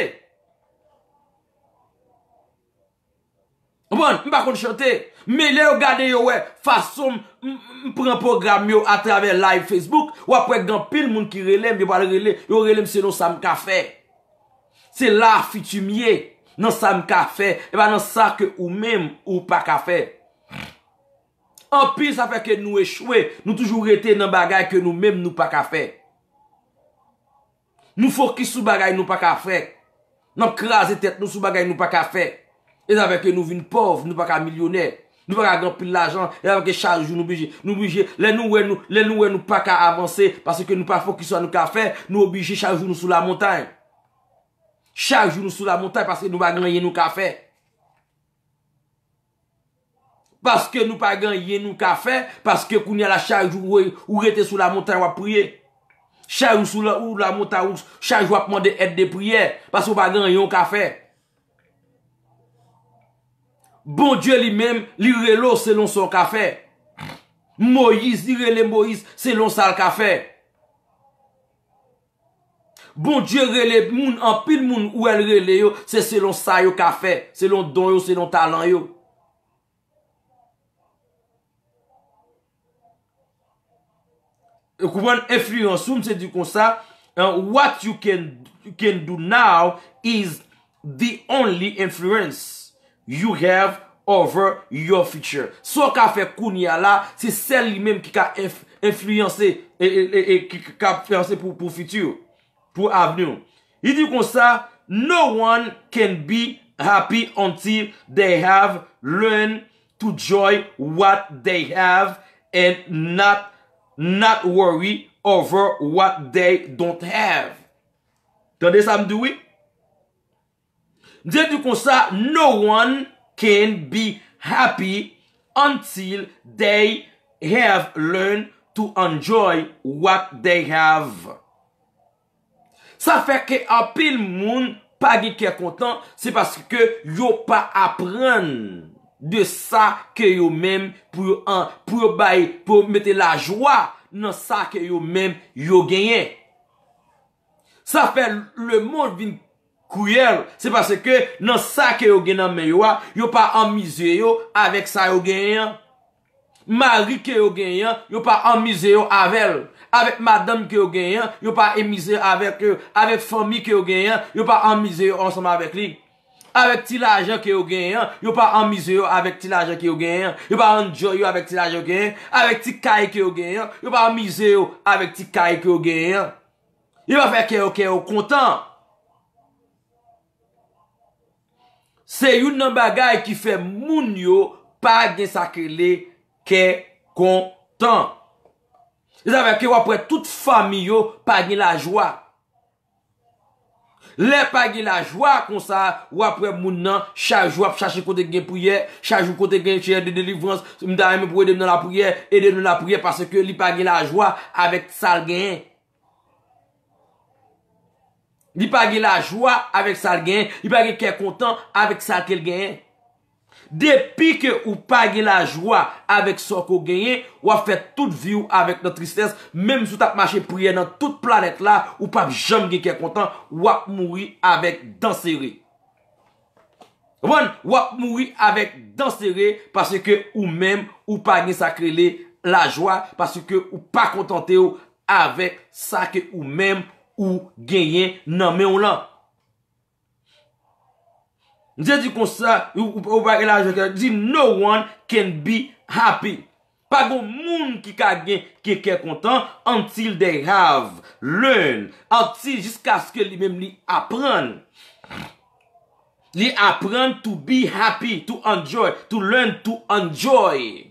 Mwen, m pa kon chante. Mè lè ou gade yo wè fason m pran program yo atraver live Facebook. Ou ap prek dan pil moun ki relèm, yo relèm se non sa m ka fè. Se la fitumye nan sa m ka fè. E ba nan sa ke ou mèm ou pa ka fè. Anpil sa feke nou e chwe, nou toujou rete nan bagay ke nou mem nou pa ka fe. Nou fok ki sou bagay nou pa ka fe. Nan krasi tet nou sou bagay nou pa ka fe. E zanve ke nou vin pov, nou pa ka milyonel. Nou pa ka gampil lajan, e zanve ke chaljou nou bije. Nou bije, lè nou wè nou, lè nou wè nou pa ka avanse. Pase ke nou pa fok ki sou anou ka fe, nou bije chaljou nou sou la montan. Chaljou nou sou la montan, pase ke nou bagay nou ka fe. Paske nou pa gan yen nou ka fe, paske koun ya la chaj ou rete sou la montan wap priye. Chaj ou sou la montan ou chaj wap mande et de priye, paske ou pa gan yon ka fe. Bon Diyo li men, li relo selon son ka fe. Moïse, li rele Moïse, selon sal ka fe. Bon Diyo rele moun, an pil moun, ou rele le yo, se selon sa yo ka fe, selon don yo, selon talan yo. E Kou ban enfluyansoum se di kon sa What you can do now Is the only influence You have over your future So ka fe koun ya la Se sel li menm ki ka enfluyansé e, e, e ki ka enfluyansé pou futur Pou avnil I di kon sa No one can be happy Until they have learned To enjoy what they have And not Not worry over what they don't have. Tende sa mdoui? Dje tou kon sa, no one can be happy until they have learned to enjoy what they have. Sa feke apil moun pa gen kè kontan, se paske yo pa aprenn. De sa ke yo menm pou yo bayi, pou yo mette la jwa Nan sa ke yo menm yo genyen Sa fe le moun vin kouyer Se pase ke nan sa ke yo genyen menywa Yo pa amize yo avek sa yo genyen Mari ke yo genyen, yo pa amize yo avel Avek madam ke yo genyen, yo pa emize yo avek yo Avek fami ke yo genyen, yo pa amize yo ansama avek li Avèk ti la jen ke yo gen, yo pa anmize yo avèk ti la jen ke yo gen, yo pa anjo yo avèk ti la jen ke yo gen, avèk ti kaye ke yo gen, yo pa anmize yo avèk ti kaye ke yo gen, yo pa fè kè yo kè yo kontan. Se yon nan bagay ki fè moun yo, pa gen sakre le, kè kontan. Yon sa fè kè yo apre tout fami yo, pa gen la jwa. Li pa ge la jwa konsa wapwe moun nan, chaj wap chache kote gen pou ye, chaj wap kote gen chede de livrans, mta mwen pou ede mnen la pou ye, ede mnen la pou ye, pase ke li pa ge la jwa avek sal gen. Li pa ge la jwa avek sal gen, li pa ge kè kontan avek sal gen gen. Depi ke ou pa gen la jwa avèk soko genyen, wap fè tout vi ou avèk nan tristès, mèm sou tak mache priè nan tout planet la, ou pap jom gen ken kontan, wap moui avèk danserè. Wan, wap moui avèk danserè, pasè ke ou mèm ou pa gen sakre le la jwa, pasè ke ou pa kontante ou avèk sa ke ou mèm ou genyen nan mè ou lan. Ndiye di kon sa, di no one can be happy. Pa gon moun ki ka gen, ki ke kontan, until they have. Learn, until, jiska skè li men li apran. Li apran to be happy, to enjoy, to learn, to enjoy.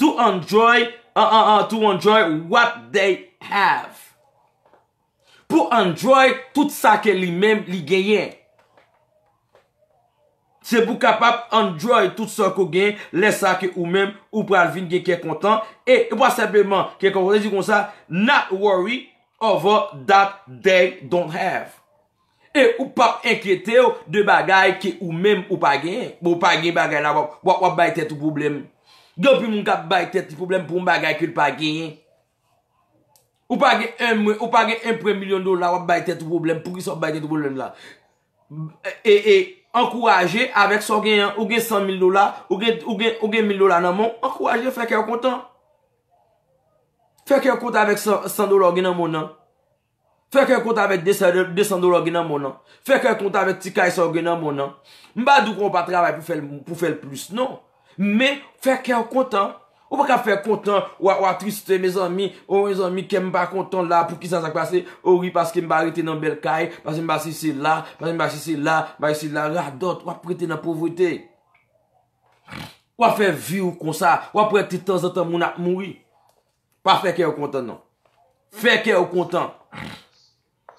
To enjoy, an an an, to enjoy what they have. Po enjoy, tout sa ke li men li genyen. se pou kapap androye tout sa kou gen, lesa ke ou men, ou pral vin gen ke kontan, e, ewa sepeyman, ke konkote di kon sa, not worry, over that they don't have. E, ou pap enkyete yo, de bagay ke ou men ou pa gen, ou pa gen bagay la, wap bay tet tou problem, gyo pi moun kap bay tet tou problem, pou m bagay ke l pa gen, ou pa gen 1 mwen, ou pa gen 1 pre million dola, wap bay tet tou problem, pou ki sa bay tet tou problem la, e, e, Enkouraje avek so gen yon ou gen 100.000 dola ou gen 1.000 dola nan moun. Enkouraje fèkè yon kontan. Fèkè yon kontan avek 100 dola ou gen nan moun nan. Fèkè yon kontan avek 200 dola ou gen nan moun nan. Fèkè yon kontan avek tika yon sa ou gen nan moun nan. Mba dou kon pa travay pou fèl plus nan. Men fèkè yon kontan. Ou pa ka fe kontan, wak wak triste me zanmi, wak wak me zanmi ke mba kontan la pou ki sa sa kpase, ou ri paske mba rite nan bel kaye, paske mba sise la, paske mba sise la, paske mba sise la, lak dot, wak prete nan povite. Wak fe vi ou konsa, wak prete tan zan tan moun ak moun ri. Pa fe kye ou kontan nan. Fe kye ou kontan.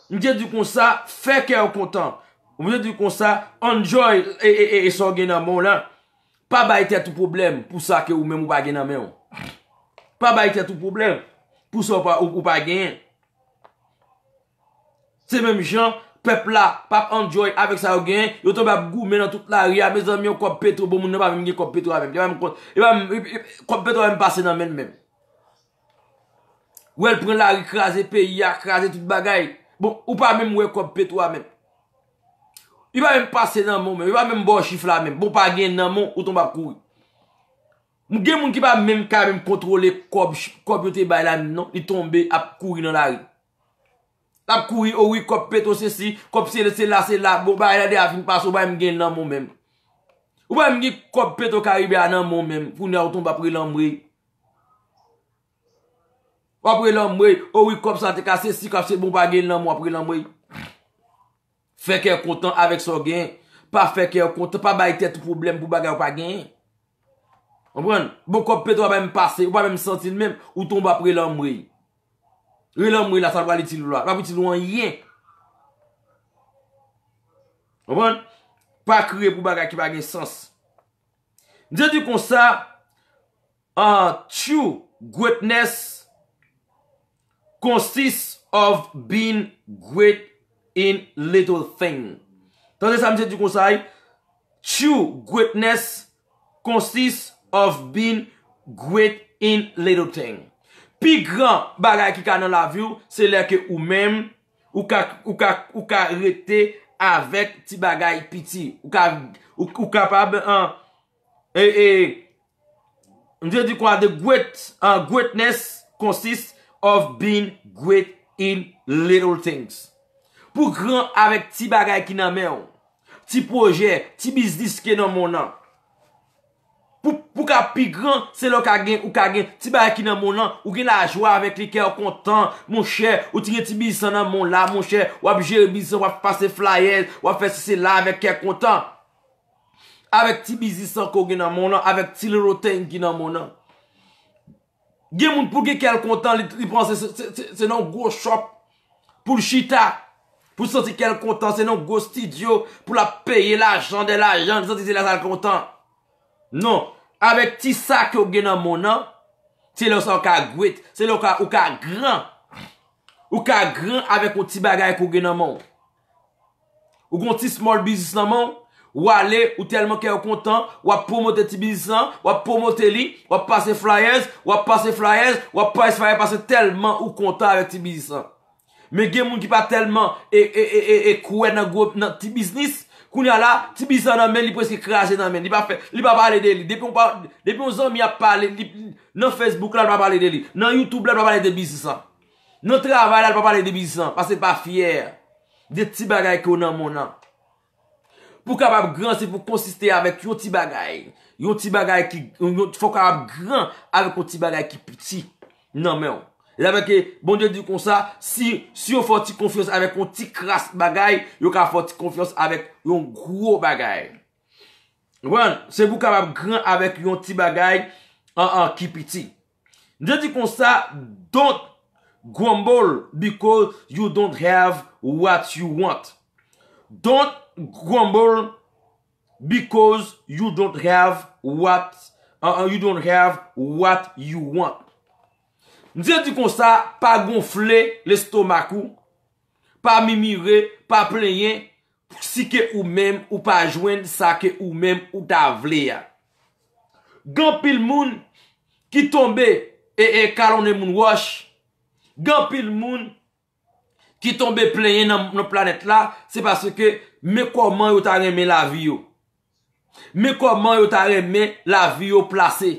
Mwenye di konsa, fe kye ou kontan. Mwenye di konsa, enjoy e, e, e, e so gen nan moun lan. Pa ba ite tou problem pou sa ke ou men mou bagen nan men ou. Pa ba ite tou problem pou sa ou pa gen. Se men mi chan, pep la, pap anjoy avek sa ou gen, yo tombe ap gou men nan tout la ri a mezan mi ou kop petro, bon moun ne pa mwen gen kop petro a men. Yon pa mwen kont, kop petro a men pase nan men men. Wèl pren la ri krasi peyi, ya krasi tout bagay. Bon, ou pa men mwen kop petro a men. Y pa mèm pase nan moun mèm, y pa mèm bon chifla mèm, oh bon pa gen nan moun, ou ton pa koui. Mwen gen moun ki pa mèm ka mèm kontrole kop, kop yote bay la mèm non, di ton be ap koui nan la re. Ap koui, ou y kop peto se si, kop se la se la, bon bay la de afin pas, ou bay mwen gen nan moun mèm. Ou bay mwen gen kop peto karibè an nan moun mèm, pou nè ou ton pa prelambre. Wapre lambre, ou y kop sante ka se si, kop se bon pa gen nan moun, wapre lambre. Fèkè yon kontan avèk so gen. Pa fèkè yon kontan. Pa baytè tout problem pou baga ou pa gen. Anbron. Bon kop petwa mè m'pase. Ou mè mè m'sansin mèm. Ou tomba pre l'anmri. Re l'anmri la salwa l'itilou la. La piti lou an yen. Anbron. Pa kre pou baga ki bagen sens. Diyan di kon sa. An true greatness. Consist of being great. In little thing Tante sa mi se di konsay True greatness Consist of being Great in little thing Pi gran bagay ki ka nan la view Se leke ou mem Ou ka rete Avet ti bagay piti Ou kapab Hey hey Mi se di kwa de Greatness konsist Of being great in Little things Pou gran avèk ti bagay ki nan mèw Ti projè, ti bizis ki nan moun nan Pou ka pi gran, se lo ka gen ou ka gen Ti bagay ki nan moun nan Ou gen la jwa avèk li ki an kontan Moun chè, ou ti gen ti bizisan nan moun la Moun chè, wap jè bizisan, wap fase flyer Wap fese se la avèk ki an kontan Avèk ti bizisan ko gen nan moun nan Avèk ti le roten ki nan moun nan Gen moun pou gen ki an kontan Li panse se nan go shop Poul chita Poul chita Ou son ti kel kontan, se non gos ti diyo pou la peye l'ajan de l'ajan, son ti se la sal kontan. Non, avek ti sak yo gen nan mon nan, ti lonsan ka gwit, se lonsan ou ka gran. Ou ka gran avek ou ti bagay ko gen nan mon. Ou kon ti small business nan mon, ou ale, ou telman ke yo kontan, ou a pwomote ti business nan, ou a pwomote li, ou a pase flyers, ou a pase flyers, ou a pase flyers, ou a pase tellement yo kontan avek ti business nan. Me gen moun ki pa telman e kouet nan ti biznis, koun ya la, ti biznis nan men li pou eski kreajen nan men. Li pa pale de li. Depi non, on zan mi a pale, nan Facebook la li pa pale de li. Nan YouTube la li pa pale de biznis. Nan travay la li pa pale de biznis. Pase pa fiyer. De ti bagay ki ou nan moun nan. Pou kapap gran se pou konsiste avèk yo ti bagay. Yo ti bagay ki, fò kapap gran avèk yo ti bagay ki piti nan men ou. La peke, bon diyo di kon sa, si yo fò ti konfiyans avèk yon ti kras bagay, yo ka fò ti konfiyans avèk yon gro bagay. Wan, se mou kabab gran avèk yon ti bagay, an an ki piti. Diyo di kon sa, don't grumble because you don't have what you want. Don't grumble because you don't have what you want. Nou se di kon sa, pa gonfle lestomaku, pa mimire, pa plenye, si ke ou men ou pa jwen sa ke ou men ou ta vle ya. Gan pil moun ki tombe e e kalon e moun wosh, gan pil moun ki tombe plenye nan planet la, se paske me koman yo ta reme la vi yo. Me koman yo ta reme la vi yo plasey.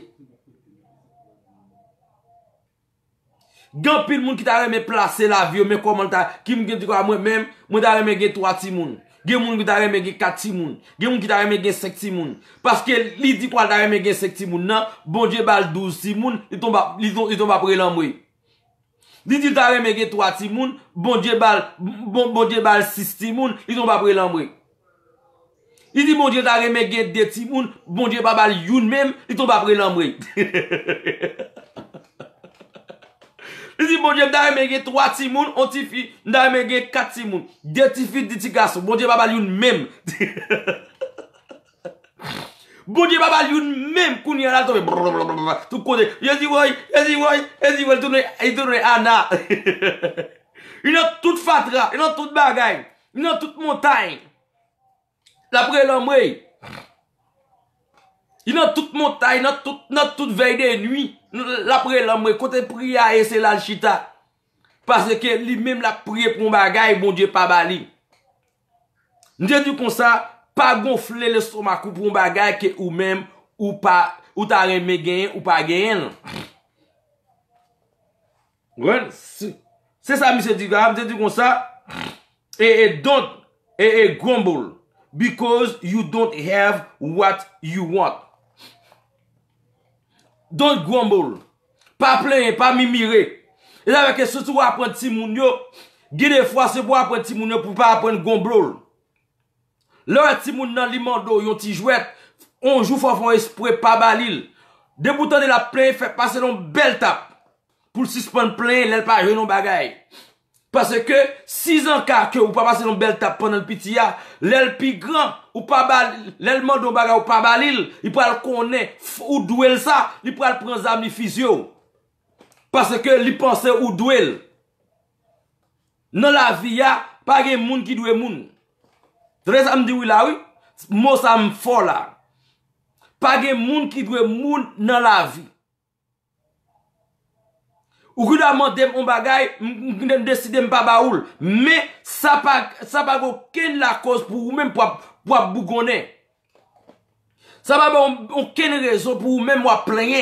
Gampil moun ki ta reme place la vyon men komantay, kim gen tiko a mwen men, mwen ta reme gen 3 simoun. Gen moun ki ta reme gen 4 simoun. Gen moun ki ta reme gen 6 simoun. Paske li di kwa ta reme gen 6 simoun nan, bonje bal 12 simoun, li ton pa prelambwe. Li di ta reme gen 3 simoun, bonje bal 6 bon, bon simoun, li ton pa prelambwe. Li di bonje ta reme gen 2 simoun, bonje bal bal youn men, li ton pa prelambwe. Li si bonje mda emege 3 simoun, an ti fi mda emege 4 simoun. De ti fi di ti gaso, bonje babal yon mem. Bonje babal yon mem, koun yon al tobe. Tou kode, yezi woy, yezi woy, yezi woy, tonwe, tonwe, an na. Yon tout fatra, yon tout bagay, yon tout montay. La prelomwe. Yon tout montay, yon tout veyde nwi. La pre l'omre kote pri a ese la chita Pase ke li mem la pri pre mba gaye Bon diye pa bali Ndiye di kon sa Pa gonfle le soma kou pre mba gaye Ke ou mem ou pa Ou ta reme gen ou pa gen Se sa misi di grav Ndiye di kon sa E, e don't E, e gomble Because you don't have what you want Don grombol, pa plen, pa mimire E la veke sotou apren timoun yo Gide fwa sebo apren timoun yo pou pa apren grombol Lewe timoun nan limando yon ti jwet On jou fwa fwa espre pa balil De boutan de la plen fwe pase don bel tap Poul si spen plen lel pa jwen don bagay Pase ke, si zan ka ke ou pa pase loun bel tapon nan piti ya, lèl pi gran, lèl mandou baga ou pa balil, li pou al kone ou dwell sa, li pou al pren zan ni fizyo. Pase ke li pense ou dwell. Nan la vi ya, pa gen moun ki dwell moun. Drez am diwi lawi, mou sa am fola. Pa gen moun ki dwell moun nan la vi. Ou kou da man dem an bagay, mwen dem desi dem pa ba oul. Me, sa pa go ken la koz pou ou men pou ap bougone. Sa pa bon, bon ken rezo pou ou men wap plenye.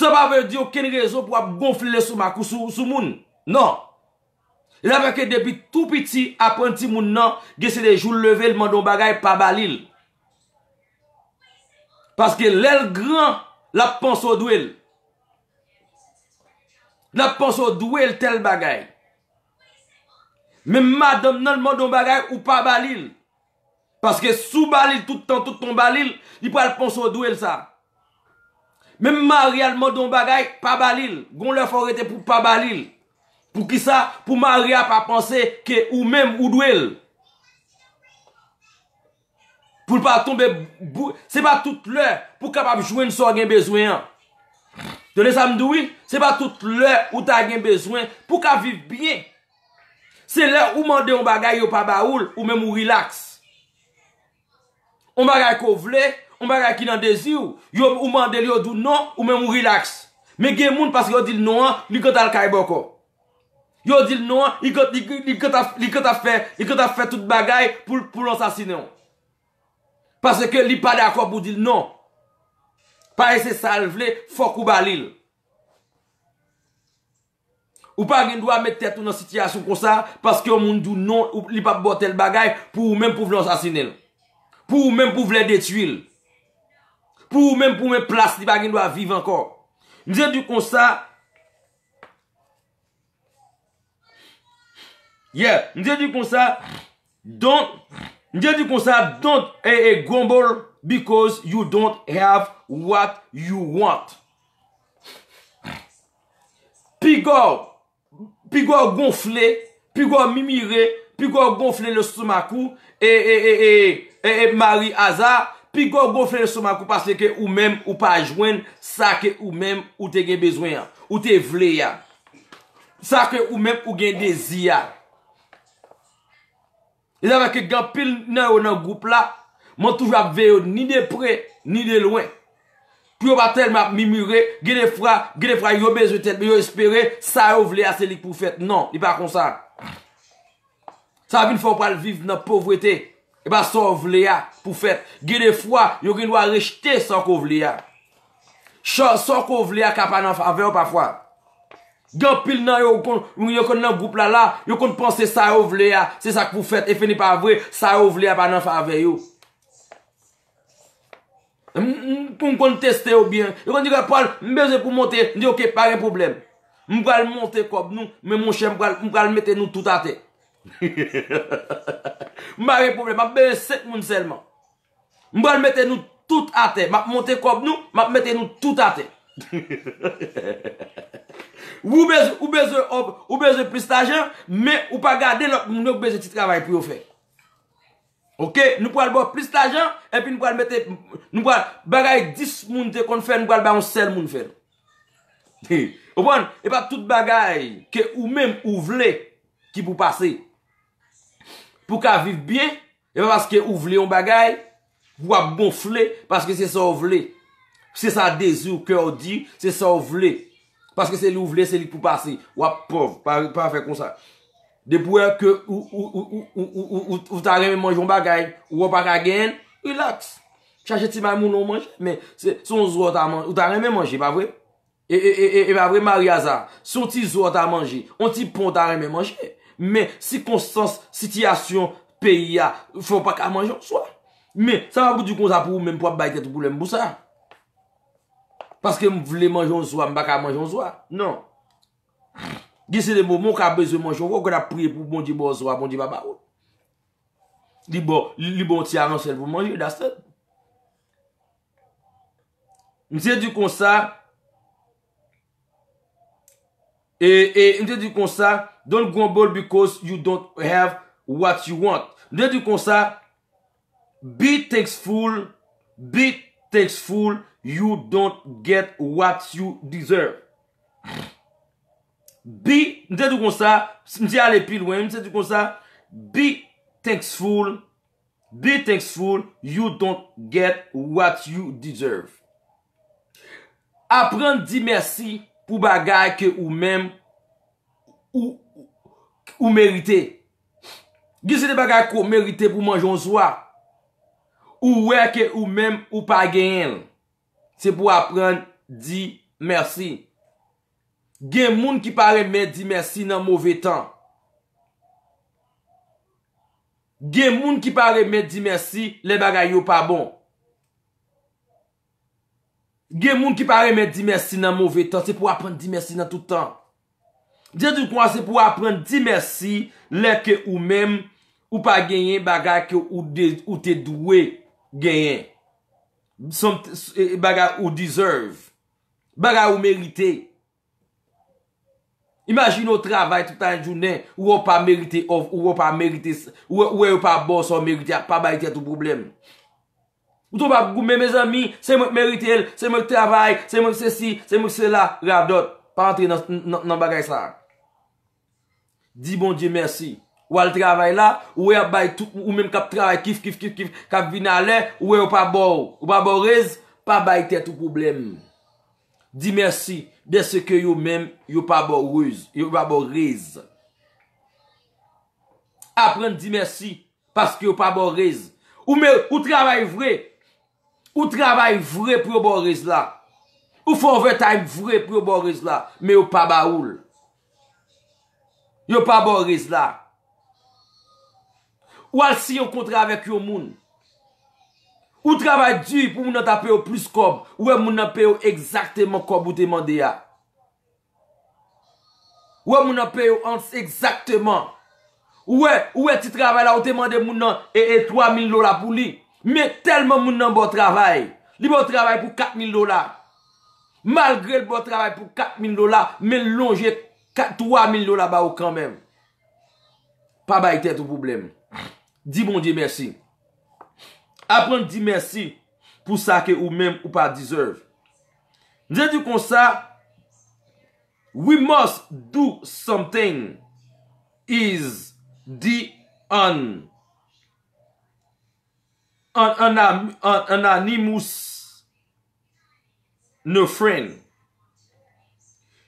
Sa pa ve di yo ken rezo pou ap gonfile sou makou, sou moun. Non. La pa ke depi tou piti aponti moun nan gesi de joul leve lman don bagay pa balil. Paske lel gran la panso dwe l. La panso dwe l tel bagay. Mem ma dom nan l man don bagay ou pa balil. Paske sou balil toutan touton balil. Di pou al panso dwe l sa. Mem ma real man don bagay pa balil. Gon lè fòre te pou pa balil. Pou ki sa pou ma real pa panse ke ou mem ou dwe l. Pou l pa tombe bou. Se pa tout lè pou kapap jwen sou agen bezwen. Tene sa mdoui? Se pa tout lè ou ta gen bezwen pou ka viv bien. Se lè ou mande yon bagay yon pa baoul ou mè mou relax. Yon bagay kou vle, yon bagay ki nan dezi ou, yon ou mande yon dou non ou mè mou relax. Mè gen moun paske yon dil non, li kota al kaiboko. Yon dil non, li kota fè tout bagay pou lonsasine yon. Paske li pa de akwa pou dil non. Pa ese sal vle, fok ou balil. Ou pa gen do a mek tet ou nan sityasyon kon sa Paske non, ou moun do nou li pa bote l bagay Pou ou men pou vle ansasine Pou ou men pou vle detuil Pou ou men pou men plas Li pa gen do a viv anko Ndje di kon sa Yeah Ndje di kon sa Ndje di kon sa Don't eat a gombo Because you don't have what you want Pick up pi gwa gonfle, pi gwa mimire, pi gwa gonfle le soumakou, ee, ee, ee, ee, ee, ee, ee, Mari Azar, pi gwa gonfle le soumakou, pasè ke ou men, ou pa jwen, sa ke ou men, ou te gen bezwen ya, ou te vle ya. Sa ke ou men, ou gen dezya. E zave ke gen pil nan ou nan goup la, man toujap veyo, ni de pre, ni de lwen. Pyo yo batel map mimire, gede fwa, gede fwa yo bezwe tet, men yo espere, sa yo vle a selik pou fèt. Non, di pa konsan. Sa avin fwa ou pal viv nan povwete, e ba sa yo vle a pou fèt. Gede fwa, yo gen lwa rejte sa yo vle a. Sa yo vle a kap anan fave ou pa fwa. Gan pil nan yo kon, yo kon nan goup la la, yo kon panse sa yo vle a, se sa pou fèt, e feni pa avre, sa yo vle a panan fave yo. Poun kon testè ou byen, yon e kon di gwa pal, mbeze pou montè, di ok, pa gen problem. Mboal montè kop nou, mbe mon chè mboal, mboal metè nou tout atè. Mba gen problem, ap beve set moun selman. Mboal metè nou tout atè, map montè kop nou, map metè nou tout atè. Ou beze, ou beze, ou beze pli stajè, mbe ou pa gade lò, mbe ou beze ti travay pou yo fèk. Ok, nou kwa l bo plis la jan, epi nou kwa l mette, nou kwa l bagay dis moun te kon fè, nou kwa l ba yon sel moun fè. Obon, epa tout bagay ke ou mèm ou vle ki pou pase. Pou ka viv bien, epa paske ou vle yon bagay, wap bonfle, paske se sa ou vle. Se sa dezy ou kè ou di, se sa ou vle. Paske se li ou vle, se li pou pase. Wap pov, pa fe konsa. De pou e ke ou ou ou ou ou ou ou ou ou ta reme manjon bagay, ou ou pa kagen, relaks. Chache ti mamoun ou manje, men, se son zwo ta manje, ou ta reme manje, pa vre. E e e e e, e ma vre Maryaza, se son ti zwo ta manje, on ti pon ta reme manje. Men, si konsans, sitiyasyon, pey ya, foun pa kal manjon swa. Men, sa wapou di kon sa pou men mpwa bayte tou pou lèm bousa. Paske m vle manjon swa, m baka manjon swa. Non. Gise de mou, moun ka beze manjou, wou kon a priye pou moun di bozwa, moun di babarou. Li bon, li bon ti avansen pou manjou, dasen. Mwen se di kon sa, e, e, mwen se di kon sa, don't gamble because you don't have what you want. Mwen se di kon sa, be thankful, be thankful, you don't get what you deserve. Be, nou te tou kon sa, msi mdi ale pi lwen, nou te tou kon sa, be thanksful, be thanksful, you don't get what you deserve. Aprende di mersi pou bagay ke ou mem ou merite. Gise de bagay ko merite pou manjonswa, ou weke ou mem ou pagyen, se pou aprene di mersi. Gen moun ki pare mè di mèsi nan mouvè tan Gen moun ki pare mè di mèsi le bagay yo pa bon Gen moun ki pare mè di mèsi nan mouvè tan Se pou apren di mèsi nan toutan Je di kwa se pou apren di mèsi le ke ou mèm Ou pa genyen bagay ke ou te dwe genyen e, Bagay ou deserve Bagay ou merite Imajine bon ou travay bon tout an jounen, ou ou pa merite, bon, ou ou pa merite, ou ou e ou pa bo son merite, pa bayite tout probleme. Ou tou pa koume, me zami, se mouk merite el, se mouk travay, se mouk se si, se mouk se la, raf dot, pa antre nan bagay sa. Di bon diye mersi, ou al travay la, ou ou mèm kap travay kif, kif, kif, kap vinale, ou ou pa bo, ou pa bo rez, pa bayite tout probleme. Di mersi de se ke yo mèm, yo pa bo riz. Aprende di mersi, paske yo pa bo riz. Ou mè, ou travay vre, ou travay vre pou yo bo riz la. Ou fò vè tèm vre pou yo bo riz la, mè yo pa baoul. Yo pa bo riz la. Ou al si yon kontre avèk yo moun. Ou travay di pou moun an ta peyo plus kob, ou e moun an peyo eksakteman kob ou te mande ya. Ou e moun an peyo ans eksakteman. Ou e, ou e ti travay la ou te mande moun an e e 3.000 lola pou li. Me telman moun an bo travay. Li bo travay pou 4.000 lola. Malgre li bo travay pou 4.000 lola, me lonje 3.000 lola ba ou kanmen. Pa ba ite tout poublem. Di bon diye mersi. Aprende di mersi pou sa ke ou mèm ou pa deserve. Ndiye di kon sa, We must do something is the unanimous refrain.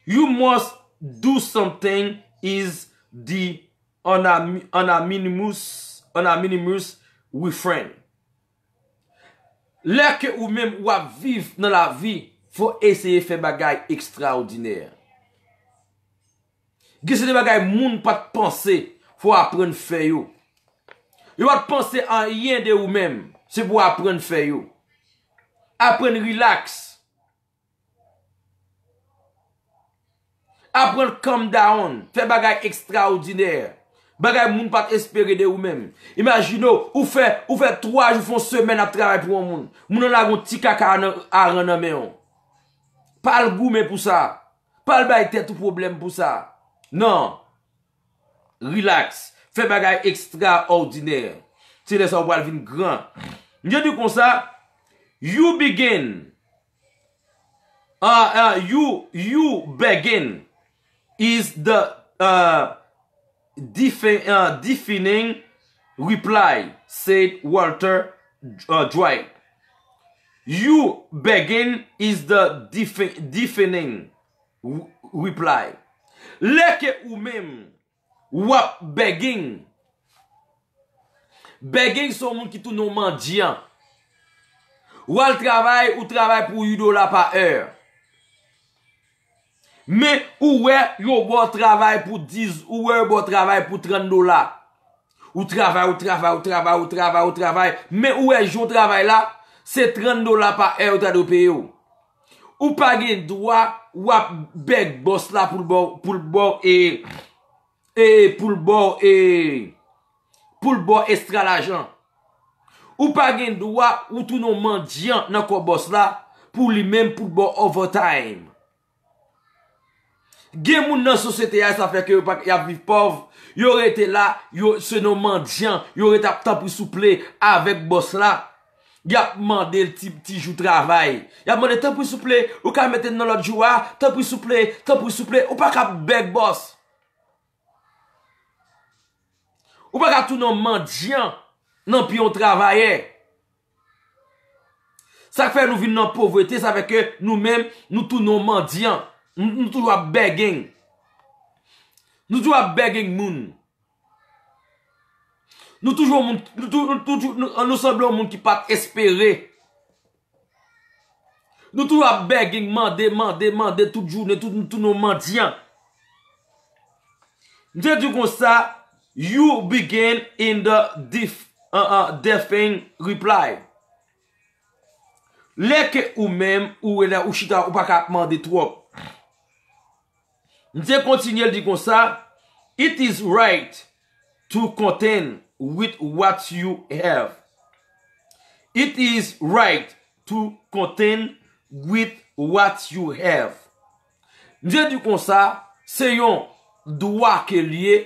You must do something is the unanimous refrain. Lèkè ou mèm wap viv nan la vi, fò esèye fè bagay ekstraordinèr. Gè sè de bagay moun pòt ponsè, fò apren fè yo. Yo wap ponsè an yèn de ou mèm, sè pou apren fè yo. Apren relax. Apren come down, fè bagay ekstraordinèr. Bagay moun pat espere de ou mèm. Imagino, ou fe, ou fe 3 jou fon semen a trabè pou an moun. Moun an agon ti kaka an aname yon. Pal goume pou sa. Pal bayte tout problem pou sa. Nan. Relax. Fe bagay ekstra ordine. Ti de sa walvin gran. Nje di kon sa, you begin. Ah, ah, you, you begin. Is the, eee, uh, Uh, defining reply said Walter uh, Dwight You begging is the defining reply Leke ou mem, wap begging Begging sou moun ki tou nou man diyan Wal travay ou travay pou yu do la pa er Men ouwe yon bo travay pou diz, ouwe yon bo travay pou 30 dola. Ou travay, ou travay, ou travay, ou travay, ou travay. Men ouwe yon travay la, se 30 dola pa e yon ta dopeyo. Ou pagin doa, wap beg bos la pou l'bor, pou l'bor e, e, pou l'bor e, pou l'bor estralajan. Ou pagin bon, doa, bon bon ou tou nou mandyan nan ko bos la, pou li men pou l'bor over time. Gen moun nan sosyete ya, sa fek yo pak yap viv pov, yo rete la, yo se non mandyan, yo rete ap tanpou souple avèk bos la, yap mandel ti jou travay. Yap mandel tanpou souple, yo ka meten nan lot jouwa, tanpou souple, tanpou souple, yo pak ap bèk bos. Yo pak ap tou non mandyan, nan pi yon travayè. Sa fek nou vin nan povwete, sa fek nou menm nou tou non mandyan. Nou toujwa begging. Nou toujwa begging moun. Nou toujwa moun, nou toujwa, nou soublo moun ki pat espere. Nou toujwa begging mande, mande, mande, tout joun et tout nou mandian. Nou te di kon sa, you begin in the uh, uh, defing reply. Lèke ou mèm ou elè ou chita ou pak ap mande tòp. Ndiye kontinye li di kon sa, it is right to contend with what you have. It is right to contend with what you have. Ndiye di kon sa, se yon dwa ke liye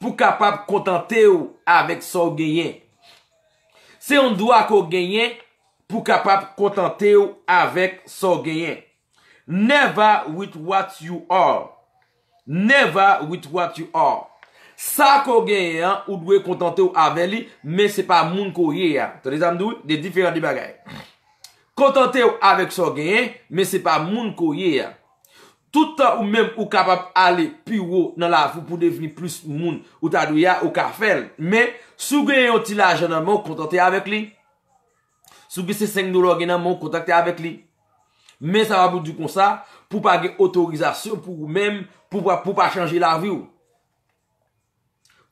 pou kapap kontente ou avek so genyen. Se yon dwa ke genyen pou kapap kontente ou avek so genyen. Never with what you are. Never with what you are. Sa kon genyen ou dwe kontante ou ave li, men se pa moun kon ye ya. Tote zamdou, de diferent di bagay. Kontante ou avek so genyen, men se pa moun kon ye ya. Touta ou men ou kapap ale, pi ou nan la, pou devini plus moun, ou tadou ya, ou kafel. Men, sou genyen ou ti la, genanman, kontante avek li. Sou genyen ou ti la, genanman, kontante avek li. Men sa va bout di kon sa pou pa gen otorizasyon pou mèm pou pa chanje la vie ou.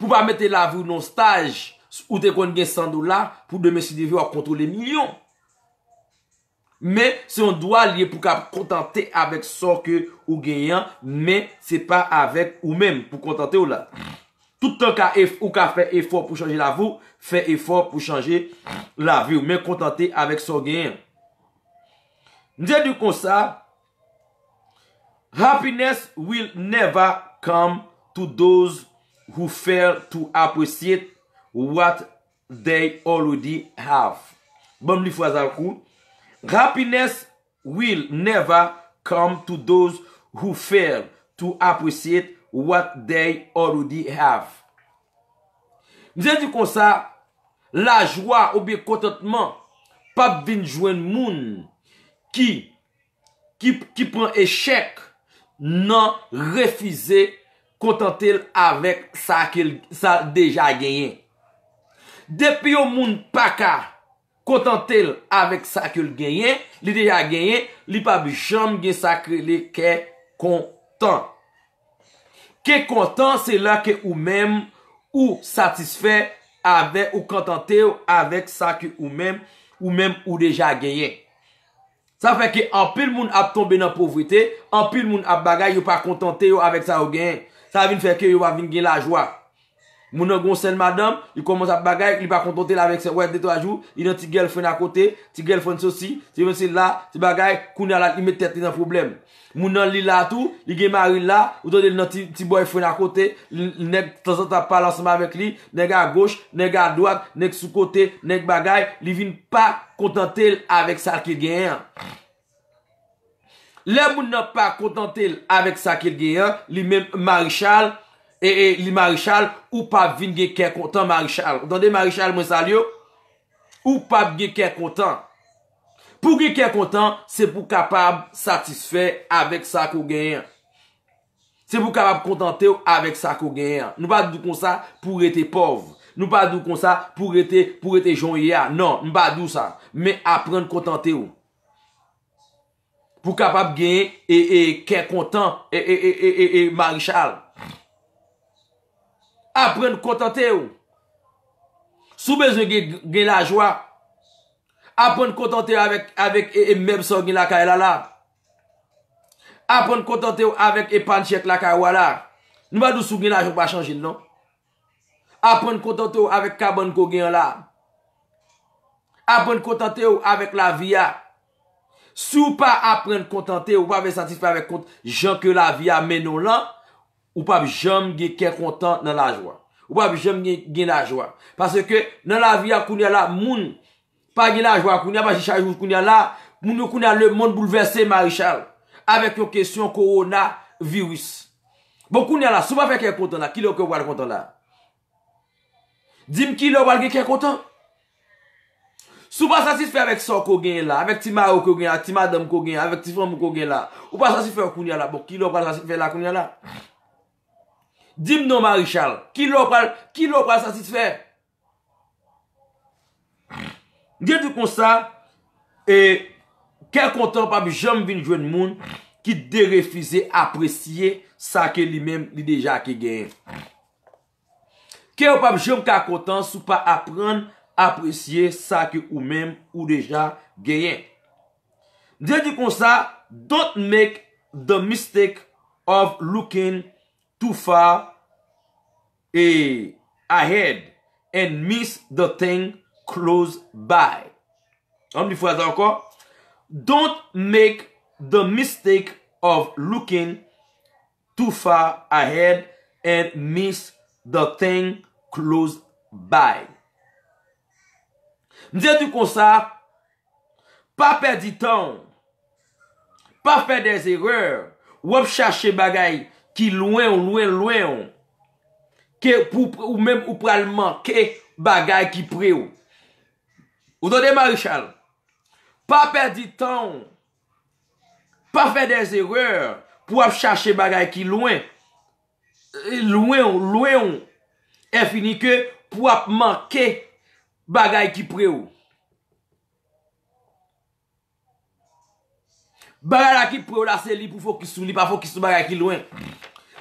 Pou pa mette la vie ou nan staj ou te kon gen 100 dolar pou deme si devyo a kontole milyon. Men se yon doa liye pou ka kontante avèk son ke ou genyen men se pa avèk ou mèm pou kontante ou la. Tout an ka ou ka fè efor pou chanje la vie ou fè efor pou chanje la vie ou men kontante avèk son genyen. Ndiye diyo kon sa, happiness will never come to those who fail to appreciate what they already have. Bon li fwa zarkou, happiness will never come to those who fail to appreciate what they already have. Ndiye diyo kon sa, la jwa ou biye kontatman, pa bin jwen moun. Ki pren echec nan refize kontantel avèk sa akil deja genyen. Depi yo moun paka kontantel avèk sa akil genyen, li deja genyen, li pa bi chanm genye sa akil li ke kontan. Ke kontan se la ke ou mèm ou satisfè avèk ou kontantel avèk sa akil ou mèm ou mèm ou deja genyen. Sa feke, an pil moun ap tombe nan povrite, an pil moun ap bagay, yo pa kontante yo avek sa ou gen. Sa vin feke, yo pa vin gen la jwa. Moun nan gonsen madam, yi komons ap bagay, li pa kontantel avèk se wèd de to ajou, li nan ti gel fè nan kote, ti gel fè nan sosi, ti ven sil la, ti bagay, koun nan lal ime tèt li nan problem. Moun nan li la tou, li gen marin la, ou ton del nan ti boy fè nan kote, nek tansan ta palansman avèk li, nek a goch, nek a doak, nek sou kote, nek bagay, li vin pa kontantel avèk sa ki genyen. Le moun nan pa kontantel avèk sa ki genyen, li men marichal, E, e li marichal, ou pa vin gen kèkontan marichal. Dan de marichal mwen sal yo, ou pa gen kèkontan. Pou gen kèkontan, se pou kapab satisfe avèk sa kou genyen. Se pou kapab kontante ou avèk sa kou genyen. Nou pa dou kon sa pou rete pov. Nou pa dou kon sa pou rete joun ya. Non, nou pa dou sa. Men apren kontante ou. Pou kapab gen gen e, e, kèkontan marichal. Aprende kontante ou, sou bezon gen la jwa, aprende kontante ou avek e meb so gen laka e lala, e aprende kontante ou avek e panchek laka e wala, nou wadou sou gen la jwa pa chanjin non, aprende kontante ou avek kabon ko gen lala, aprende kontante ou avek la via, sou pa aprende kontante ou wave satisfavek kont jank yo la via menon lan, Ou pa bi jom gen kè kontan nan la jwa. Ou pa bi jom gen la jwa. Pase ke nan la vi a kouni ala moun, pa gen la jwa kouni ala, pa jichajou kouni ala, moun yo kouni ala le moun bouleverse Marichal, avek yo kesyon korona virus. Bon kouni ala, sou pa fe kè kontan la, ki lò kè wale kontan la? Dim ki lò wale gen kè kontan? Sou pa sa si fe avek so kò gen la, avek ti marò kò gen la, avek ti madèm kò gen la, avek ti fam mò kò gen la, ou pa sa si fe kouni ala, bon ki lò wale gen kè Dim nou marichal. Ki lò pral satisfè? Dè di kon sa, ke kontan pa bi jom vin jwen moun, ki derefize apresye sa ke li mèm li deja ke genyen. Ke ou pa bi jom ka kontan sou pa apren apresye sa ke ou mèm ou deja genyen. Dè di kon sa, don't make the mistake of looking happy. too far e, ahead and miss the thing close by. On mi fwa zan anko. Don't make the mistake of looking too far ahead and miss the thing close by. Mdia tou kon sa, pa perdi tan, pa perdi zi rè, wop chache bagayi, Ki louen, louen, louen, ou mèm ou pral manke bagay ki pre ou. Ou do de marichal, pa perdi tan, pa fè des erreur pou ap chache bagay ki louen. Louen, louen, ou mèm ou e pral manke bagay ki pre ou. Bagay la ki pre ou da se li pou fokus sou li, pa fokus sou bagay ki lwen.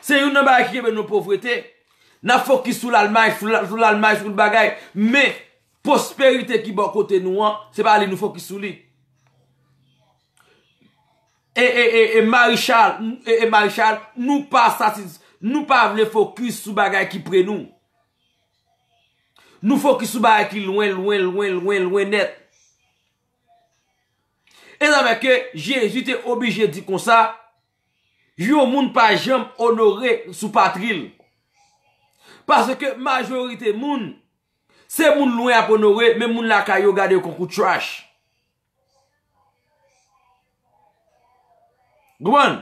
Se yon nan bagay ki kebe nou povrete, nan fokus sou lalmaj, fokus sou lalmaj sou bagay, me, prosperite ki bon kote nou an, se pa li nou fokus sou li. E, e, e, e, Marichal, e, e, Marichal, nou pa sa si, nou pa vle fokus sou bagay ki pre nou. Nou fokus sou bagay ki lwen, lwen, lwen, lwen, lwen, lwen net. E damè ke, jè joute obi jè di kon sa, yo moun pa jèm onore sou patril. Paske majorite moun, se moun loun aponore, men moun la kayo gade kon kou trash. Gouman,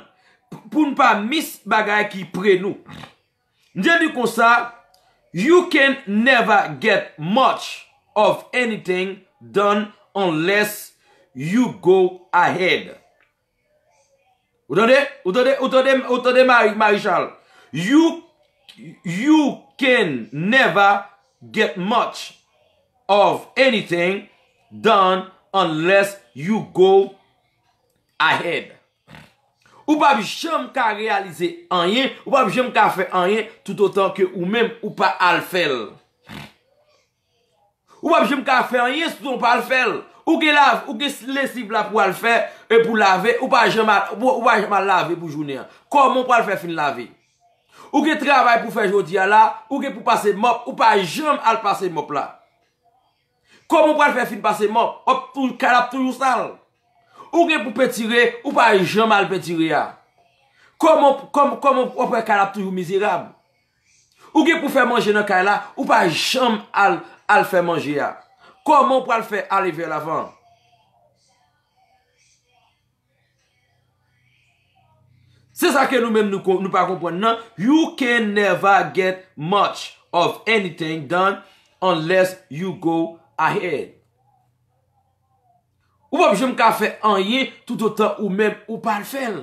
pou npa mis bagay ki pre nou. Ndè di kon sa, you can never get much of anything done unless... You go ahead. Ote de, ote de, ote de, ote de, ote de, ma Richard. You, you can never get much of anything done unless you go ahead. Ou pa bi jem ka realize anyen, ou pa bi jem ka fe anyen, tout autant ke ou men ou pa al fel. Ou pa bi jem ka fe anyen, tout autant ke ou men ou pa al fel. Ou ke lav, ou ke lesiv la pou al fe, e pou lave, ou pa jema lave pou jouni an. Koman pou al fe fin lave? Ou ke travay pou fe jodi al la, ou ke pou pase mop, ou pa jema al pase mop la. Koman pou al fe fin pase mop, op tou kalap toujou sal. Ou ke pou petire, ou pa jema al petire ya. Koman pou op kalap toujou mizirab? Ou ke pou fe manje nan kalap, ou pa jema al fe manje ya. Koman pou al fè alivè lavan? Se sa ke nou men nou pa kompwen nan, you can never get much of anything done unless you go ahead. Ou wap jom ka fè an ye, tout o tan ou men ou pa l fèl.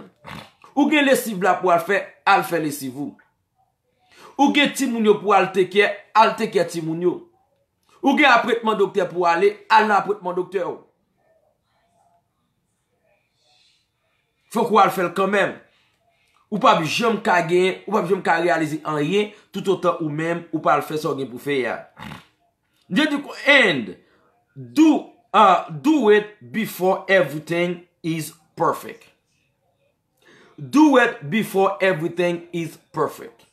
Ou gen lesiv la pou al fè, al fè lesivou. Ou gen timounyo pou al teke, al teke timounyo. Ou gen apretman doktè pou ale, al nan apretman doktè ou. Fè kou al fè l kèmèm. Ou pa bi jèm kage, ou pa bi jèm karealize an ye, tout o tan ou mèm, ou pa al fè sò gen pou fè ya. Ndiè di kou end, uh, do it before everything is perfect. Do it before everything is perfect.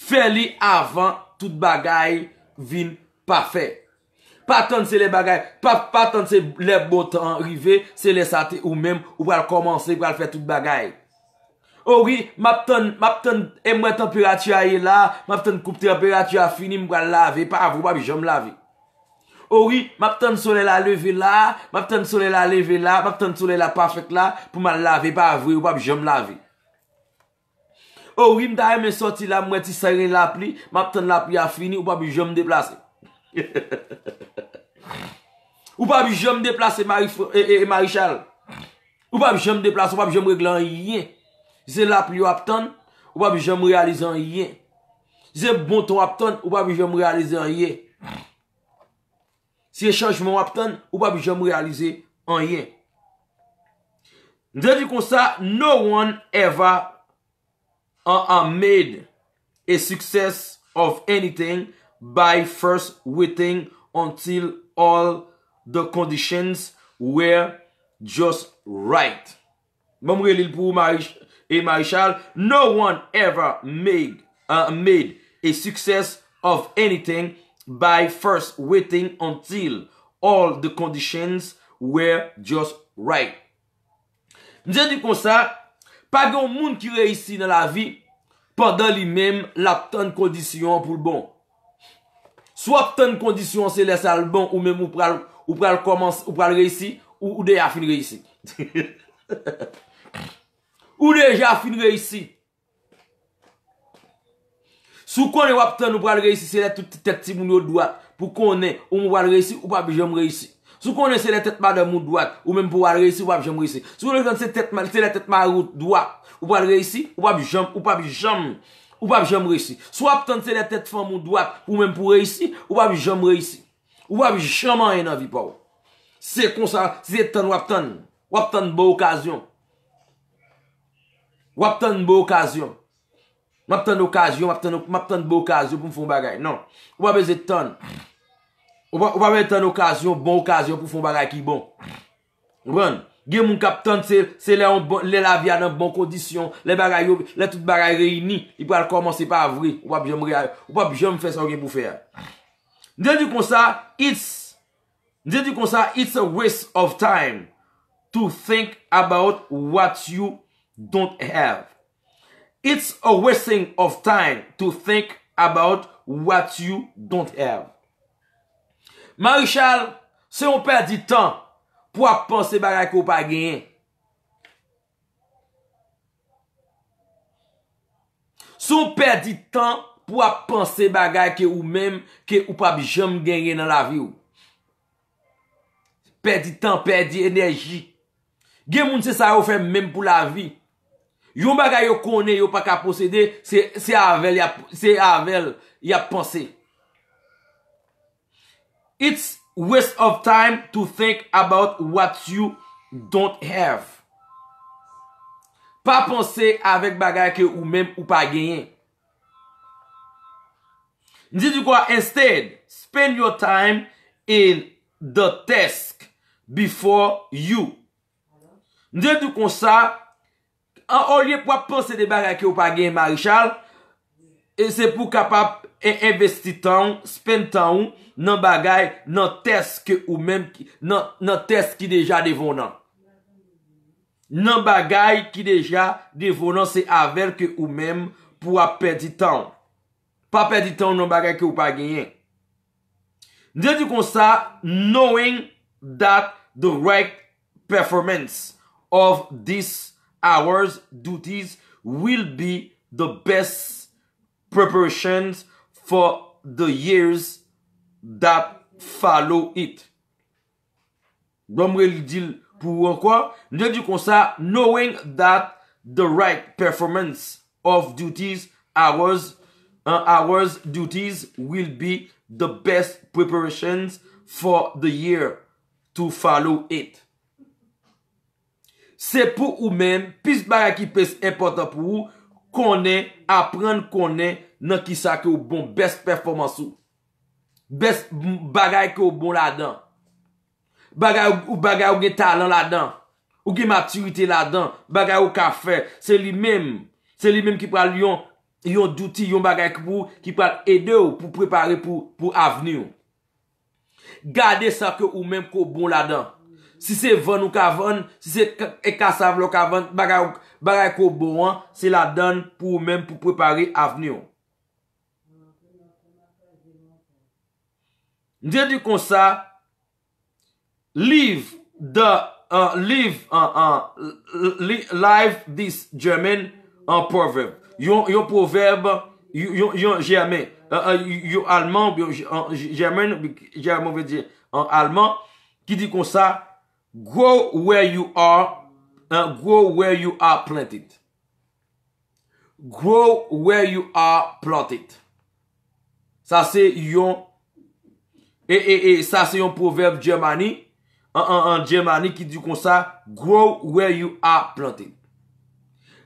Fè li avan tout bagay vin fèm. Parfè. Pa ton se le bagay. Pa ton se le botan rive. Se le satè ou mèm. Ou wèl komanse. Ou wèl fè tout bagay. Ou wè, map ton, map ton, e eh, mwen temperatü a ye la. Map ton koupte temperatü a fini. Mwen wèl lave. Par avou wèl wèl jom lave. Ou wè, map ton sole la leve la. Map ton sole la leve la. Map ton sole la pafèk la. Pou mwen lave. Par avou wèl wèl wèl jom lave. Ou wè, mwen daye mwen soti la. Mwen ti sarè la pli. Map ton la pli a fini. Ou Ou pa bi jom deplase marichal e, e, e, Ou pa bi jom deplase Ou pa bi jom regle an yin Zè la pli wap bon ton Ou pa bi jom realize an yin Zè bon ton wap ton Ou pa bi jom realize an yin Zè chanjman wap ton Ou pa bi jom realize an yin Dè di kon sa No one ever An made A success of anything Zè by first waiting until all the conditions were just right. Membrelil pou e Marichal, No one ever uh, made a success of anything by first waiting until all the conditions were just right. Ndiyan di kon sa, pa gen ou moun ki reisi nan la vi, padan li mem la ton kondisyon pou bon. S w ap tèn kondisyon se le sal ban ou mèm ou pral komans ou pral reysi ou de a fin reysi. Ou de je a fin reysi. Sou konen w ap tèn ou pral reysi se le touti tèt ti moun yo dwa. Pou konen ou m wadreysi ou pa bi jam reysi. Sou konen se le tètman de moun dwa ou mèm pou wadreysi ou pa bi jam reysi. Sou konen se le tètman dwa ou pa bi jam reysi ou pa bi jam reysi. Ou wap jam reysi. Se wap tan se le tet fan moun do ak. Ou menm pou reysi. Ou wap jam reysi. Ou wap jam an en avi pou. Se kon sa. Se etan wap tan. Wap tan bo okasyon. Wap tan bo okasyon. Wap tan okasyon. Wap tan bo okasyon pou mfon bagay. Non. Ou wap e zet tan. Ou wap e zet tan okasyon. Bon okasyon pou mfon bagay ki bon. Mbran. Mbran. gen moun kapten se lè bon, la via nan bon kondisyon, lè bagay yob, lè tout bagay reyni, yi pou al komanse pa avri, wap jom fè sò gen pou fè. Ndè di kon sa, it's a waste of time to think about what you don't have. It's a wasting of time to think about what you don't have. Marichal, se yon perdi tan, pou a panse bagay ke ou pa genyen. Sou perdi tan, pou a panse bagay ke ou men, ke ou pa bi jom genyen nan la vi ou. Perdi tan, perdi enerji. Gen moun se sa ou fe men pou la vi. Yon bagay yo kone, yo pa ka posede, se avel, se avel, ya panse. It's, Waste of time to think about what you don't have. Pa ponse avèk bagay ke ou mèm ou pa genyen. Ndi di kwa, instead, spend your time in the task before you. Ndi di kwa sa, an orye pouwa ponse de bagay ke ou pa genyen, Marichal, E se pou kapap e investi tan, spentan ou nan bagay nan test ki deja devonan. Nan bagay ki deja devonan se aver ke ou men pou apedi tan. Pa apedi tan nan bagay ki ou pa genyen. Ndiye di kon sa, knowing that the right performance of this hour's duties will be the best, Preparations for the years that follow it. Donmre li dil pou wakwa? Nye di kon sa, knowing that the right performance of duties, uh, hours duties, will be the best preparations for the year to follow it. Se pou ou men, pisbaya ki pes e pota pou ou, Konnen, aprennen konnen nan ki sa ke ou bon. Best performansou. Best bagay ke ou bon la dan. Bagay ou bagay ou gen talan la dan. Ou gen maturite la dan. Bagay ou ka fe. Se li menm. Se li menm ki pral yon douti, yon bagay ki pou. Ki pral ede ou pou prepare pou aveni ou. Gade sa ke ou menm ke ou bon la dan. Si se ven ou ka ven. Si se e kasav lou ka ven. Bagay ou... Barako bo an, se la dan pou mèm pou prepare avnyon. Ndiye di kon sa, live uh, live uh, uh, live this German en proverb. Yon proverb, yon German, yon German, German, yon German, ki di kon sa, go where you are, Grow where you are planted. Grow where you are planted. Sa se yon e e e sa se yon proverb Germany en Germany ki di kon sa Grow where you are planted.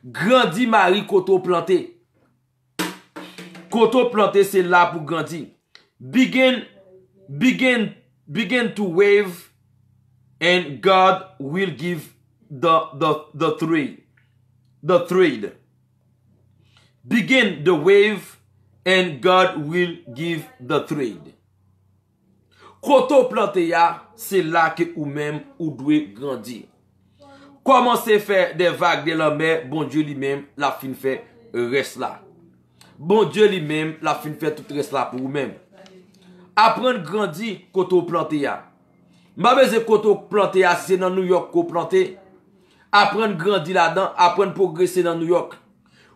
Grandi Marie koto planté. Koto planté se la pou Grandi. Begin begin to wave and God will give The trade The trade Begin the wave And God will give the trade Koto planteya Se la ke ou men Ou dwe grandir Koman se fe de vage de la mer Bon die li men la fin fe res la Bon die li men La fin fe tout res la pou ou men Aprende grandir Koto planteya Mabe ze koto planteya se nan New York Ko planteya aprenn grandi la dan, aprenn progresen nan New York.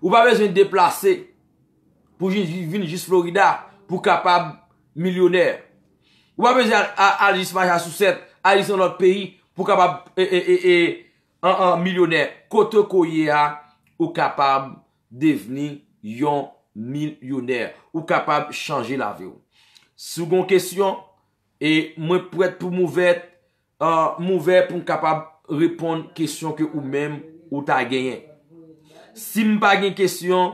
Ou pa bezwen deplase pou vin jis Florida, pou kapab milyoner. Ou pa bezwen alis majasouset, alis nan lot peyi, pou kapab milyoner. Kote ko ye a, ou kapab deveni yon milyoner. Ou kapab chanje la veyo. Sougon kesyon, e mwen pou et pou mouver pou euh, mouver pou kapab milyoner. Repon kesyon ke ou men ou ta genyen Si m pa gen kesyon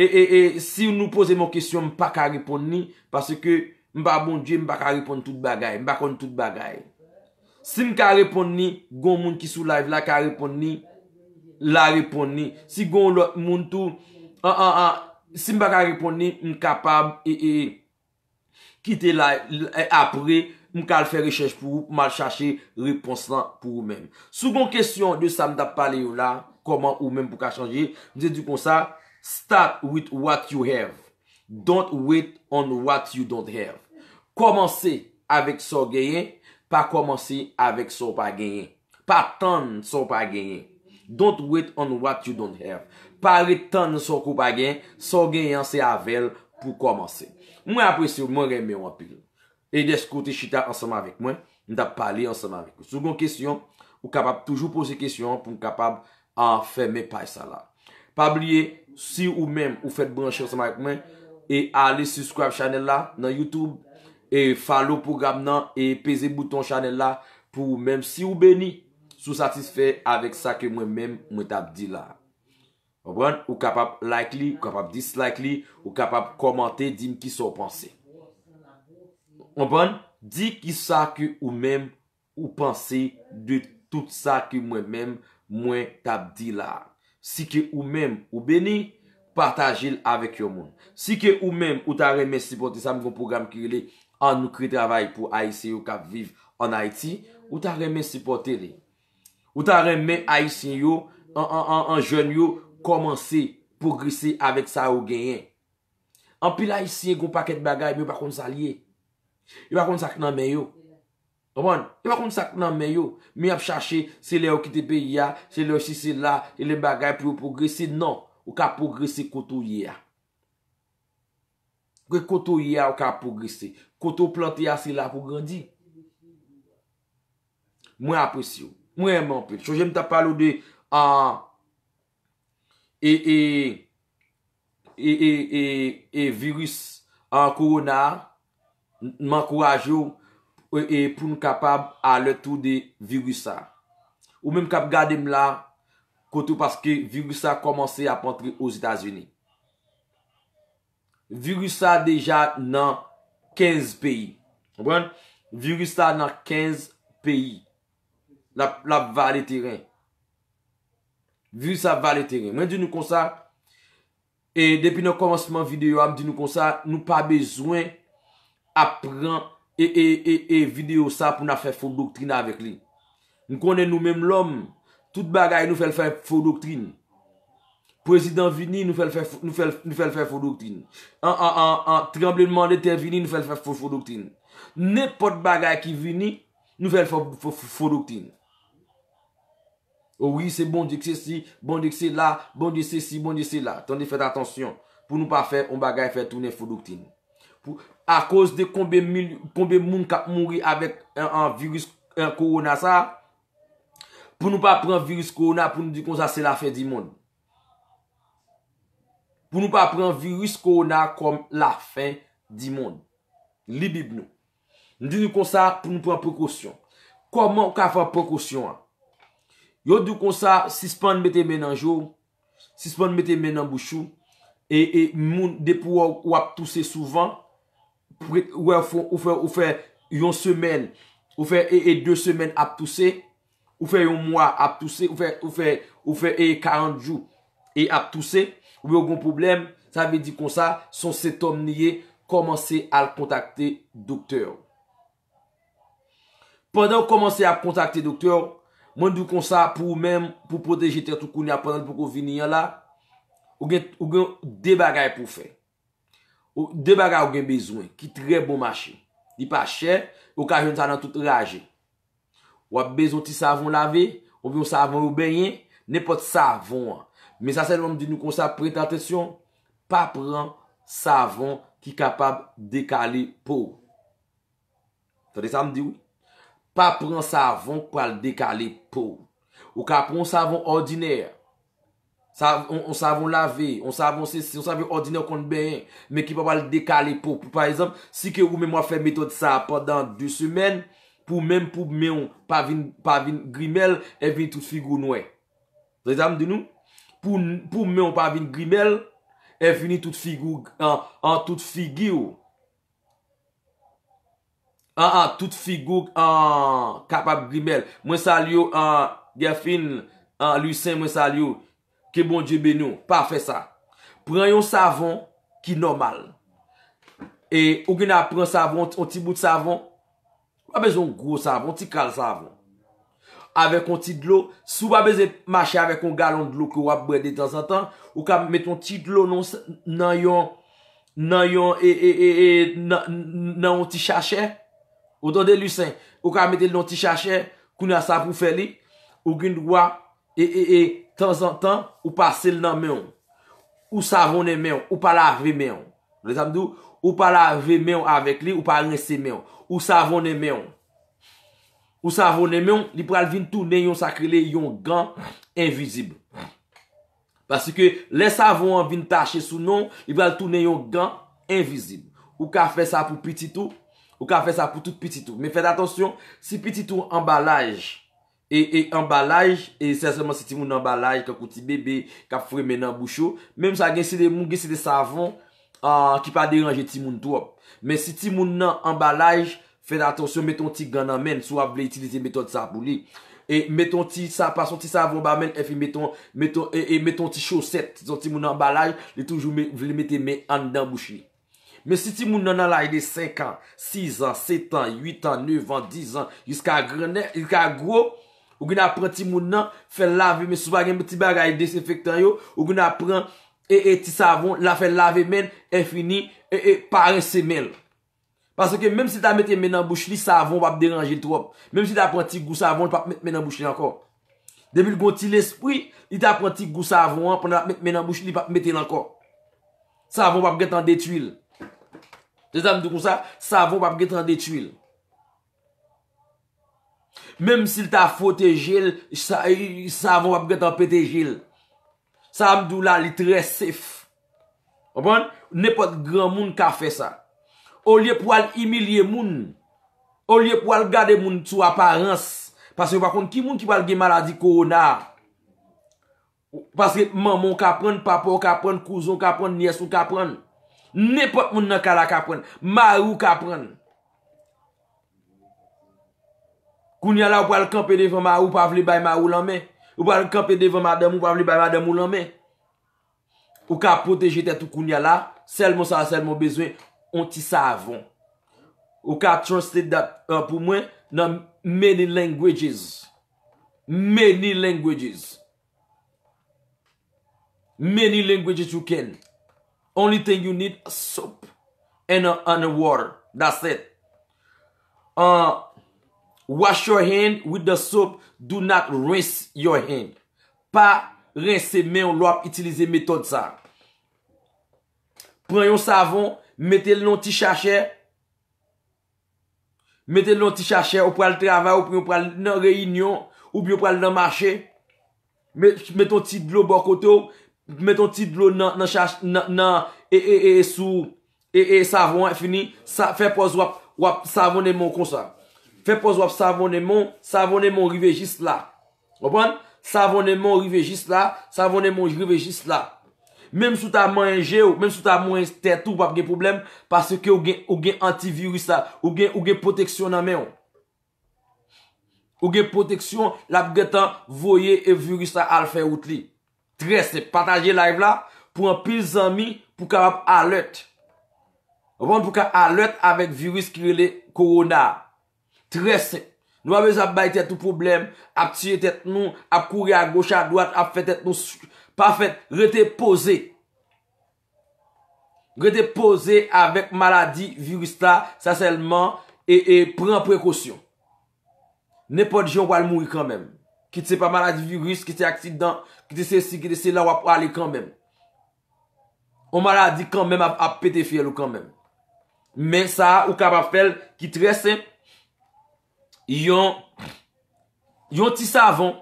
E e e Si nou pose mwen kesyon m pa ka repon ni Pase ke m pa bon diye m pa ka repon tout bagay M bakon tout bagay Si m ka repon ni Gon moun ki sou live la ka repon ni La repon ni Si gon moun tou ah, ah, ah, Si m pa ka repon ni M kapab e e Kite la apre M M kal fè rechèche pou ou, mal chache, reponsan pou ou men. Soukoun kèsyon de sa m da pale yo la, koman ou men pou ka chanje, m zè di kon sa, start with what you have. Don't wait on what you don't have. Komanse avèk so genyen, pa komanse avèk so pa genyen. Pa tan so pa genyen. Don't wait on what you don't have. Pa re tan so ko pa genyen, so genyen se avèl pou komanse. M apresyo mwen reme wapil. E desko te chita anseman vek mwen, mwen tap pale anseman vek mwen. Sougon kesyon, ou kapap toujou pose kesyon pou m kapap anferme pay sa la. Pabliye, si ou menm ou fet branche anseman vek mwen, e ale subscribe chanel la nan YouTube, e falo program nan, e peze bouton chanel la, pou mwenm si ou beni, sou satisfè avèk sa ke mwen menm mwen tap di la. Ou kapap like li, ou kapap dislike li, ou kapap komante dim ki sou panse. Onpon, di ki sa ke ou men ou panse de tout sa ke mwen men mwen tap di la. Si ke ou men ou bene, partajil avek yo moun. Si ke ou men ou tarre men sipote, sa mwen kon program ki le an nou kri travay pou Aisyen yo kap viv an Aiti, ou tarre men sipote le. Ou tarre men Aisyen yo, an jen yo, komanse pou grise avek sa ou genyen. An pil Aisyen yo, paket bagay, mwen pakon salye. Ywa kon sak nan men yo Ywa kon sak nan men yo Mi ap chache se le ou ki tepe ya Se le ou si se la Se le bagay pou yo progresi Non, ou ka progresi koto ya Koto ya ou ka progresi Koto plant ya se la pou grandi Mwen apresyo Mwen mwen apresyo Chou jem ta palo de e e e, e e e virus An koronar Nman kouraj yo e, e pou nou kapab a letou de virusa. Ou menm kap gade m la koto paske virusa komanse ap antre ou Zitazini. Virusa deja nan 15 peyi. Anpwen? Virusa nan 15 peyi. La valetere. Virusa valetere. Mwen di nou konsa e depi nou komanseman videyo am di nou konsa nou pa bezwen apren e-e-e-e video sa pou na fè fò doktrine avèk li. Nou konen nou mèm lòm, tout bagay nou fè fè fò doktrine. Prezident vini, nou fè fè fò doktrine. An-an-an-an, triamblèman de tè vini, nou fè fè fò doktrine. Nè pot bagay ki vini, nou fè fò doktrine. Ouwi, se bon dik se si, bon dik se la, bon dik se si, bon dik se la. Tande fè t'atansyon, pou nou pa fè, on bagay fè tounè fò doktrine. A koz de konbe moun ka mounri avèk an virus, an korona sa Poun nou pa pran virus korona pou nou di kon sa se la fè di moun Poun nou pa pran virus korona kom la fè di moun Libib nou Nou di nou kon sa pou nou pran prekosyon Kwa moun ka pran prekosyon an Yo di nou kon sa sispan mète mè nan jou Sispan mète mè nan bouchou E moun de pou wap tousè souvan E, e, ou fè yon semen, ou fè e e de semen ap tousè, ou fè yon mwa ap tousè, ou fè e e karanjou e ap tousè, ou bè yon problem, sa mè di kon sa, son setom niye komanse al kontakte doktor. Pendan komanse al kontakte doktor, mwen di kon sa pou mèm pou protejite tout kouni ap pendant pou kon vini yon la, ou gen debagay pou fè. Ou debaga ou gen bezon, ki tre bon machin. Di pa chen, ou ka jen sa nan tout raje. Ou ap bezon ti savon lave, ou vi yon savon yon beyin, ne pot savon an. Men sa se lwem di nou konsa prete atesyon, pa pran savon ki kapab dekale pou. Tade sa m di ou? Pa pran savon kwa l dekale pou. Ou ka pran savon ordiney an. On sa avon la ve, on sa avon se si, on sa avon ordine kon beye, men ki pa pa le dekale pou. Par exemple, si ke ou men mwa fe metode sa padan 2 semen, pou men pou menon e pa vin grimel, e vini tout figou noue. Zolizam de nou? Pou menon pa vin grimel, e vini tout figou, an tout figiou. An an, tout figou kapab grimel. Mwen sa liyo an, gafin, an lusen, mwen sa liyo, Ke bon djebe nou. Pa fe sa. Pren yon savon ki normal. E ou gen apren savon, yon ti bout savon, wap bez yon gros savon, yon ti kal savon. Awe kon ti dlo, sou wap bez e mache ave kon galon dlo kou wap bre de tan san tan, ou ka met yon ti dlo nan yon, nan yon, nan yon ti chache, ou ton de lusen, ou ka met el nan ti chache, kou na savon feli, ou gen wap, E, e, e, tan zan tan, ou pa sel nan menyon. Ou savon nen menyon, ou pa la ve menyon. Le zanm dou, ou pa la ve menyon avek li, ou pa rense menyon. Ou savon nen menyon. Ou savon nen menyon, li pral vin tounen yon sakrile, yon gan, invizib. Paske, le savon an vin tache sou non, li pral tounen yon gan, invizib. Ou ka fe sa pou piti tou, ou ka fe sa pou tout piti tou. Men fèd atonsyon, si piti tou embalaj... E embalaj, e, e serseman si ti moun embalaj, ka kouti bebe, ka fweme nan boucho, menm sa gen si de moun gen si de savon, ki pa deranje ti moun dwop. Men si ti moun nan embalaj, fè de atonsyon meton ti gana men, sou ap vle itilize meton sa boulé. E meton ti savon ba men, e, e meton ti choset, zon ti moun nan embalaj, vle meten men an nan bouché. Men si ti moun nan alay de 5 an, 6 an, 7 an, 8 an, 9 an, 10 an, yis ka grenè, yis ka grob, Ou gwen ap pranti moun nan, fè lave men. Souba gen mwen ti bag a ide se fèk tan yo. Ou gwen ap pran e e ti savon, la fè lave men, e fini, e e pari se men. Paske mèm si ta mette men an bouch li, savon pap deranje l'trop. Mèm si ta pranti gou savon, pap met men an bouch li ankor. Demi l'gonti l'espri, li ta pranti gou savon an, pandan ap met men an bouch li, pap mette l'ankor. Savon pap get an detuil. Desam di kousa, savon pap get an detuil. Mem si ta fote jil, sa avon pa pou getan pete jil. Sa amdou la li tre sef. Opan? Nepot gran moun ka fe sa. O liye pou al imilie moun. O liye pou al gade moun sou aparense. Paske wakon ki moun ki wakon ki maladi korona. Paske maman ka pren, papo ka pren, kouzon ka pren, niyesou ka pren. Nepot moun nan kala ka pren. Marou ka pren. Kunyala ou pa al kampede vama ou pa avli bay ma ou lanmen. Ou pa al kampede vama dem ou pa avli bay ma dem ou lanmen. Ou ka poteje tetou kunyala. Selmo sa selmo bezwen. On ti sa avon. Ou ka translate dat euh, pou mwen. Nan many languages. Many languages. Many languages you can. Only thing you need a soup. And a water. That's it. An... Uh, Wash your hand with the soap. Do not rinse your hand. Pa rince men ou lwap itilize metode sa. Preyon savon. Mete l non ti chache. Mete l non ti chache. Ou preyon preyon nan reyinyon. Ou preyon preyon nan mache. Meton ti blo bokoto. Meton ti blo nan chache nan ee ee sou. Ee ee savon. E fini. Fe pos wap savon e moun konsa. Fè poz wap savonè moun, savonè moun rive jist la. Waband, savonè moun rive jist la, savonè moun rive jist la. Mèm sou ta mwenje ou, mèm sou ta mwenje tetou wap gen problem, pase ke ou gen antivirus la, ou gen ou gen poteksyon nan men ou. Ou gen poteksyon la pou getan voye e virus la al fè out li. Tres, se pataje live la, pou an pil zami, pou ka wap alet. Waband pou ka alet avèk virus kirele korona. Tresen. Nou a vez ap bayte tou problem. Ap tire tet nou. Ap koure a goche a dwat. Ap fetet nou. Pa fet. Retepoze. Retepoze avèk maladi virus la. Sa selman. E pren prekosyon. Nèpon diyon wal moui kanmèm. Ki te se pa maladi virus. Ki te akcidant. Ki te se si. Ki te se la wap wale kanmèm. O maladi kanmèm ap pete fiel ou kanmèm. Men sa ou kap ap fel. Ki tresen. Yon ti savan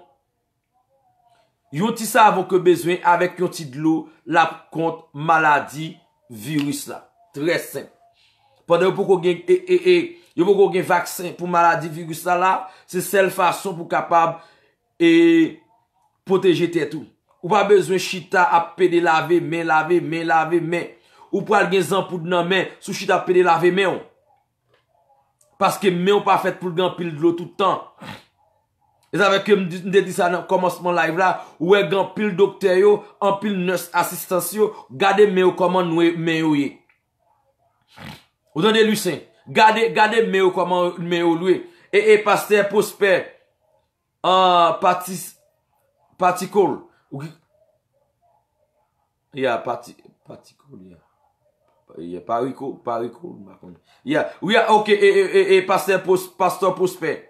Yon ti savan ke bezwen Avèk yon ti dlo La kont maladi virus la Très simple Yon pou kogen e, e, e, Yon pou kogen vaksen pou maladi virus la Se sel fason pou kapab E potèje te tou Ou pa bezwen chita apède lave men Lave men, lave men Ou pral gen zan pou nan men Sou chita apède lave men ou Paske men ou pa fet pou gen pil lo toutan. E zave ke m de di sa nan komosman live la. Ou e gen pil doktor yo. An pil nes asistans yo. Gade men ou koman e, men ou ye. Ou dan de lusen. Gade men ou koman men ou lwe. E e, e paste posper. An patis. Patikol. Ou ki. Ya pati. Patikol ya. We are ok e, e, e, Pastor Prosper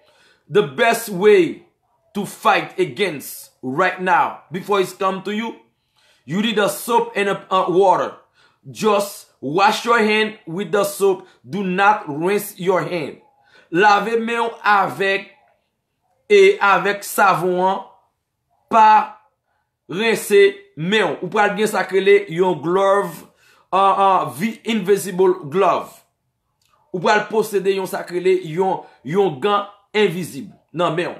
The best way To fight against Right now You need a soap and a water Just wash your hand With the soap Do not rinse your hand Lave men avèk E avèk savoan Pa Rinse men Ou pa gen sakele yon glove An, an, The Invisible Glove. Ou pou al posede yon sakrele, yon, yon gant invisible. Nan, men.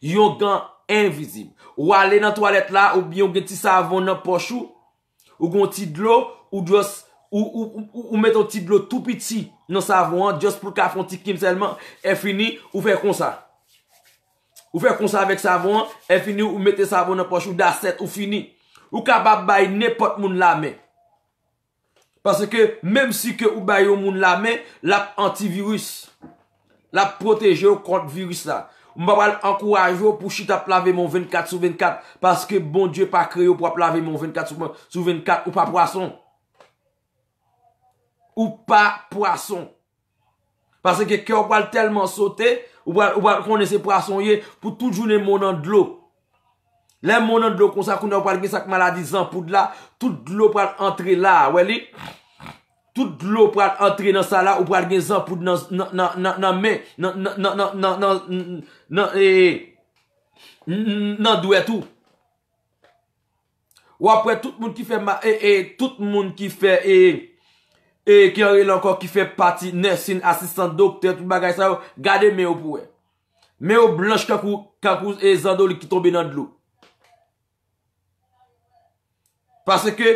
Yon gant invisible. Ou ale nan toalet la, ou bi yon gen ti savon nan pochou. Ou gon ti glo, ou djos, ou, ou, ou, ou, ou meton ti glo tou piti nan savon. Djos pou ka fon ti kim selman. E fini, ou fe kon sa. Ou fe kon sa vek savon. E fini, ou meten savon nan pochou. Da set, ou fini. Ou ka bab bay, ne pot moun la men. Pase ke mèm si ke ou bayo moun la mè, lap antivirus. Lap proteje ou kont virus la. Ou mba wale ankouraje ou pou chita plave moun 24 sou 24. Pase ke bon dieu pa kreyo pou aplave moun 24 sou 24 ou pa poason. Ou pa poason. Pase ke kè ou wale telman sote ou wale kone se poason ye pou toujounen moun nan dlop. Lè moun nan dlo kon sa kounen ou pral gen xak maladis zanpoud la, tout dlo pral antre la, wè li? Tout dlo pral antre nan sa la ou pral gen zanpoud nan men, nan, nan, nan, nan, nan, nan, eh, nan dwe tou. Ou apre tou moun ki fè, eh, eh, tout moun ki fè, eh, eh, ki anre langou e, e, ki fè pati, nersin, asistan doktor, tout bagay sa ou, gade men ou pou e. Men ou blanche kakou, kakou, eh, zanpoud li ki tobe nan dlo. Pase ke,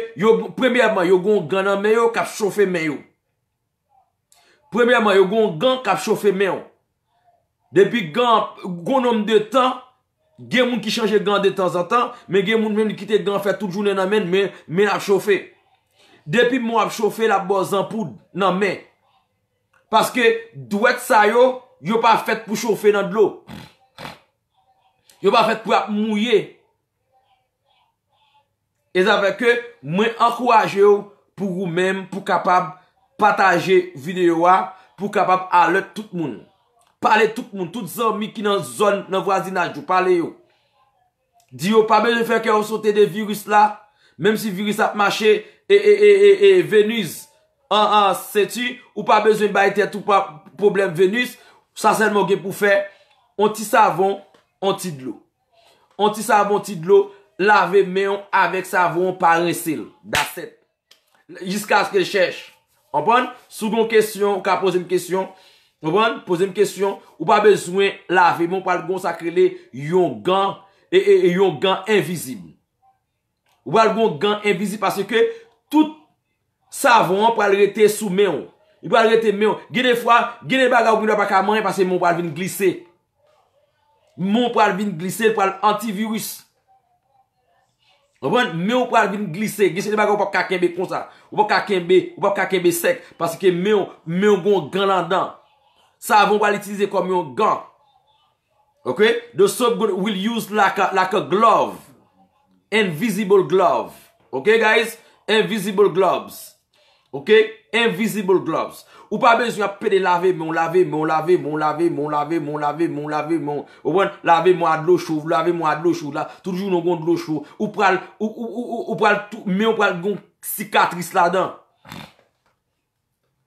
premyevman, yo gon gan nan men yo, kap shofe men yo. Premyevman, yo gon gan, kap shofe men yo. Depi gan, gon nom de tan, gen moun ki chanje gan de tan zatan, men gen moun men ki te gan fè tout jounen nan men, men ap shofe. Depi moun ap shofe la boz anpou nan men. Pase ke, dwet sa yo, yo pa fèt pou shofe nan dlo. Yo pa fèt pou ap mouye. Yo pa fèt pou ap mouye. E zavè ke mwen ankouwaje yo pou mèm pou kapab pataje videyo wa pou kapab alè tout moun. Palè tout moun, tout zon mi ki nan zon nan vwazinaj yo, palè yo. Di yo, pa bezen fè kè ou sote de virus la, mèm si virus ap mache, e, e, e, e, e, venus, an, an, se tu, ou pa bezen baye tè tou pa problem venus, sa sen mò gen pou fè, onti savon, onti dlo. Onti savon, onti dlo. lave menyon avèk savon pa resil. Daset. Jiska aske lè chèche. Anpon? Sougon kèsyon, ka pose mè kèsyon. Anpon? Pose mè kèsyon. Ou pa bezwen lave. Moun pal gon sakrele yon gan e, e, e yon gan invizib. Ou pal gon gan invizib pase ke tout savon pal rete sou menyon. Yon pal rete menyon. Gine fwa, gine baga ou binwa baka man yon pase moun pal vin glise. Moun pal vin glise, yon pal antivirus. Mwen mwen pou al glise, gise mwen pa kakembe konsa, ou pa kakembe sek, paske mwen mwen pou an gan lan dan. Savon pou al itize kwa mwen an gan. Ok? The soap will use like a glove. Invisible glove. Ok guys? Invisible gloves. Ok? Invisible gloves. Ou pa bezyo ap pede lave mon lave, mon lave, mon lave, mon lave, mon lave, mon lave, mon lave, mon lave. Ou bon lave mwa dlo chou, lave mwa dlo chou. Toute joun nou kwen dlo chou. Ou pral, ou ou ou ou ou pral, mwen pral gwen kwen sikatris la dan.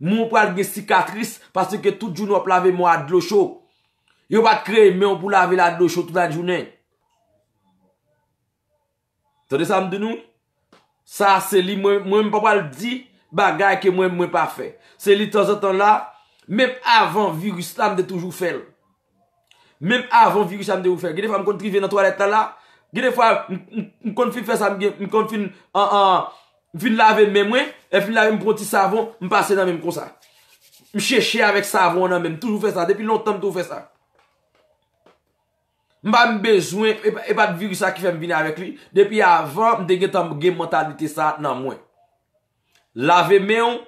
Mwen pral gen sikatris, pase ke tout joun nou ap lave mwa dlo chou. Yo pa kre, mwen pou lave la dlo chou tout an jounen. Tote samdenou? Sa, se li mwen mwen papal di, Bagay ke mwen mwen pa fe. Se li tan zan tan la, mem avan virus la mde toujou fel. Mem avan virus la mde ou fel. Gede fwa m kon tri venan to alet tan la, gede fwa m kon tri fe sa, m kon tri vini lave mwen mwen, e vini lave m proti savon, m pase nan mwen kon sa. M cheche avèk savon nan mwen, toujou fe sa, depi lontan m tou fe sa. M pa m bezwen, e pa e virus la ki fèm vini avèk li, depi avan m dege tan m gen mentalite sa nan mwen. lave meyon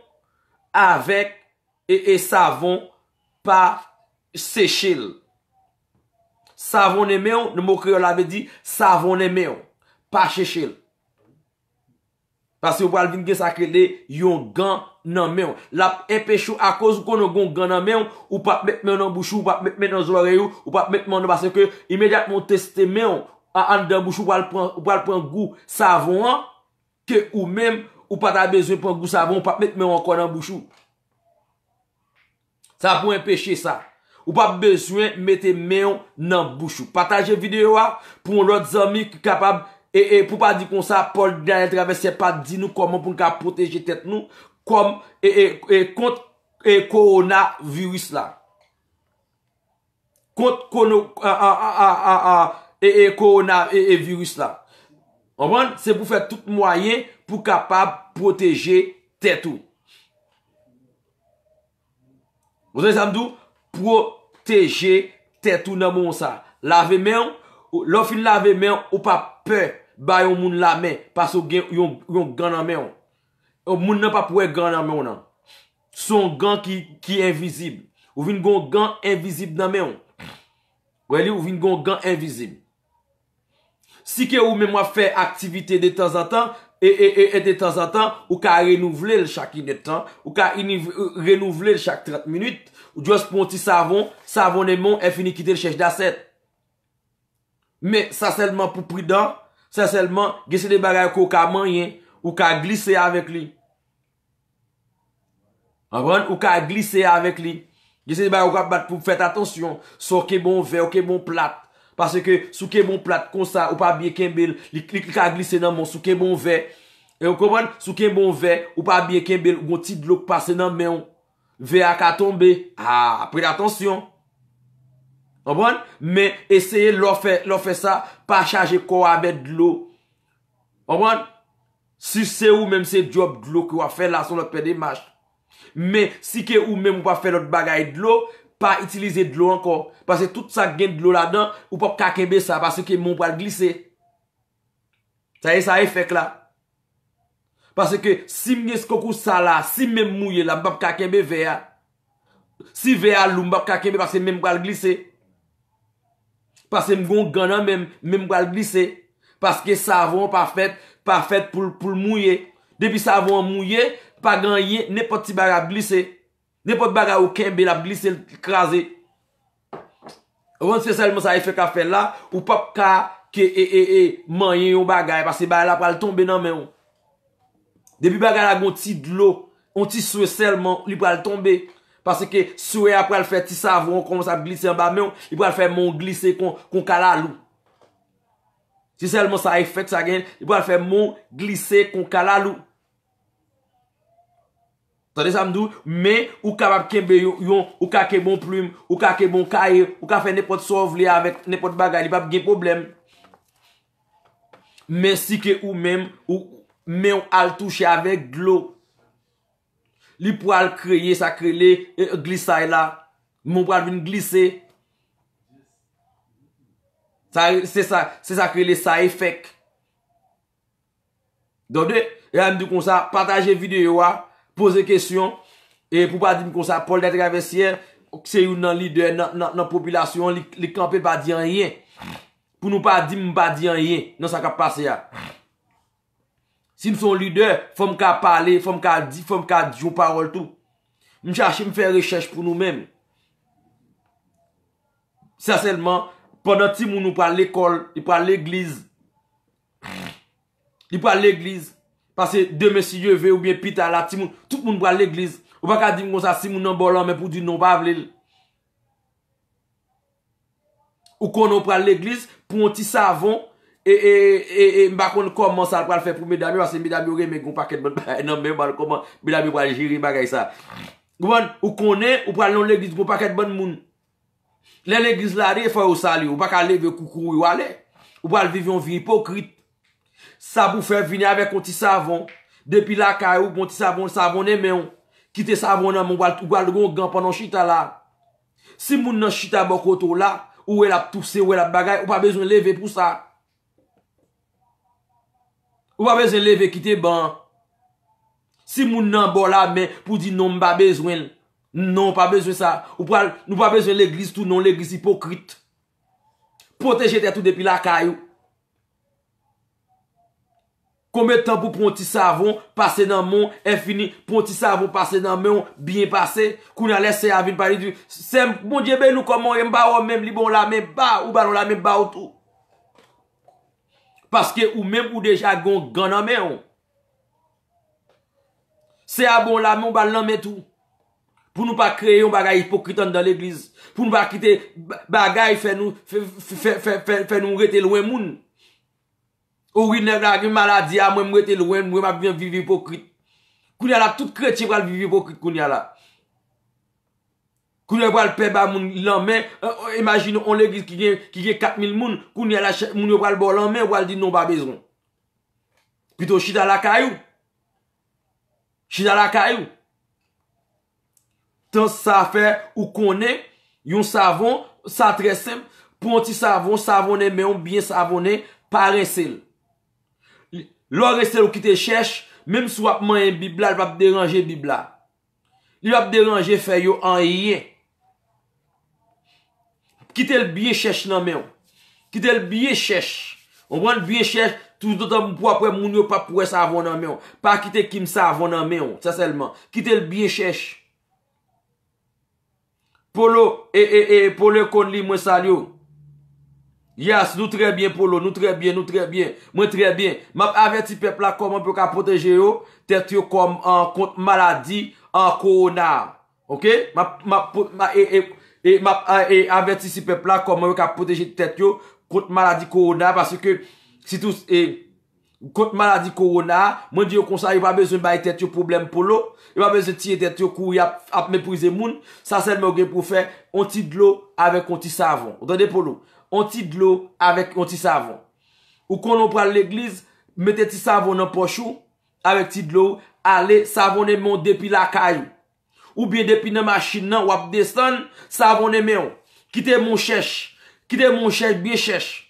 avek e e savon pa sechil savon ne meyon nou mokre yo lave di savon ne meyon pa sechil pasi ou pal vin gen sakrede yon gan nan meyon lape e pechou akouz ou konon gon gan nan meyon ou pap met men nan bouchou ou pap met men nan zloreyo ou pap met men nan basenke imediat moun teste meyon an an den bouchou ou pal pren gou savon an ke ou men Ou pa ta bezwen pou an gousavon, ou pa met meyon an kon nan bouchou. Sa pou empeshe sa. Ou pa bezwen, mette meyon nan bouchou. Pataje videyo a, pou an lot zami ki kapab, e, e, pou pa di kon sa, Paul Daniel Travers se pa di nou koman pou nou ka proteje tet nou, kom, e, e, e, kont, e, korona, virus la. Kont kon, a, a, a, a, a, e, e, korona, e, e, virus la. An ban, se pou fe tout mwayen, pou kapab proteje tètou. Mwazen samdou, proteje tètou nan mwonsa. Lave men, lò fin lave men, ou pa pe, bay yon moun la men, pas ou yon gan nan men. Yon moun nan pa pou e gan nan men. Son gan ki envizib. Ou vin gon gan envizib nan men. Gwe li, ou vin gon gan envizib. Si ke ou men wap fe aktivite de tan zatan, E te tan san tan, ou ka renouvle l chakine tan, ou ka euh, renouvle l chak 30 minute, ou jwaz pon ti savon, savon ne mon, e fini kite l chèche da set. Me, sa selman pou pridan, sa selman, gesen de bagay ou ka manyen, ou ka glisse avèk li. An bon, ou ka glisse avèk li. Gesen de bagay ou ka bat pou fèt atensyon, sor ke bon ver, ou ke bon plat. Pase ke souke bon plat konsa ou pa biye kembel li klik klik bon bon a glise nan mon souke bon ve E yon komon souke bon ve ou pa biye kembel ou gon ti dlok pase nan menon Ve ak a tombe, a prel atensyon Anbon? Men eseye lor fe sa pa chaje kwa abed dlok Anbon? Si se ou menm se job dlok ou a fe lason lot pe de match Men si ke ou menm ou pa fe lot bagay dlok pa itilize dlo ankon. Pase tout sa gen dlo la dan, ou pop kakebe sa, pase ke moun pwal glise. Sa e sa efek la. Pase ke si mwen skoku sa la, si mwen mouye la, bop kakebe veya. Si veya loun bop kakebe, pase mwen mwal glise. Pase mwen goun gana mwen mwal glise. Pase ke savon pa fèt, pa fèt pou mouye. Depi savon mouye, pa ganyen, ne poti baga glise. Ne pot bagay ou kenbe la pou glisse l krasi. Rwant se selman sa efek a fe la, ou pop ka ke e e e manye yon bagay. Pase bagay la pou al tombe nan men yon. Depi bagay la gonti dlo, gonti sou e selman, li pou al tombe. Pase ke sou e apou al fe ti savon, konman sa glisse an ba men yon. Li pou al fe moun glisse kon kalalou. Se selman sa efek sa gen, li pou al fe moun glisse kon kalalou. Donde sa mdou, me ou ka bap kembe yon, ou ka ke bon ploum, ou ka ke bon kaye, ou ka fe nepot sov li avek, nepot bagay, li bap gen problem. Men si ke ou men, ou men ou al touche avek glou. Li pou al kreye, sa kreye, glisay e la, moun pou al vin glise. Sa kreye, sa kreye, sa efek. Donde, ya e mdou kon sa, pataje videyo a. Poze kesyon. E pou pa di m kon sa pol de travesyen. Ou kse yon nan lider nan population. Li kampe ba di an yen. Pou nou pa di m ba di an yen. Nan sa kap pase ya. Si m son lider. Fom ka pale, fom ka di, fom ka di yo parol tou. M chache m fè rechèche pou nou men. Sasellman. Pon nan ti moun nou pa l'ekol. Li pa l'eglise. Li pa l'eglise. Pase de mesi yeve ou bien pita la timoun, tout moun bral l'eglize. Ou baka dim kon sa simoun nan bolan men pou di nou bavlil. Ou konon pral l'eglize pou an ti savon e mbakon konman sa pral fe pou medami. Pase medami ou gen men goun paket bon. Nan men mbal koman, medami bral jiri mbakay sa. Gouman, ou konen, ou pral loun l'eglize goun paket bon moun. Len l'eglize lari e fwa ou sali. Ou baka leve koukou ou wale. Ou pral vivyon vi hipokrit. Sabou fè vini avè konti savon. Depi lakay ou konti savon, savon ne men. Kite savon nan moun balt ou balt ou gwan panon chita la. Si moun nan chita bokotou la, ou el ap tousè, ou el ap bagay, ou pa bezwen leve pou sa. Ou pa bezwen leve kite ban. Si moun nan bol la men pou di non mba bezwen. Non, pa bezwen sa. Ou pa bezwen l'eglise tout, non l'eglise hipokrite. Protejete tout depi lakay ou. Kome tan pou pon ti savon, pase nan moun, e fini, pon ti savon, pase nan moun, byen pase, koun alè se avin pari du. Sem, moun djebe nou koman, mba ou mèm non, li oh. bon la mèm, ba, ou banon la mèm, ba ou tou. Paske ou mèm ou deja gon, gan nan mèm. Se avon la mèm, ban nan mèm tou. Pou nou pa kreye yon bagay ipokritan dan l'eglize. Pou nou pa krite bagay fè nou, fè nou rete louen moun. Ou yi nev lag, yi maladi, a mwen mwete lwen, mwen mwen vivi vipokrit. Kouni ala, tout kreti wale vivi vipokrit kouni ala. Kouni ala, wale pe ba moun lanmen, euh, euh, imagine, on le gri ki gen 4 mil moun, kouni ala, moun yo wale bolanmen, wale di non ba bezon. Pito, chid ala kayou. Chid ala kayou. Tans safe, ou konen, yon savon, sa tresem, ponti savon, savonen menon, byen savonen, paresel. Lo a reste ou kite chèche, mèm sou ap man yon bibla, jva ap deranje bibla. Jva ap deranje fè yo an yiye. Kite l biye chèche nan mè yon. Kite l biye chèche. On ban l biye chèche, tout doutan mou pou ap wè moun yo pa pou wè sa avon nan mè yon. Pa kite kim sa avon nan mè yon, sa selman. Kite l biye chèche. Polo, ee ee ee, polo kon li mwen sal yo. Yes, nou trebyen polo, nou trebyen, nou trebyen. Mwen trebyen, map aveti pepla komon pou ka proteje yo, tet yo kont maladi an koronar. Ok? Map aveti si pepla komon pou ka proteje tet yo kont maladi koronar, parce ke si tou kont maladi koronar, mwen diyo konsan yon wap bezon baye tet yo problem polo, yon wap bezon tiye tet yo kou ap mepouze moun, sa sel mwen gen pou fe, onti dlo avek onti savon. Otoni polo? On ti d'lo avèk, On ti savon. Ou konon pral l'eglise, Mète ti savon nan pochou, Avèk ti d'lo, Ale, Savon ne moun depi la kayou. Ou bien depi nan machin nan, Wap desan, Savon ne mè ou. Kite moun chèche. Kite moun chèche, Biè chèche.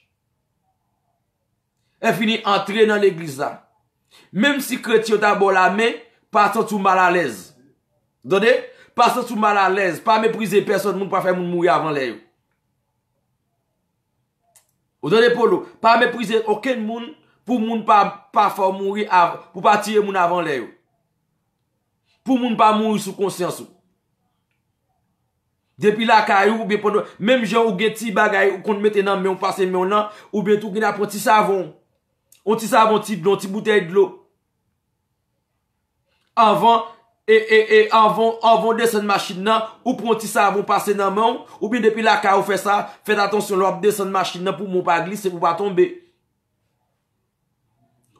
E fini, Entré nan l'eglise la. Mèm si kreti yo ta bol la mè, Passo tou mal alèz. Dodè? Passo tou mal alèz. Pas me prizè person moun pa fè moun mou yavon lè yon. Ou dan epolo, pa meprize oken moun pou moun pa pa faw moun ri avon, pou pa tire moun avon le yo. Pou moun pa moun ri sou konsyans ou. Depi la karyou ou be pondo, menm jen ou ge ti bagay ou kont meten nan menw pase menw nan, ou be tout gen apon ti savon. Ou ti savon ti blon, ti butey di lo. Avon... E, e, e, avon, avon desen machin nan, ou pronti savon pase nan man, ou pi depi la ka ou fe sa, fet atonsyon lop desen machin nan pou moun pa glisse, pou pa tombe.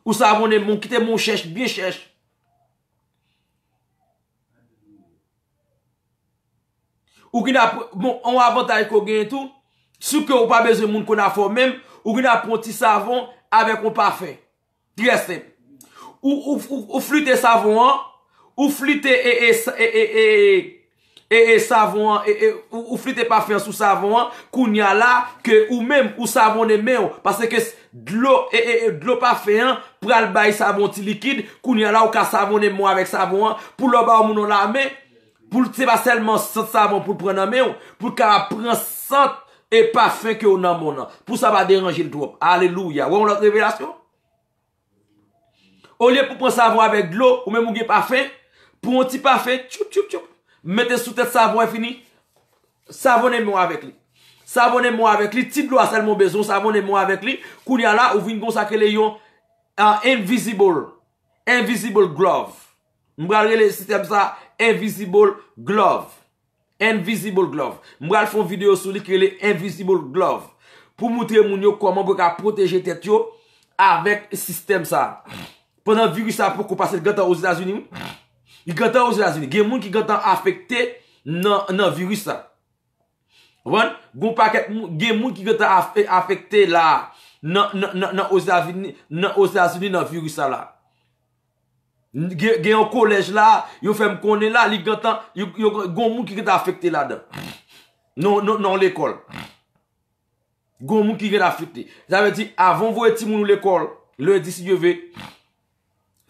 Ou savon nen moun kite moun chèche, biye chèche. Ou ki na, moun bon, avon ta ekou gen tout, sou ke ou pa beze moun kon a fo men, ou ki na pronti savon, avek moun pa fe. Dres te. Ou, ou, ou, ou flute savon an. Ou flite e e e e e e e e e savon an. E, e, ou flite e pafyan sou savon an. Koun ya la ke ou mem ou savon e men an. Pase ke glou e e e e glou pafyan. Pral bay savon ti likid. Koun ya la ou ka savon e mou avek savon an. Poul lo ba ou moun an la men. Poul seba selman sot savon pou pran nan men an. Poul ka pran sot e pafyan ke ou nan moun an. Poul sa va deranje l'drop. Aleluya. Ou an la revelasyon? Ou liye pou pran savon avek glou ou mem moun gen pafyan. Poun ti pa fe, tchoup tchoup tchoup, mette sou tet savon e fini, savon e moun avek li. Savon e moun avek li, tit lou a sel moun bezon, savon e moun avek li, kou li ala, ou vin gons a ke li yon, invisible, invisible glove. Mwen gal re le sistem sa, invisible glove. Invisible glove. Mwen gal fon video sou li ke le invisible glove. Pou moutre moun yo kou anman mwen ka proteje tet yo, avek sistem sa. Pendan virus sa pou kou pase l gata ou zi tazuni moun, Gye moun ki gata afekte nan virus sa. Wan, goun paket moun, gye moun ki gata afekte la, nan ose asini nan virus sa la. Gye yon kolej la, yon fem konen la, li gata, yon goun moun ki gata afekte la dan. Non l'ekol. Goun moun ki gata afekte. Jave di, avon vwe ti moun ou l'ekol, lwe di si yove,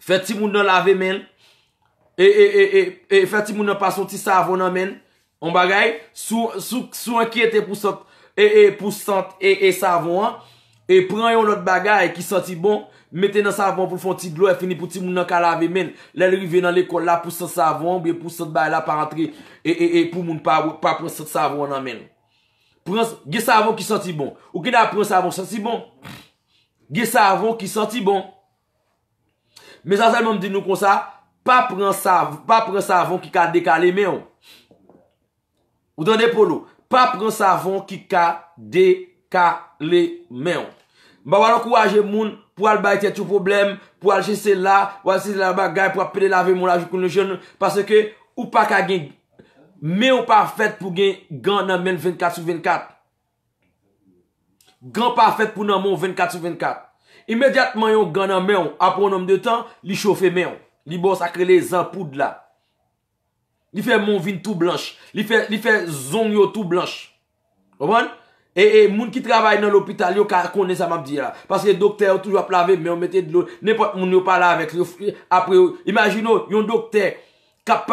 fwe ti moun nan lave men, E, e, e, e, e, fè ti moun nan pa son ti savon nan men On bagay Sou, sou, sou ankyete pou sot E, e, pou sot, e, e, savon E, preyon not bagay ki soti bon Mète nan savon pou fon ti glou E fini pou ti moun nan kalave men Lè lè rive nan lè kol la pou sot savon Bi pou sot bay la pa rentre E, e, e, pou moun pa prons sot savon nan men Preyon, ge savon ki soti bon Ou ki nan preyon savon soti bon Ge savon ki soti bon Me zan zel moun di nou kon sa E, e, e, e, e, e, e, e, e, e, e, e, e, e, e, e, Pa pren savon ki ka dekale mè yon. Ou dande pou nou. Pa pren savon ki ka dekale mè yon. Ba walo kou waje moun pou al bayte tou problem. Pou al jese la. Waje jese la bagay pou apre lave moun la jokoun nou joun. Pase ke ou pa ka gen. Mè yon pa fèt pou gen gan nan men 24 sou 24. Gan pa fèt pou nan men 24 sou 24. Imediatman yon gan nan mè yon. Apo nan men de tan li chofè mè yon. Li bo sakre le zanpoud la. Li fe moun vin tou blanche. Li fe zon yo tou blanche. Oban? E, e, moun ki travaye nan l'opital yo kakone sa mabdi la. Paske dokte yo toujwa plave men, mette dlo, nepot moun yo pala avek. Imajino, yon dokte kap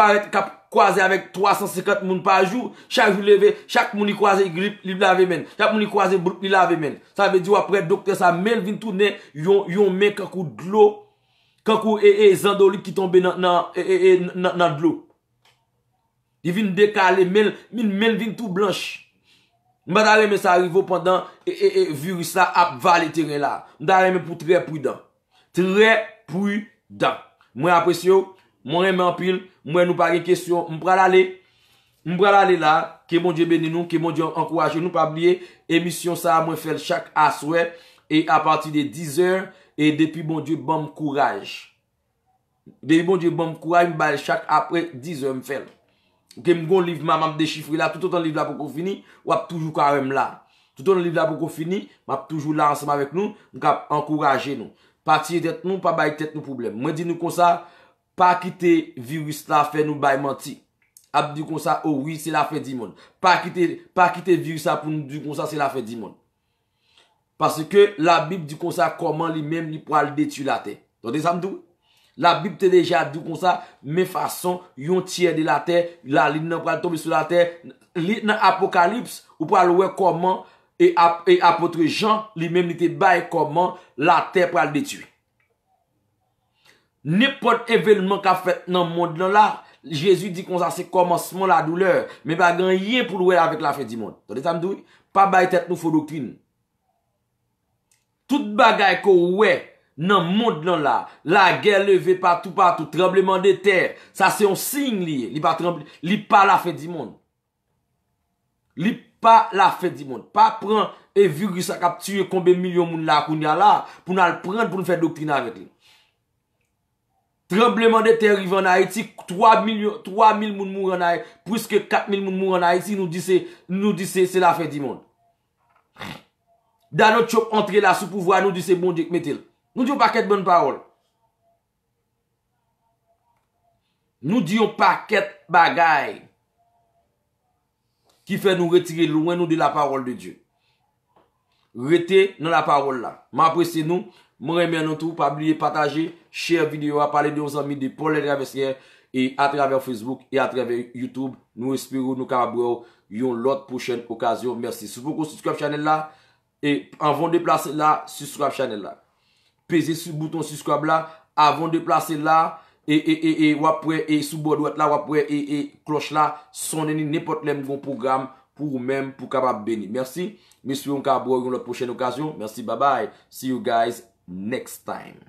kwaze avek 350 moun pa jou, chak moun yi kwaze, yi lave men. Chak moun yi kwaze, yi lave men. Sa be diyo apre dokte sa men vin tou ne, yon men kakou dlo, Kankou e, e zan do li ki tombe nan e, e, dlo. I vin dekale men vin tou blanche. Mba dareme sa rivo pandan e viri sa ap vali teren la. Dareme pou trepuy dan. Trepuy dan. Mwen apresyo, mwen reme anpil, mwen nou pari kesyon, mwen pral ale. Mwen pral ale la, ke mwen bon diye benin nou, ke mwen bon diye ankouraje nou pa blye. Emisyon sa mwen fel chak aswe. E a pati de 10 or. E depi bon die bon m kouraj. Depi bon die bon m kouraj, m baye chak apre 10 an m fèl. Ou ke m gon livman, m ap dechifri la, touton ton liv la pou kon fini, wap toujou karem la. Touton ton liv la pou kon fini, m ap toujou la ansama vek nou, m kap an kourajé nou. Pati etet nou, pa baye etet nou poublem. Mwen di nou konsa, pa kite virus oh la fè nou baye manti. Ap di konsa, ouwi, se la fè di moun. Pa kite virus la pou nou di konsa, se la fè di moun. Pase ke la bib di kon sa koman li menm li pou al detu la te. Sote samdou? La bib te deja di kon sa men fason yon tiye de la te, la li nan pou al tombe sou la te. Li nan apokalips ou pou al wè koman e apotre jan li menm li te baye koman la te pou al detu. Nipot evèlman ka fèt nan mod nan la, jesu di kon sa se koman seman la douleur. Men pa gen yè pou lwè avèk la fèt di mod. Sote samdou? Pa baye tèt nou fò do kvinn. Tout bagay ko we, nan moun nan la, la gen leve patou patou, trembleman de ter, sa se yon sing li, li pa la fè di moun. Li pa la fè di moun, pa pran e virus a kaptyu konbe milyon moun la koun ya la, pou nan al pran pou nou fè doktrina vek li. Trembleman de ter yon a iti, 3000 moun moun moun anay, pwiske 4000 moun moun anay iti, nou disi se la fè di moun. Rrrr. Dan nou tchop entre la sou pou vwa nou di se bon dik metil. Nou diyon pa ket bon parol. Nou diyon pa ket bagay. Ki fe nou retire lounen nou di la parol de Diyo. Retir nan la parol la. Ma aprese nou. Mwen reme nan tou pa bilie pataje. Cher videyo a pale diyon zanmi de Polen Ravestrian. E a traver Facebook. E a traver Youtube. Nou espirou. Nou kamabou. Nou yon lot pou chen okasyon. Mersi. Sou foko subscribe chanel la. E avon de plase la, subscribe chanel la. Peze sou bouton subscribe la, avon de plase la, e, e, e, e, wapwe, e, sou bodwet la, wapwe, e, e, kloch la, sonneni nepot lem voun program pou mèm pou kabab beni. Mersi, mèsyon kabou yon lòt pochen okasyon. Mersi, babay. See you guys next time.